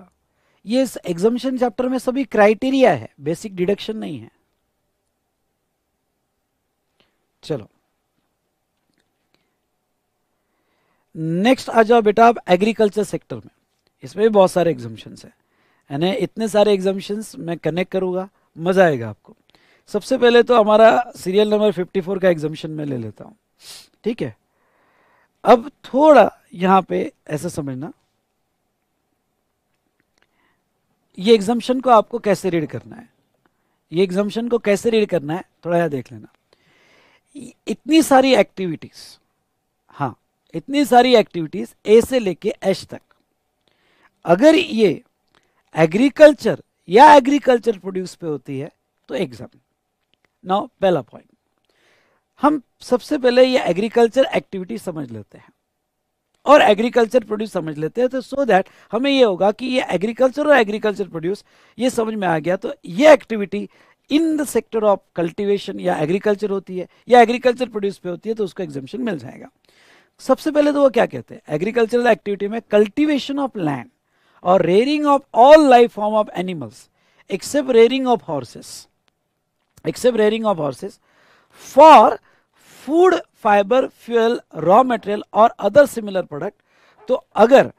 Speaker 1: ये इस एग्जामेशन चैप्टर में सभी क्राइटेरिया है बेसिक डिडक्शन नहीं है चलो नेक्स्ट आ जाओ बेटा आप एग्रीकल्चर सेक्टर में इसमें भी बहुत सारे एग्जामेशन है यानी इतने सारे एग्जामेशन मैं कनेक्ट करूंगा मज़ा आएगा आपको सबसे पहले तो हमारा सीरियल नंबर 54 का एग्जामेशन मैं ले लेता हूं ठीक है अब थोड़ा यहां पे ऐसा समझना ये एग्जाम्शन को आपको कैसे रीड करना है ये एग्जाम्शन को कैसे रीड करना है थोड़ा देख लेना इतनी सारी एक्टिविटीज़ हाँ इतनी सारी एक्टिविटीज़ ए से लेके एच तक अगर ये एग्रीकल्चर या एग्रीकल्चर प्रोड्यूस पे होती है तो एग्जाम नाउ पहला पॉइंट हम सबसे पहले ये एग्रीकल्चर एक्टिविटी समझ लेते हैं और एग्रीकल्चर प्रोड्यूस समझ लेते हैं तो सो so दैट हमें ये होगा कि ये एग्रीकल्चर और एग्रीकल्चर प्रोड्यूस ये समझ में आ गया तो ये activity in the sector of cultivation या एग्रीकल्चर होती है या एग्रीकल्चर प्रोड्यूस पे होती है तो उसको एग्जामेशन मिल जाएगा सबसे पहले तो वो क्या कहते हैं एग्रीकल्चरल एक्टिविटी में कल्टिवेशन ऑफ लैंड और rearing of all life form of animals except rearing of horses except rearing of horses for food fibre fuel raw material और अदर सिमिलर प्रोडक्ट तो अगर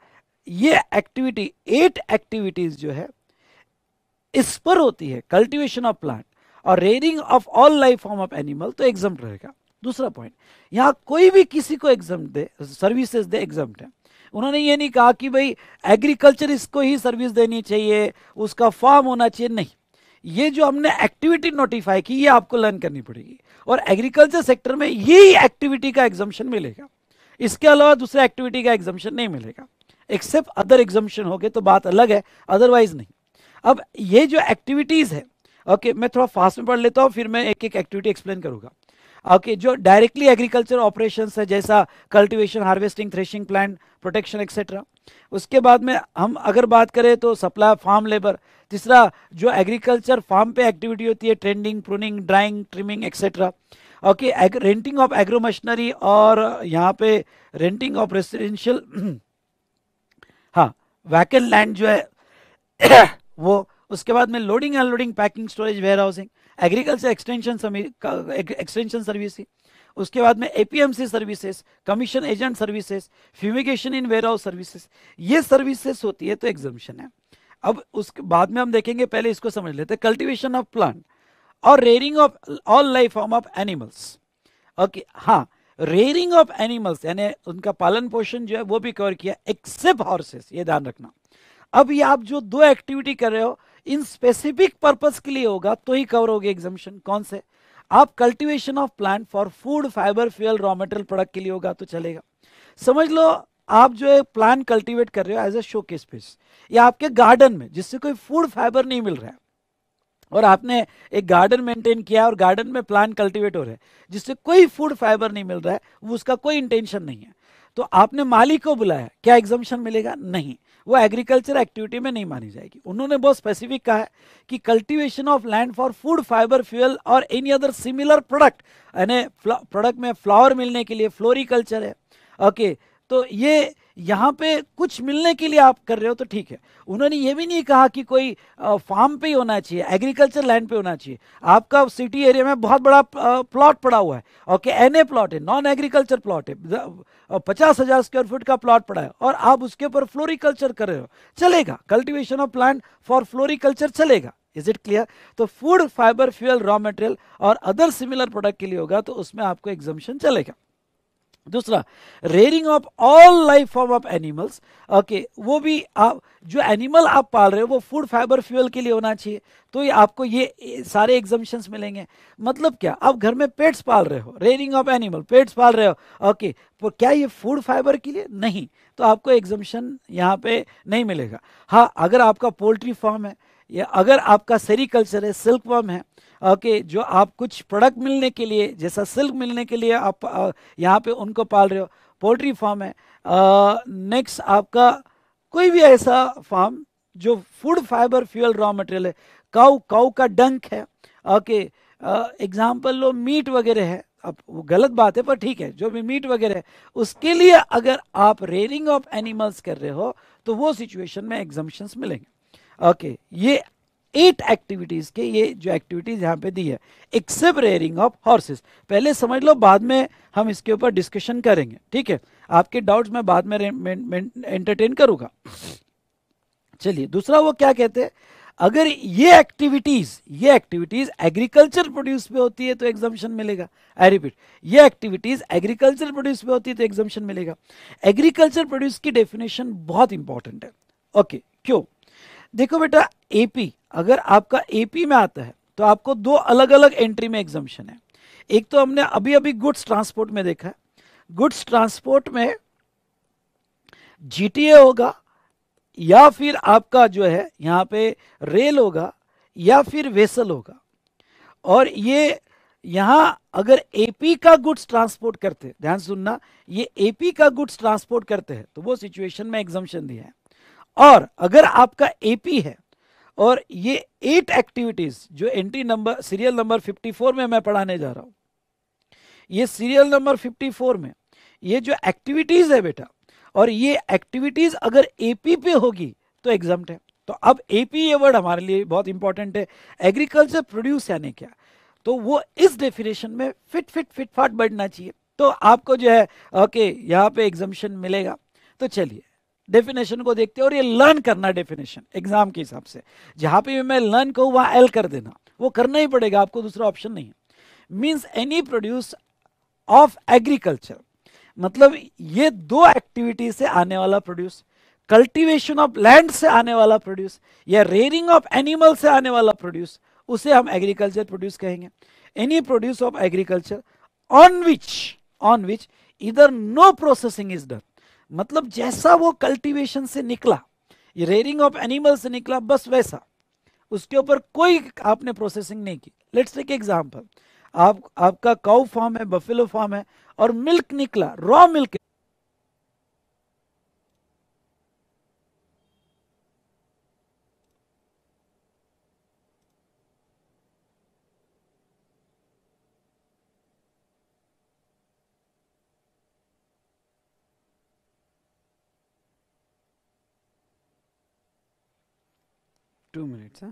Speaker 1: ये एक्टिविटी एट एक्टिविटीज जो है इस पर होती है कल्टीवेशन ऑफ प्लांट और rearing of all life form of animal तो एग्जाम रहेगा दूसरा पॉइंट यहाँ कोई भी किसी को एग्जाम दे सर्विसेज दे एग्जाम है उन्होंने ये नहीं कहा कि भाई एग्रीकल्चर इसको ही सर्विस देनी चाहिए उसका फॉर्म होना चाहिए नहीं ये जो हमने एक्टिविटी नोटिफाई की ये आपको लर्न करनी पड़ेगी और एग्रीकल्चर सेक्टर में यही एक्टिविटी का एग्जामेशन मिलेगा इसके अलावा दूसरे एक्टिविटी का एग्जामेशन नहीं मिलेगा एक्सेप्ट अदर एग्जामेशन हो गए तो बात अलग है अदरवाइज नहीं अब ये जो एक्टिविटीज़ है ओके okay, मैं थोड़ा फास्ट में पढ़ लेता हूँ फिर मैं एक एक एक्टिविटी एक्सप्लेन करूंगा ओके okay, जो डायरेक्टली एग्रीकल्चर ऑपरेशन है जैसा cultivation harvesting threshing plant protection etcetera उसके बाद में हम अगर बात करें तो सप्लाई फार्म लेबर तीसरा जो एग्रीकल्चर फार्म पे एक्टिविटी होती है trending pruning drying trimming etcetera okay renting of agro machinery और यहाँ पे रेंटिंग ऑफ रेसिडेंशियल हाँ वैकेंट लैंड जो है वो उसके बाद में loading unloading packing storage warehousing agriculture extension extension service उसके बाद में APMC services commission agent services fumigation in warehouse services ये सर्विसेज होती है तो एग्जामिशन है अब उसके बाद में हम देखेंगे पहले इसको समझ लेते कल्टीवेशन ऑफ प्लांट और rearing of all life form of animals okay हाँ रेयरिंग ऑफ एनिमल्स यानी उनका पालन पोषण जो है वो भी कवर किया एक्सेप्ट हॉर्सेस ये ध्यान रखना अब ये आप जो दो एक्टिविटी कर रहे हो इन स्पेसिफिक पर्पज के लिए होगा तो ही कवर होगी एग्जामेशन कौन से आप cultivation of plant for food fibre fuel raw material product के लिए होगा तो चलेगा समझ लो आप जो है प्लान कल्टीवेट कर रहे हो एज ए शो के स्पेस या आपके गार्डन में जिससे कोई फूड फाइबर नहीं मिल रहा है और आपने एक गार्डन मेंटेन किया और गार्डन में प्लान कल्टीवेट हो रहे है जिससे कोई फूड फाइबर नहीं मिल रहा है वो उसका कोई इंटेंशन नहीं है तो आपने मालिक को बुलाया क्या एग्जामेशन मिलेगा नहीं वो एग्रीकल्चर एक्टिविटी में नहीं मानी जाएगी उन्होंने बहुत स्पेसिफिक कहा है कि cultivation of land for food fibre fuel और एनी अदर सिमिलर प्रोडक्ट यानी प्रोडक्ट में फ्लावर मिलने के लिए फ्लोरिकल्चर है ओके okay, तो ये यहाँ पे कुछ मिलने के लिए आप कर रहे हो तो ठीक है उन्होंने ये भी नहीं कहा कि कोई फार्म पे ही होना चाहिए एग्रीकल्चर लैंड पे होना चाहिए आपका सिटी एरिया में बहुत बड़ा प्लॉट पड़ा हुआ है ओके एन ए प्लॉट है नॉन एग्रीकल्चर प्लॉट है पचास हजार स्क्वायर फुट का प्लॉट पड़ा है और आप उसके ऊपर फ्लोरिकल्चर कर रहे हो चलेगा cultivation of plant for floriculture चलेगा इज इट क्लियर तो food fibre fuel raw material और अदर सिमिलर प्रोडक्ट के लिए होगा तो उसमें आपको एग्जामिशन चलेगा दूसरा rearing of all life form of animals okay वो भी आप जो एनिमल आप पाल रहे हो वो फूड फाइबर फ्यूल के लिए होना चाहिए तो ये आपको ये सारे एग्जामेशन मिलेंगे मतलब क्या आप घर में पेट्स पाल रहे हो रेयरिंग ऑफ एनिमल पेट्स पाल रहे हो ओके तो क्या ये फूड फाइबर के लिए नहीं तो आपको एग्जाम्शन यहाँ पे नहीं मिलेगा हाँ अगर आपका पोल्ट्री फार्म है या अगर आपका सेरिकल्चर है सिल्क फार्म है ओके जो आप कुछ प्रोडक्ट मिलने के लिए जैसा सिल्क मिलने के लिए आप यहाँ पे उनको पाल रहे हो पोल्ट्री फार्म है नेक्स्ट आपका कोई भी ऐसा फार्म जो food fibre fuel raw material है काऊ काऊ का डंक है ओके एग्जाम्पल लो मीट वगैरह है अब वो गलत बात है पर ठीक है जो भी मीट वगैरह है उसके लिए अगर आप रेयरिंग ऑफ एनिमल्स कर रहे हो तो वो सिचुएशन में एग्जामेशन मिलेंगे ओके ये एट एक्टिविटीज़ के ये जो एक्टिविटीज़ यहाँ पे दी है एक्सेप्ट रेयरिंग ऑफ हॉर्सेस पहले समझ लो बाद में हम इसके ऊपर डिस्कशन करेंगे ठीक है आपके डाउट्स मैं बाद में एंटरटेन करूंगा चलिए दूसरा वो क्या कहते हैं अगर ये एक्टिविटीज़ ये एक्टिविटीज़ एग्रीकल्चर प्रोड्यूस पे होती है तो एग्जामिशन मिलेगा आई रिपीट ये एक्टिविटीज़ एग्रीकल्चर प्रोड्यूस पे होती है तो एग्जामिशन मिलेगा एग्रीकल्चर प्रोड्यूस की डेफिनेशन बहुत इंपॉर्टेंट है ओके okay, क्यों देखो बेटा एपी अगर आपका एपी में आता है तो आपको दो अलग अलग एंट्री में एग्जामेशन है एक तो हमने अभी अभी गुड्स ट्रांसपोर्ट में देखा है गुड्स ट्रांसपोर्ट में जीटीए होगा या फिर आपका जो है यहाँ पे रेल होगा या फिर वेसल होगा और ये यहाँ अगर एपी का गुड्स ट्रांसपोर्ट करते ध्यान सुनना ये एपी का गुड्स ट्रांसपोर्ट करते हैं तो वो सिचुएशन में एग्जामेशन दिया है और अगर आपका एपी है और ये एट एक्टिविटीज जो एंट्री नंबर सीरियल नंबर 54 में मैं पढ़ाने जा रहा हूं ये सीरियल नंबर 54 में ये जो एक्टिविटीज है बेटा और ये एक्टिविटीज अगर एपी पे होगी तो एग्जाम है तो अब एपी ये वर्ड हमारे लिए बहुत इंपॉर्टेंट है एग्रीकल्चर प्रोड्यूस यानी क्या तो वो इस डेफिनेशन में फिट फिट फिट फाट बढ़ना चाहिए तो आपको जो है ओके यहाँ पे एग्जामिशन मिलेगा तो चलिए डेफिनेशन को देखते हैं और ये लर्न करना डेफिनेशन एग्जाम के हिसाब से जहां पे भी मैं लर्न कहूँ वहां एल कर देना वो करना ही पड़ेगा आपको दूसरा ऑप्शन नहीं है means any produce of agriculture मतलब ये दो एक्टिविटी से आने वाला प्रोड्यूस कल्टीवेशन ऑफ लैंड से आने वाला प्रोड्यूस या रेयरिंग ऑफ एनिमल से आने वाला प्रोड्यूस उसे हम एग्रीकल्चर प्रोड्यूस कहेंगे any produce of agriculture on which on which either no processing is done मतलब जैसा वो कल्टीवेशन से निकला रेयरिंग ऑफ एनिमल से निकला बस वैसा उसके ऊपर कोई आपने प्रोसेसिंग नहीं की लेट्स टेक एग्जांपल आप आपका काउ फार्म है बफेलो फार्म है और मिल्क निकला raw milk minutes, huh?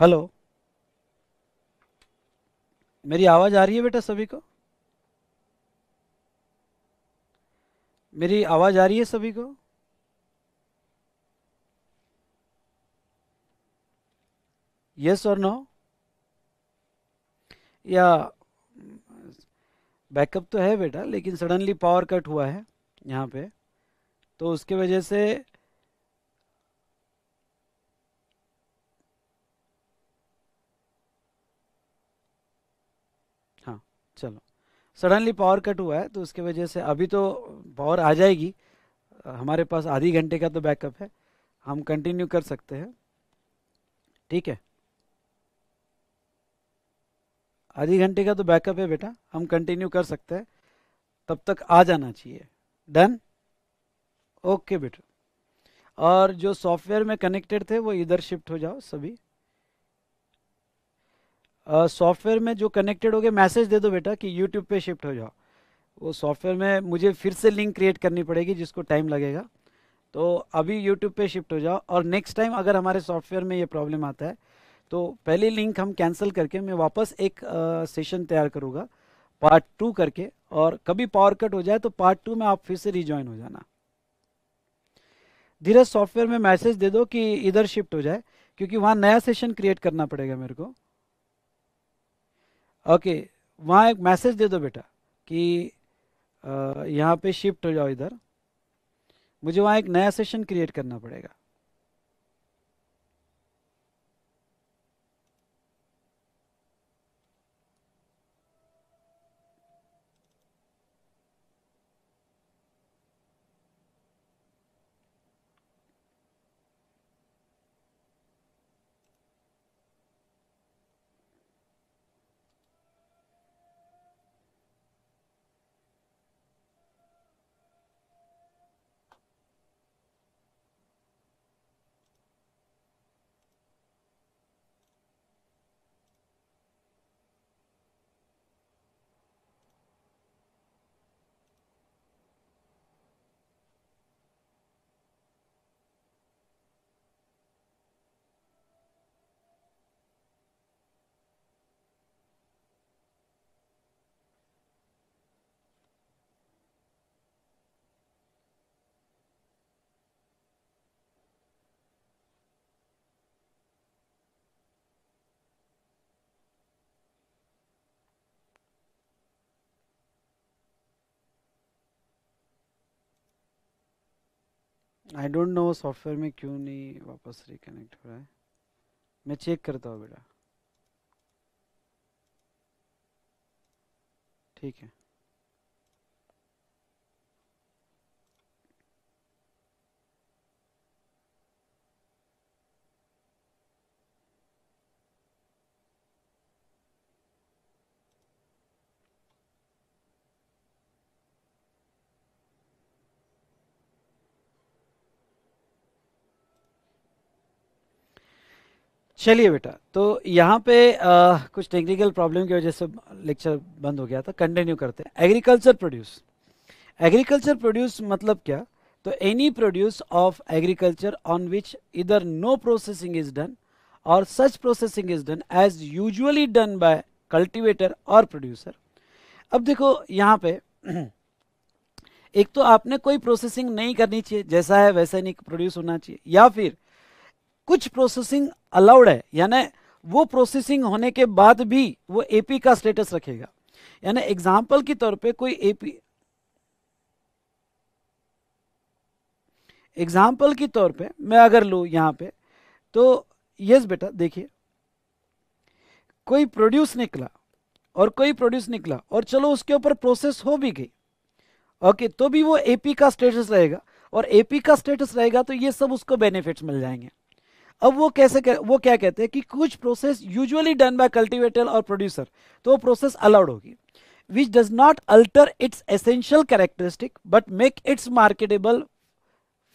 Speaker 1: Hello मेरी आवाज़ आ रही है बेटा सभी को मेरी आवाज़ आ रही है सभी को यस और नो या बैकअप तो है बेटा लेकिन सडनली पावर कट हुआ है यहाँ पे तो उसके वजह से चलो सडनली पावर कट हुआ है तो उसके वजह से अभी तो पावर आ जाएगी हमारे पास आधी घंटे का तो बैकअप है हम कंटिन्यू कर सकते हैं ठीक है आधी घंटे का तो बैकअप है बेटा हम कंटिन्यू कर सकते हैं तब तक आ जाना चाहिए डन ओके बेटा और जो सॉफ्टवेयर में कनेक्टेड थे वो इधर शिफ्ट हो जाओ सभी सॉफ्टवेयर में जो कनेक्टेड हो गए मैसेज दे दो बेटा कि यूट्यूब पे शिफ्ट हो जाओ वो सॉफ्टवेयर में मुझे फिर से लिंक क्रिएट करनी पड़ेगी जिसको टाइम लगेगा तो अभी यूट्यूब पे शिफ्ट हो जाओ और नेक्स्ट टाइम अगर हमारे सॉफ्टवेयर में ये प्रॉब्लम आता है तो पहले लिंक हम कैंसिल करके मैं वापस एक सेशन तैयार करूँगा पार्ट टू करके और कभी पावर कट हो जाए तो पार्ट टू में आप फिर से रिजॉइन हो जाना धीरज सॉफ्टवेयर में मैसेज दे दो कि इधर शिफ्ट हो जाए क्योंकि वहाँ नया सेशन क्रिएट करना पड़ेगा मेरे को ओके वहाँ एक मैसेज दे दो बेटा कि यहाँ पे शिफ्ट हो जाओ इधर मुझे वहाँ एक नया सेशन क्रिएट करना पड़ेगा आई डोंट नो सॉफ्टवेयर में क्यों नहीं वापस रिकनेक्ट हो रहा है मैं चेक करता हूँ बेटा ठीक है चलिए बेटा तो यहाँ पे आ, कुछ टेक्निकल प्रॉब्लम की वजह से लेक्चर बंद हो गया था कंटिन्यू करते हैं एग्रीकल्चर प्रोड्यूस एग्रीकल्चर प्रोड्यूस मतलब क्या तो any produce of agriculture on which either no processing is done और such processing is done as usually done by cultivator और प्रोड्यूसर अब देखो यहाँ पे एक तो आपने कोई प्रोसेसिंग नहीं करनी चाहिए जैसा है वैसा नहीं प्रोड्यूस होना चाहिए या फिर कुछ प्रोसेसिंग अलाउड है यानी वो प्रोसेसिंग होने के बाद भी वो एपी का स्टेटस रखेगा यानी एग्जाम्पल की तौर पे कोई एपी एग्जाम्पल की तौर पे मैं अगर लू यहां पे तो यस बेटा देखिए कोई प्रोड्यूस निकला और कोई प्रोड्यूस निकला और चलो उसके ऊपर प्रोसेस हो भी गई ओके तो भी वो एपी का स्टेटस रहेगा और एपी का स्टेटस रहेगा तो ये सब उसको बेनिफिट्स मिल जाएंगे अब वो कैसे कर, वो क्या कहते हैं कि कुछ process usually done by cultivator और प्रोड्यूसर तो वो प्रोसेस अलाउड होगी which does not alter its essential characteristic but make its marketable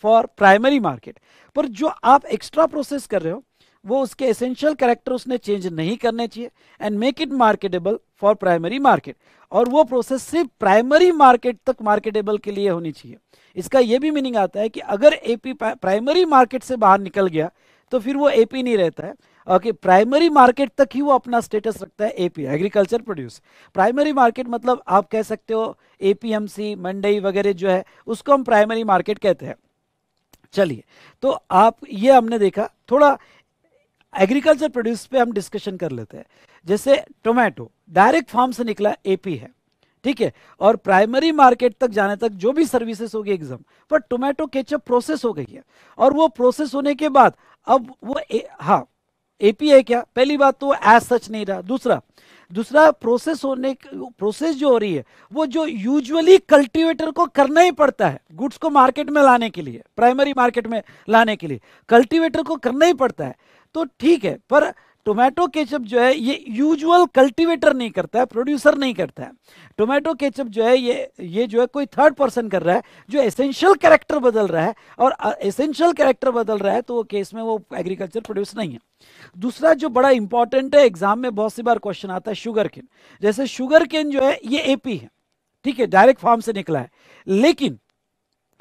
Speaker 1: for primary market पर जो आप एक्स्ट्रा प्रोसेस कर रहे हो वो उसके एसेंशियल कैरेक्टर उसने चेंज नहीं करने चाहिए and make it marketable for primary market और वो प्रोसेस सिर्फ प्राइमरी मार्केट तक मार्केटेबल के लिए होनी चाहिए इसका ये भी मीनिंग आता है कि अगर एपी प्राइमरी मार्केट से बाहर निकल गया तो फिर वो एपी नहीं रहता है ओके प्राइमरी मार्केट तक ही वो अपना स्टेटस रखता है A P agriculture produce primary market मतलब आप कह सकते हो एपीएमसी मंडई वगैरह जो है उसको हम प्राइमरी मार्केट कहते हैं चलिए तो आप ये हमने देखा थोड़ा एग्रीकल्चर प्रोड्यूस पे हम डिस्कशन कर लेते हैं जैसे टोमेटो डायरेक्ट फार्म से निकला एपी है ठीक है और प्राइमरी मार्केट तक जाने तक जो भी सर्विसेज होगी एग्जाम पर टोमेटो केचप प्रोसेस हो गई है और वो प्रोसेस होने के बाद अब वो ए, हाँ एपी है क्या पहली बात तो एज सच नहीं रहा दूसरा दूसरा प्रोसेस होने प्रोसेस जो हो रही है वो जो यूजुअली कल्टीवेटर को करना ही पड़ता है गुड्स को मार्केट में लाने के लिए प्राइमरी मार्केट में लाने के लिए कल्टीवेटर को करना ही पड़ता है तो ठीक है पर टोमेटो केचप जो है ये यूजुअल कल्टीवेटर नहीं करता है प्रोड्यूसर नहीं करता है टोमेटो केचप जो है ये ये जो है कोई थर्ड पर्सन कर रहा है जो एसेंशियल कैरेक्टर बदल रहा है और एसेंशियल कैरेक्टर बदल रहा है तो वो केस में वो एग्रीकल्चर प्रोड्यूस नहीं है दूसरा जो बड़ा इंपॉर्टेंट है एग्जाम में बहुत सी बार क्वेश्चन आता है शुगर केन जैसे शुगर केन जो है ये एपी है ठीक है डायरेक्ट फार्म से निकला है लेकिन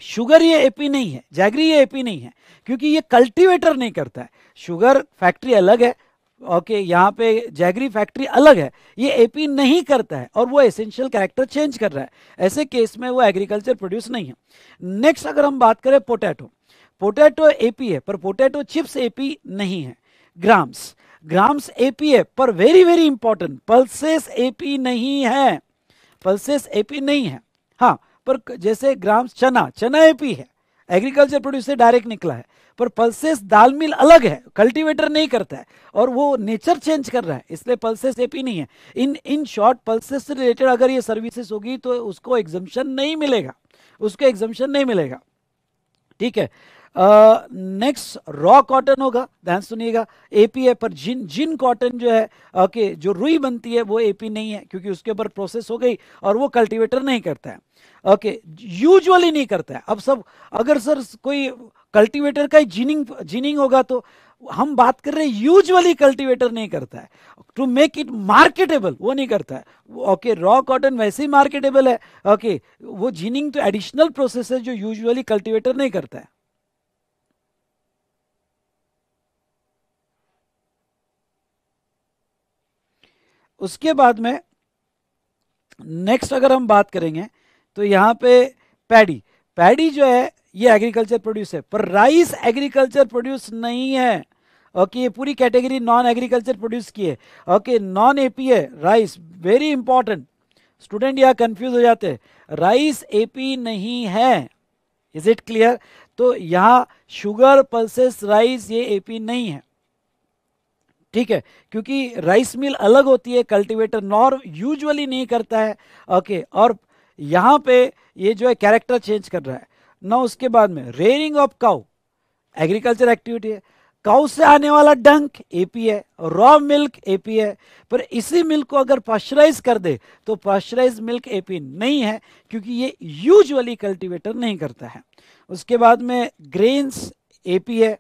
Speaker 1: शुगर ये एपी नहीं है जैगरी ये एपी नहीं है क्योंकि ये कल्टीवेटर नहीं करता है शुगर फैक्ट्री अलग है ओके okay, यहाँ पे जैगरी फैक्ट्री अलग है ये एपी नहीं करता है और वो एसेंशियल कैरेक्टर चेंज कर रहा है ऐसे केस में वो एग्रीकल्चर प्रोड्यूस नहीं है नेक्स्ट अगर हम बात करें पोटैटो पोटैटो एपी है पर पोटैटो चिप्स एपी नहीं है ग्राम्स ग्राम्स एपी है पर very very important pulses A P नहीं है पल्सेस एपी नहीं है हाँ पर जैसे ग्राम्स चना चना एपी है एग्रीकल्चर प्रोड्यूस से डायरेक्ट निकला है पर पल्सेस दाल मिल अलग है कल्टीवेटर नहीं करता है और वो नेचर चेंज कर रहा है इसलिए पल्सेस एपी नहीं है इन इन शॉर्ट पल्सेस से रिलेटेड अगर ये सर्विसेस होगी तो उसको एग्जम्पन नहीं मिलेगा उसको एग्जम्पन नहीं मिलेगा ठीक है नेक्स्ट रॉ कॉटन होगा ध्यान सुनिएगा एपी है पर जिन जिन कॉटन जो है ओके okay, जो रुई बनती है वो एपी नहीं है क्योंकि उसके ऊपर प्रोसेस हो गई और वो कल्टीवेटर नहीं करता है ओके okay, यूजुअली नहीं करता है अब सब अगर सर कोई कल्टीवेटर का ही जीनिंग जीनिंग होगा तो हम बात कर रहे हैं यूजुअली कल्टीवेटर नहीं करता है टू मेक इट मार्केटेबल वो नहीं करता है ओके रॉ कॉटन वैसे ही मार्केटेबल है ओके okay, वो जीनिंग तो एडिशनल प्रोसेस है जो यूजुअली कल्टीवेटर नहीं करता है उसके बाद में नेक्स्ट अगर हम बात करेंगे तो यहाँ पे पैडी पैडी जो है ये एग्रीकल्चर प्रोड्यूस है पर राइस एग्रीकल्चर प्रोड्यूस नहीं है ओके ये पूरी कैटेगरी नॉन एग्रीकल्चर प्रोड्यूस की है ओके नॉन एपी है राइस वेरी इंपॉर्टेंट स्टूडेंट यहाँ कंफ्यूज हो जाते हैं राइस एपी नहीं है इज इट क्लियर तो यहाँ शुगर पल्सेस राइस ये एपी नहीं है ठीक है क्योंकि राइस मिल अलग होती है कल्टीवेटर नॉर यूजुअली नहीं करता है ओके और यहाँ पे ये जो है कैरेक्टर चेंज कर रहा है ना उसके बाद में rearing of cow agriculture activity है काउ से आने वाला डंक एपी है रॉ मिल्क एपी है पर इसी मिल्क को अगर पॉस्चराइज कर दे तो पॉस्चराइज मिल्क एपी नहीं है क्योंकि ये यूजुअली कल्टीवेटर नहीं करता है उसके बाद में ग्रेन्स एपी है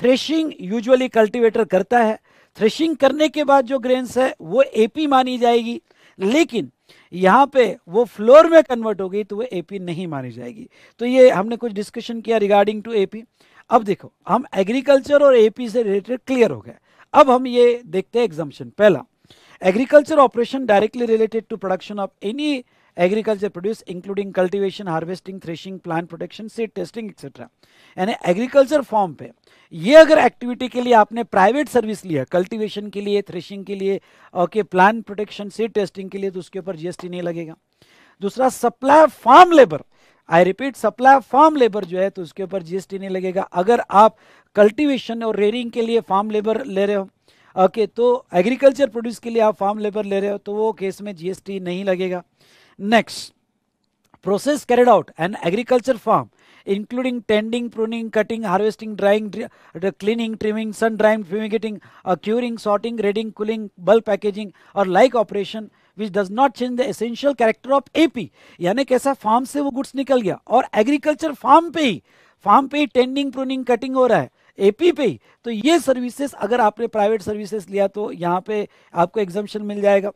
Speaker 1: थ्रेशिंग यूजुअली कल्टीवेटर करता है थ्रेशिंग करने के बाद जो ग्रेन्स है वो एपी मानी जाएगी लेकिन यहाँ पे वो फ्लोर में कन्वर्ट हो गई तो वो एपी नहीं मानी जाएगी तो ये हमने कुछ डिस्कशन किया रिगार्डिंग टू एपी अब देखो हम एग्रीकल्चर और एपी से रिलेटेड क्लियर हो गए अब हम ये देखते हैं एग्जाम्पन पहला agriculture operation directly related to production of any agriculture produce including cultivation harvesting threshing plant protection seed testing etc यानी एग्रीकल्चर फॉर्म पे ये अगर एक्टिविटी के लिए आपने प्राइवेट सर्विस लिया कल्टीवेशन के लिए थ्रेशिंग के लिए okay plant protection seed testing के लिए तो उसके ऊपर जीएसटी नहीं लगेगा दूसरा supply farm labour I repeat supply farm labour जो है तो उसके ऊपर जीएसटी नहीं लगेगा अगर आप कल्टिवेशन और रेयरिंग के लिए फार्म लेबर ले रहे हो ओके okay, तो एग्रीकल्चर प्रोड्यूस के लिए आप फार्म लेबर ले रहे हो तो वो केस में जीएसटी नहीं लगेगा Next, process carried out an agriculture farm including tending, pruning, cutting, harvesting, drying, dry, cleaning, trimming, sun drying, fumigating, uh, curing, sorting, grading, cooling, bulk packaging और like operation which does not change the essential character of AP यानी कैसा farm से वो goods निकल गया और agriculture farm पे ही farm पे ही टेंडिंग प्रूनिंग कटिंग हो रहा है एपी पे ही तो ये सर्विसेज अगर आपने प्राइवेट सर्विसेज लिया तो यहाँ पे आपको एग्जामेशन मिल जाएगा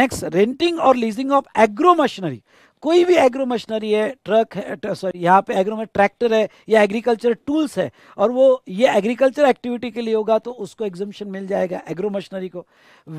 Speaker 1: नेक्स्ट रेंटिंग और लीजिंग ऑफ एग्रो मशीनरी कोई भी एग्रो मशीनरी है ट्रक है सॉरी यहाँ पे एग्रो में ट्रैक्टर है या एग्रीकल्चर टूल्स है और वो ये एग्रीकल्चर एक्टिविटी के लिए होगा तो उसको एग्जम्पन मिल जाएगा एग्रो मशीनरी को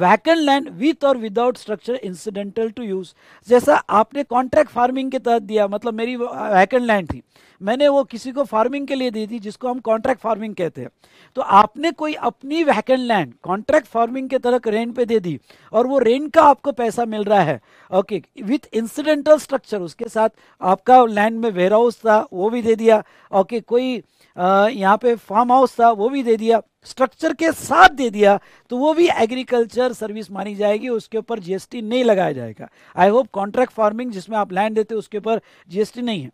Speaker 1: वैकन लैंड विथ और without structure incidental to use जैसा आपने कॉन्ट्रैक्ट फार्मिंग के तहत दिया मतलब मेरी वैकन लैंड थी मैंने वो किसी को फार्मिंग के लिए दे दी जिसको हम कॉन्ट्रैक्ट फार्मिंग कहते हैं तो आपने कोई अपनी वैकेंट लैंड कॉन्ट्रैक्ट फार्मिंग के तरह रेंट पे दे दी और वो रेंट का आपको पैसा मिल रहा है ओके विथ इंसिडेंटल स्ट्रक्चर उसके साथ आपका लैंड में वेयर हाउस था वो भी दे दिया ओके कोई यहाँ पे फार्म हाउस था वो भी दे दिया स्ट्रक्चर के साथ दे दिया तो वो भी एग्रीकल्चर सर्विस मानी जाएगी उसके ऊपर जीएसटी नहीं लगाया जाएगा आई होप कॉन्ट्रैक्ट फार्मिंग जिसमें आप लैंड देते हो उसके ऊपर जीएसटी नहीं है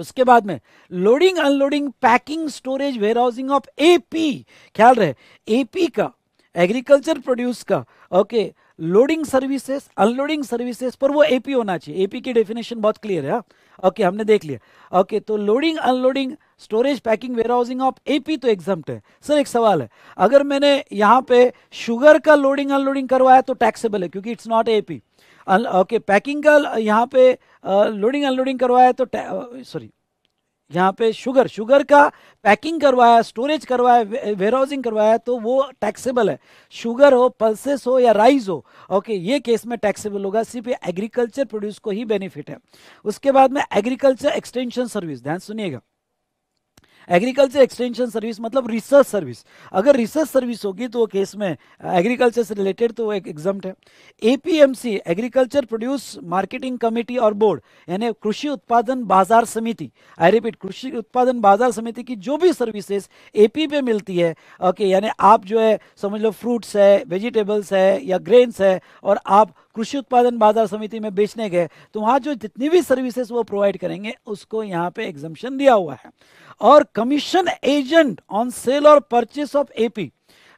Speaker 1: उसके बाद में loading unloading packing storage warehousing of A P ख्याल रहे एपी का एग्रीकल्चर प्रोड्यूस का okay loading services unloading services पर वो एपी होना चाहिए एपी की डेफिनेशन बहुत क्लियर है ओके हाँ। हमने देख लिया ओके तो loading unloading storage packing warehousing of AP तो एग्जाम है सर एक सवाल है अगर मैंने यहाँ पे शुगर का लोडिंग अनलोडिंग करवाया तो टैक्सेबल है क्योंकि it's not A P okay packing का यहाँ पे लोडिंग अनलोडिंग करवाया तो सॉरी यहाँ पे शुगर शुगर का पैकिंग करवाया स्टोरेज करवाया वेयर हाउसिंग करवाया तो वो टैक्सेबल है शुगर हो पल्सेस हो या राइस हो ओके ये केस में टैक्सेबल होगा सिर्फ एग्रीकल्चर प्रोड्यूस को ही बेनिफिट है उसके बाद में एग्रीकल्चर एक्सटेंशन सर्विस ध्यान सुनिएगा एग्रीकल्चर एक्सटेंशन सर्विस मतलब रिसर्च सर्विस अगर रिसर्च सर्विस होगी तो वो केस में एग्रीकल्चर से रिलेटेड तो वो एक एग्जाम है APMC agriculture produce marketing committee और बोर्ड यानी कृषि उत्पादन बाजार समिति आई रिपीट कृषि उत्पादन बाजार समिति की जो भी सर्विसेज एपी पे मिलती है ओके यानी आप जो है समझ लो फ्रूट्स है वेजिटेबल्स है या ग्रेन्स है और आप कृषि उत्पादन बाजार समिति में बेचने गए तो वहाँ जो जितनी भी सर्विसेज वो प्रोवाइड करेंगे उसको यहाँ पे एग्जाम्शन दिया हुआ है और कमीशन एजेंट ऑन सेल और परचेस ऑफ एपी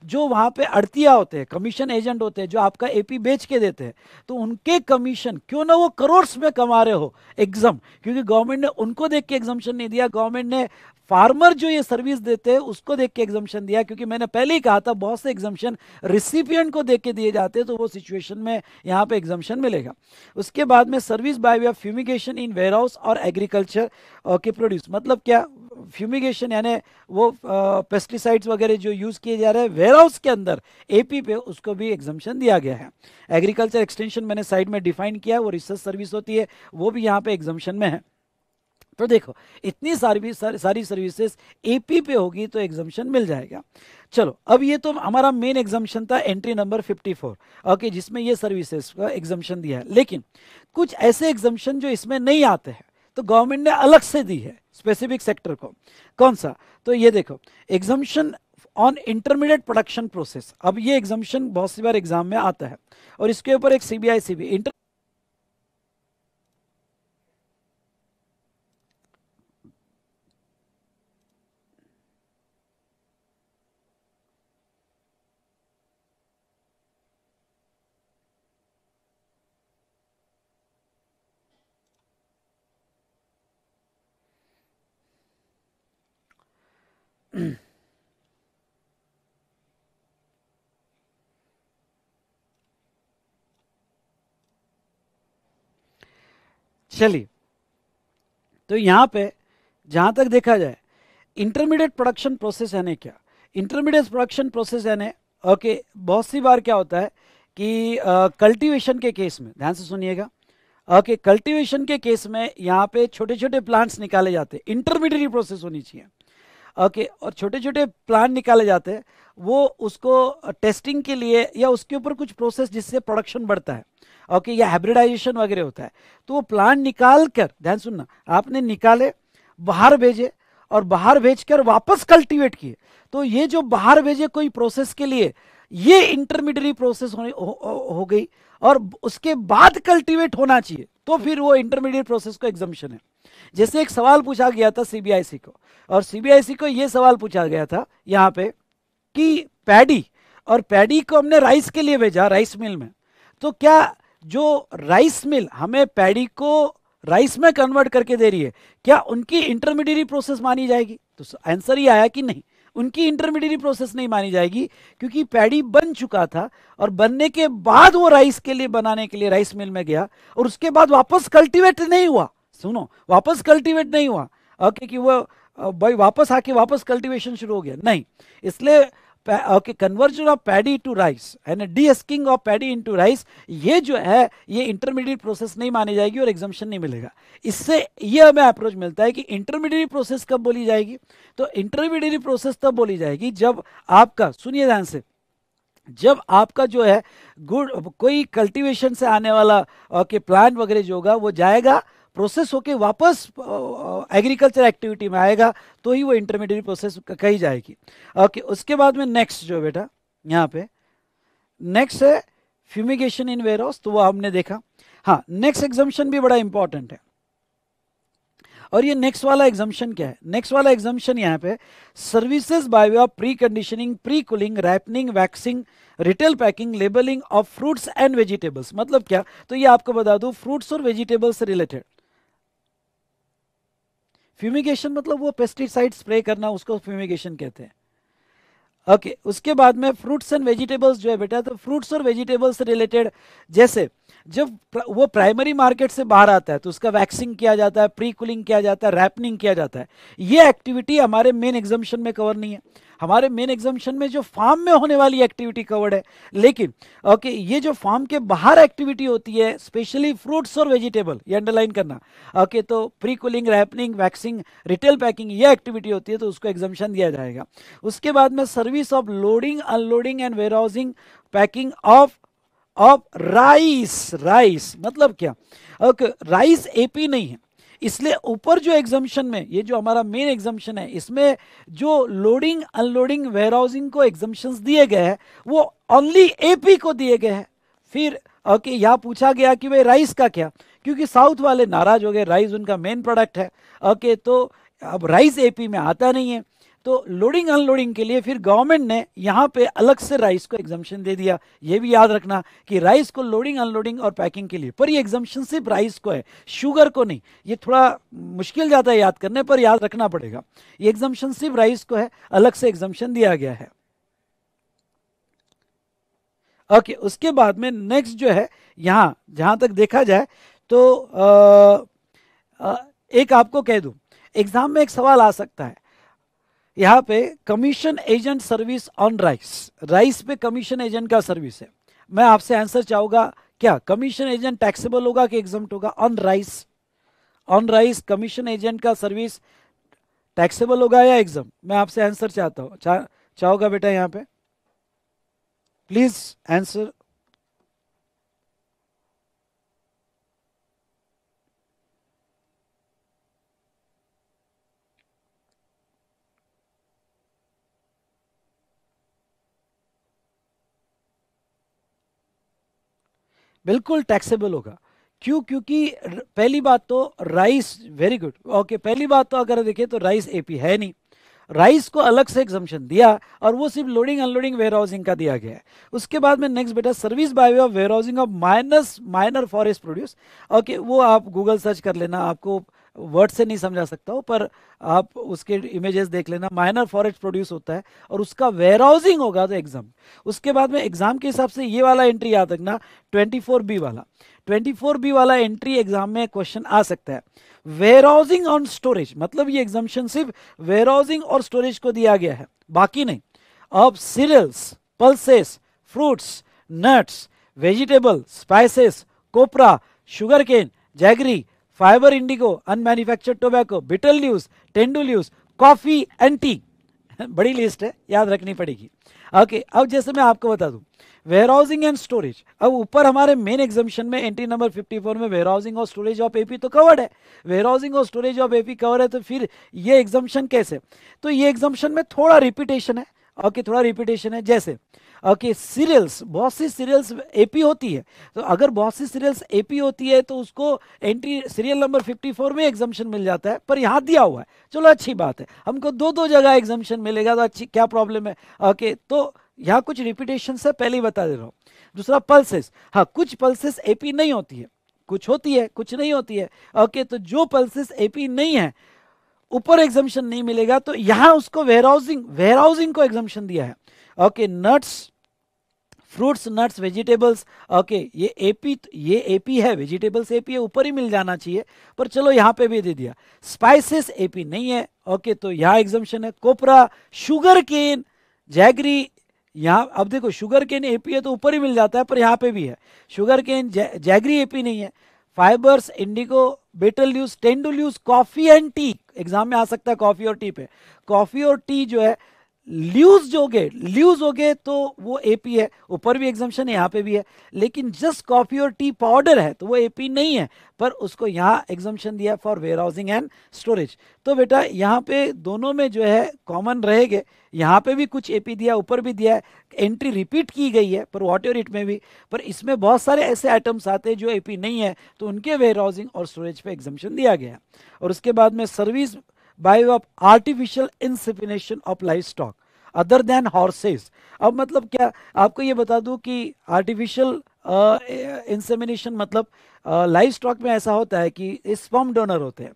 Speaker 1: जो वहाँ पे अड़तिया होते हैं कमीशन एजेंट होते हैं जो आपका एपी बेच के देते हैं तो उनके कमीशन क्यों ना वो करोड़ में कमा रहे हो एग्जाम क्योंकि गवर्नमेंट ने उनको देख के एग्जामेशन नहीं दिया गवर्नमेंट ने फार्मर जो ये सर्विस देते हैं उसको देख के एग्जामेशन दिया क्योंकि मैंने पहले ही कहा था बहुत से एग्जामेशन रिसिपियंट को देख के दिए जाते हैं तो वो सिचुएशन में यहाँ पे एग्जामेशन मिलेगा उसके बाद में service by way of fumigation in warehouse और एग्रीकल्चर uh, के प्रोड्यूस मतलब क्या फ्यूमिगेशन यानी वो पेस्टिसाइड्स वगैरह जो यूज़ किए जा रहे हैं वेयर हाउस के अंदर एपी पे उसको भी एग्जम्पन दिया गया है एग्रीकल्चर एक्सटेंशन मैंने साइड में डिफाइन किया है वो रिसर्च सर्विस होती है वो भी यहाँ पे एग्जम्पन में है तो देखो इतनी सारी सार, सारी सर्विसेज एपी पे होगी तो एग्जम्पन मिल जाएगा चलो अब ये तो हमारा मेन एग्जाम्शन था एंट्री नंबर 54 ओके जिसमें ये सर्विसेज का एग्जम्पन दिया है लेकिन कुछ ऐसे एग्जाम्शन जो इसमें नहीं आते हैं तो गवर्नमेंट ने अलग से दी है स्पेसिफिक सेक्टर को कौन सा तो ये देखो exemption on intermediate production process अब ये एग्जामेशन बहुत सी बार एग्जाम में आता है और इसके ऊपर एक C B I C B inter चलिए तो यहां पे जहां तक देखा जाए इंटरमीडिएट प्रोडक्शन प्रोसेस यानी क्या इंटरमीडिएट प्रोडक्शन प्रोसेस यानी ओके बहुत सी बार क्या होता है कि कल्टीवेशन uh, के केस में ध्यान से सुनिएगा ओके कल्टीवेशन के केस में यहां पे छोटे छोटे प्लांट्स निकाले जाते हैं इंटरमीडिएट प्रोसेस होनी चाहिए ओके और छोटे छोटे प्लान निकाले जाते हैं वो उसको टेस्टिंग के लिए या उसके ऊपर कुछ प्रोसेस जिससे प्रोडक्शन बढ़ता है ओके या हाइब्रिडाइजेशन वगैरह होता है तो वो प्लान निकाल कर ध्यान सुनना आपने निकाले बाहर भेजे और बाहर भेजकर वापस कल्टीवेट किए तो ये जो बाहर भेजे कोई प्रोसेस के लिए ये इंटरमीडिएट प्रोसेस होने हो, हो, हो गई और उसके बाद कल्टीवेट होना चाहिए तो फिर वो इंटरमीडिएट प्रोसेस को एग्जामिशन है जैसे एक सवाल पूछा गया था सीबीआईसी को और सीबीआईसी को यह सवाल पूछा गया था यहाँ पे कि पैडी और पैडी को हमने राइस के लिए भेजा राइस मिल में तो क्या जो राइस मिल हमें पैडी को राइस में कन्वर्ट करके दे रही है क्या उनकी इंटरमीडिएट प्रोसेस मानी जाएगी तो आंसर ही आया कि नहीं उनकी इंटरमीडिएट प्रोसेस नहीं मानी जाएगी क्योंकि पैडी बन चुका था और बनने के बाद वो राइस के लिए बनाने के लिए राइस मिल में गया और उसके बाद वापस कल्टीवेट नहीं हुआ सुनो वापस कल्टीवेट नहीं हुआ ओके कि वो भाई वापस आके वापस कल्टीवेशन शुरू हो गया नहीं इसलिए okay conversion of paddy to rice and dehusking of paddy into rice ये जो है ये इंटरमीडिएट प्रोसेस नहीं मानी जाएगी और एग्जामेशन नहीं मिलेगा इससे ये हमें अप्रोच मिलता है कि इंटरमीडिएट प्रोसेस कब बोली जाएगी तो इंटरमीडिएट प्रोसेस तब बोली जाएगी जब आपका सुनिए ध्यान से जब आपका जो है गुड कोई कल्टिवेशन से आने वाला ओके प्लांट वगैरह जो होगा वो जाएगा प्रोसेस होके वापस एग्रीकल्चर एक्टिविटी में आएगा तो ही वो इंटरमीडिएट प्रोसेस कही जाएगी ओके उसके बाद में नेक्स्ट जो बेटा यहाँ पे नेक्स्ट है फ्यूमिगेशन इन वेयर हाउस तो वो हमने देखा हाँ नेक्स्ट एग्जाम्शन भी बड़ा इंपॉर्टेंट है और ये नेक्स्ट वाला एग्जाम्शन क्या है नेक्स्ट वाला एग्जाम्शन यहाँ पे services by way of pre conditioning pre cooling ripening waxing retail packing labelling of fruits and vegetables मतलब क्या तो ये आपको बता दू फ्रूट्स और वेजिटेबल्स से रिलेटेड फ्यूमिगेशन मतलब वो पेस्टिसाइड स्प्रे करना उसको फ्यूमिगेशन कहते हैं ओके okay, उसके बाद में फ्रूट्स एंड वेजिटेबल्स जो है बेटा तो फ्रूट्स और वेजिटेबल्स से रिलेटेड जैसे जब वो प्राइमरी मार्केट से बाहर आता है तो उसका वैक्सिंग किया जाता है प्री कूलिंग किया जाता है रैपनिंग किया जाता है ये एक्टिविटी हमारे मेन एग्जामिशन में कवर नहीं है हमारे मेन एग्जामिशन में जो फार्म में होने वाली एक्टिविटी कवर्ड है लेकिन ओके ये जो फार्म के बाहर एक्टिविटी होती है स्पेशली फ्रूट्स और वेजिटेबल ये अंडरलाइन करना ओके तो pre cooling ripening waxing retail packing ये एक्टिविटी होती है तो उसको एग्जामिशन दिया जाएगा उसके बाद में service of loading unloading and housing packing of of rice rice मतलब क्या ओके राइस एपी नहीं है इसलिए ऊपर जो एग्जामिशन में ये जो हमारा मेन एग्जामिशन है इसमें जो लोडिंग अनलोडिंग वेयर हाउसिंग को एग्जामेशन दिए गए हैं वो ओनली एपी को दिए गए हैं फिर ओके यहाँ पूछा गया कि भाई राइस का क्या क्योंकि साउथ वाले नाराज हो गए राइस उनका मेन प्रोडक्ट है ओके तो अब राइस एपी में आता नहीं है तो लोडिंग अनलोडिंग के लिए फिर गवर्नमेंट ने यहाँ पे अलग से राइस को एग्जामेशन दे दिया ये भी याद रखना कि राइस को लोडिंग अनलोडिंग और पैकिंग के लिए पर ये एग्जामेशन सिर्फ राइस को है शुगर को नहीं ये थोड़ा मुश्किल जाता है याद करने पर याद रखना पड़ेगा ये एग्जामेशन सिर्फ राइस को है अलग से एग्जामेशन दिया गया है ओके okay, उसके बाद में नेक्स्ट जो है यहाँ जहाँ तक देखा जाए तो आ, आ, एक आपको कह दूँ एग्जाम में एक सवाल आ सकता है यहाँ पे commission agent service on rice rice पे कमीशन एजेंट का सर्विस है मैं आपसे आंसर चाहूंगा क्या कमीशन एजेंट टैक्सेबल होगा कि एग्जाम होगा on rice on rice commission agent का सर्विस टैक्सेबल होगा या एग्जाम मैं आपसे आंसर चाहता हूँ चा, चाहोगा बेटा यहाँ पे प्लीज आंसर बिल्कुल टैक्सेबल होगा क्यों क्योंकि पहली बात तो राइस वेरी गुड ओके पहली बात तो अगर देखें तो राइस एपी है नहीं राइस को अलग से एग्जामेशन दिया और वो सिर्फ लोडिंग अनलोडिंग वेयर हाउसिंग का दिया गया है उसके बाद में नेक्स्ट बेटा service by way of warehousing of minus minor forest produce okay वो आप गूगल सर्च कर लेना आपको वर्ड से नहीं समझा सकता हूँ पर आप उसके इमेजेस देख लेना माइनर फॉरेस्ट प्रोड्यूस होता है और उसका वेयर हाउसिंग होगा तो एग्जाम उसके बाद में एग्जाम के हिसाब से ये वाला एंट्री याद रखना ट्वेंटी फोर बी वाला ट्वेंटी फोर बी वाला एंट्री एग्जाम में क्वेश्चन आ सकता है वेयर हाउसिंग ऑन स्टोरेज मतलब ये एग्जामेशन सिर्फ वेयर हाउसिंग और स्टोरेज को दिया गया है बाकी नहीं अब cereals pulses fruits nuts vegetable spices copra sugar cane jaggery fibre indigo unmanufactured tobacco betel tendu टेंडुल्यूस कॉफ़ी एंड टी बड़ी लिस्ट है याद रखनी पड़ेगी ओके अब जैसे मैं आपको बता दूं वेयर हाउसिंग एंड स्टोरेज अब ऊपर हमारे मेन एग्जामिशन में एंट्री नंबर 54 में वेयर हाउसिंग और स्टोरेज ऑफ एपी तो कवर्ड है वेयर हाउसिंग और स्टोरेज ऑफ एपी कवर है तो फिर ये एग्जामिशन कैसे तो ये एग्जामिशन में थोड़ा रिपीटेशन है ओके थोड़ा रिपीटेशन है जैसे ओके सीरियल्स बहुत सी सीरियल्स एपी होती है तो अगर बहुत सी सीरियल्स एपी होती है तो उसको एंट्री सीरियल नंबर 54 में एग्जामेशन मिल जाता है पर यहाँ दिया हुआ है चलो अच्छी बात है हमको दो दो जगह एग्जामेशन मिलेगा तो अच्छी क्या प्रॉब्लम है ओके तो यहाँ कुछ रिपीटेशन है पहले ही बता दे रहा हूँ दूसरा पल्सेस हाँ कुछ पल्सेस एपी नहीं होती है कुछ होती है कुछ नहीं होती है ओके तो जो पल्सेस एपी नहीं है ऊपर एग्जामिशन नहीं मिलेगा तो यहां उसको वेयरहाउसिंग वेयरहाउसिंग को एग्जामिशन दिया है okay nuts fruits nuts vegetables okay ये एपी ये एपी है वेजिटेबल्स एपी है ऊपर ही मिल जाना चाहिए पर चलो यहाँ पे भी दे दिया स्पाइसेस एपी नहीं है ओके तो यहाँ एग्जामिशन है कोपरा शुगर केन जैगरी यहाँ अब देखो शुगर केन एपी है तो ऊपर ही मिल जाता है पर यहाँ पे भी है शुगर केन जै, जैगरी एपी नहीं है fibres indigo betel use tendu use coffee and tea exam में आ सकता है कॉफी और टी पे कॉफी और टी जो है ल्यूज हो गए ल्यूज हो गए तो वो एपी है ऊपर भी एग्जामेशन है यहाँ पे भी है लेकिन जस्ट कॉफी और टी पाउडर है तो वो एपी नहीं है पर उसको यहाँ एग्जामेशन दिया for warehousing and storage तो बेटा यहाँ पे दोनों में जो है कॉमन रहेगे यहाँ पे भी कुछ एपी दिया ऊपर भी दिया है एंट्री रिपीट की गई है पर वॉट इट में भी पर इसमें बहुत सारे ऐसे आइटम्स आते हैं जो एपी नहीं है तो उनके वेयर हाउसिंग और स्टोरेज पर एग्जामेशन दिया गया और उसके बाद में service by artificial of of life stock other other horses अब मतलब क्या आपको ये बता दूं कि आर्टिफिशियल इंसेमिनेशन uh, मतलब लाइफ uh, स्टॉक में ऐसा होता है कि स्पम डोनर होते हैं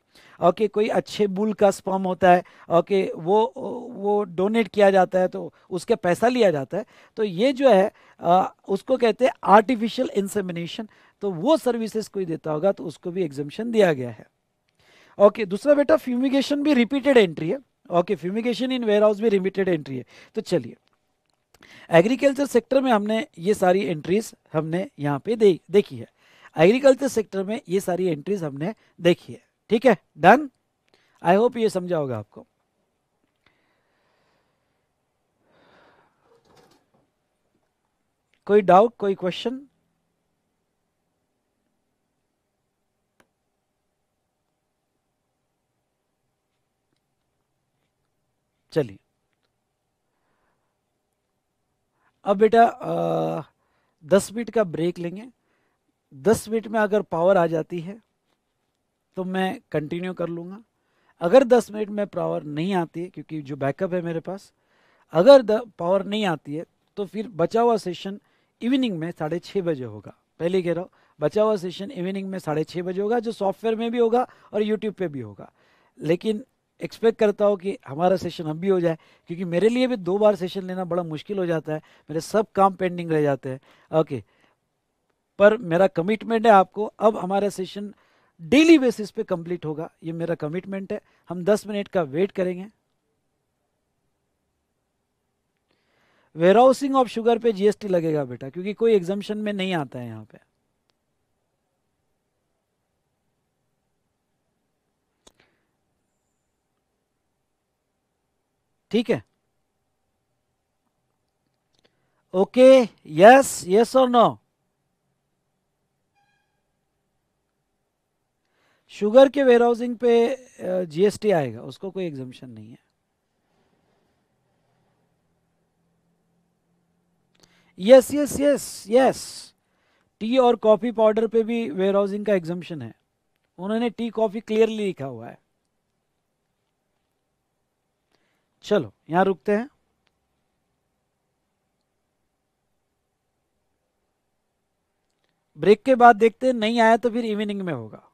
Speaker 1: ओके okay, कोई अच्छे बुल का स्पम होता है ओके okay, वो वो डोनेट किया जाता है तो उसके पैसा लिया जाता है तो ये जो है uh, उसको कहते हैं आर्टिफिशियल इंसेमिनेशन तो वो सर्विसेज कोई देता होगा तो उसको भी एग्जामेशन दिया गया है ओके दूसरा बेटा फ्यूमिगेशन भी रिपीटेड एंट्री है okay fumigation in warehouse भी रिपीटेड एंट्री है तो चलिए एग्रीकल्चर सेक्टर में हमने ये सारी एंट्रीज हमने यहाँ पे दे, देखी है एग्रीकल्चर सेक्टर में ये सारी एंट्रीज हमने देखी है ठीक है डन आई होप ये समझा होगा आपको कोई डाउट कोई क्वेश्चन चलिए अब बेटा दस मिनट का ब्रेक लेंगे दस मिनट में अगर पावर आ जाती है तो मैं कंटिन्यू कर लूँगा अगर दस मिनट में पावर नहीं आती है क्योंकि जो बैकअप है मेरे पास अगर पावर नहीं आती है तो फिर बचा हुआ सेशन इवनिंग में साढ़े छः बजे होगा पहले कह रहा हूँ बचा हुआ सेशन इवनिंग में साढ़े छः बजे होगा जो सॉफ्टवेयर में भी होगा और यूट्यूब पे भी होगा लेकिन एक्सपेक्ट करता हूँ कि हमारा सेशन हम भी हो जाए क्योंकि मेरे लिए भी दो बार सेशन लेना बड़ा मुश्किल हो जाता है मेरे सब काम पेंडिंग रह जाते हैं ओके पर मेरा कमिटमेंट है आपको अब हमारा सेशन डेली बेसिस पे कंप्लीट होगा ये मेरा कमिटमेंट है हम 10 मिनट का वेट करेंगे वेयर हाउसिंग ऑफ शुगर पे जीएसटी लगेगा बेटा क्योंकि कोई एग्जामेशन में नहीं आता है यहाँ पे ठीक है ओके यस यस और नो शुगर के वेयरहाउसिंग पे जीएसटी आएगा उसको कोई एग्जामेशन नहीं है yes yes yes yes tea और कॉफ़ी पाउडर पे भी वेयर हाउसिंग का एग्जामेशन है उन्होंने टी कॉफ़ी क्लियरली लिखा हुआ है चलो यहां रुकते हैं ब्रेक के बाद देखते हैं नहीं आया तो फिर इवनिंग में होगा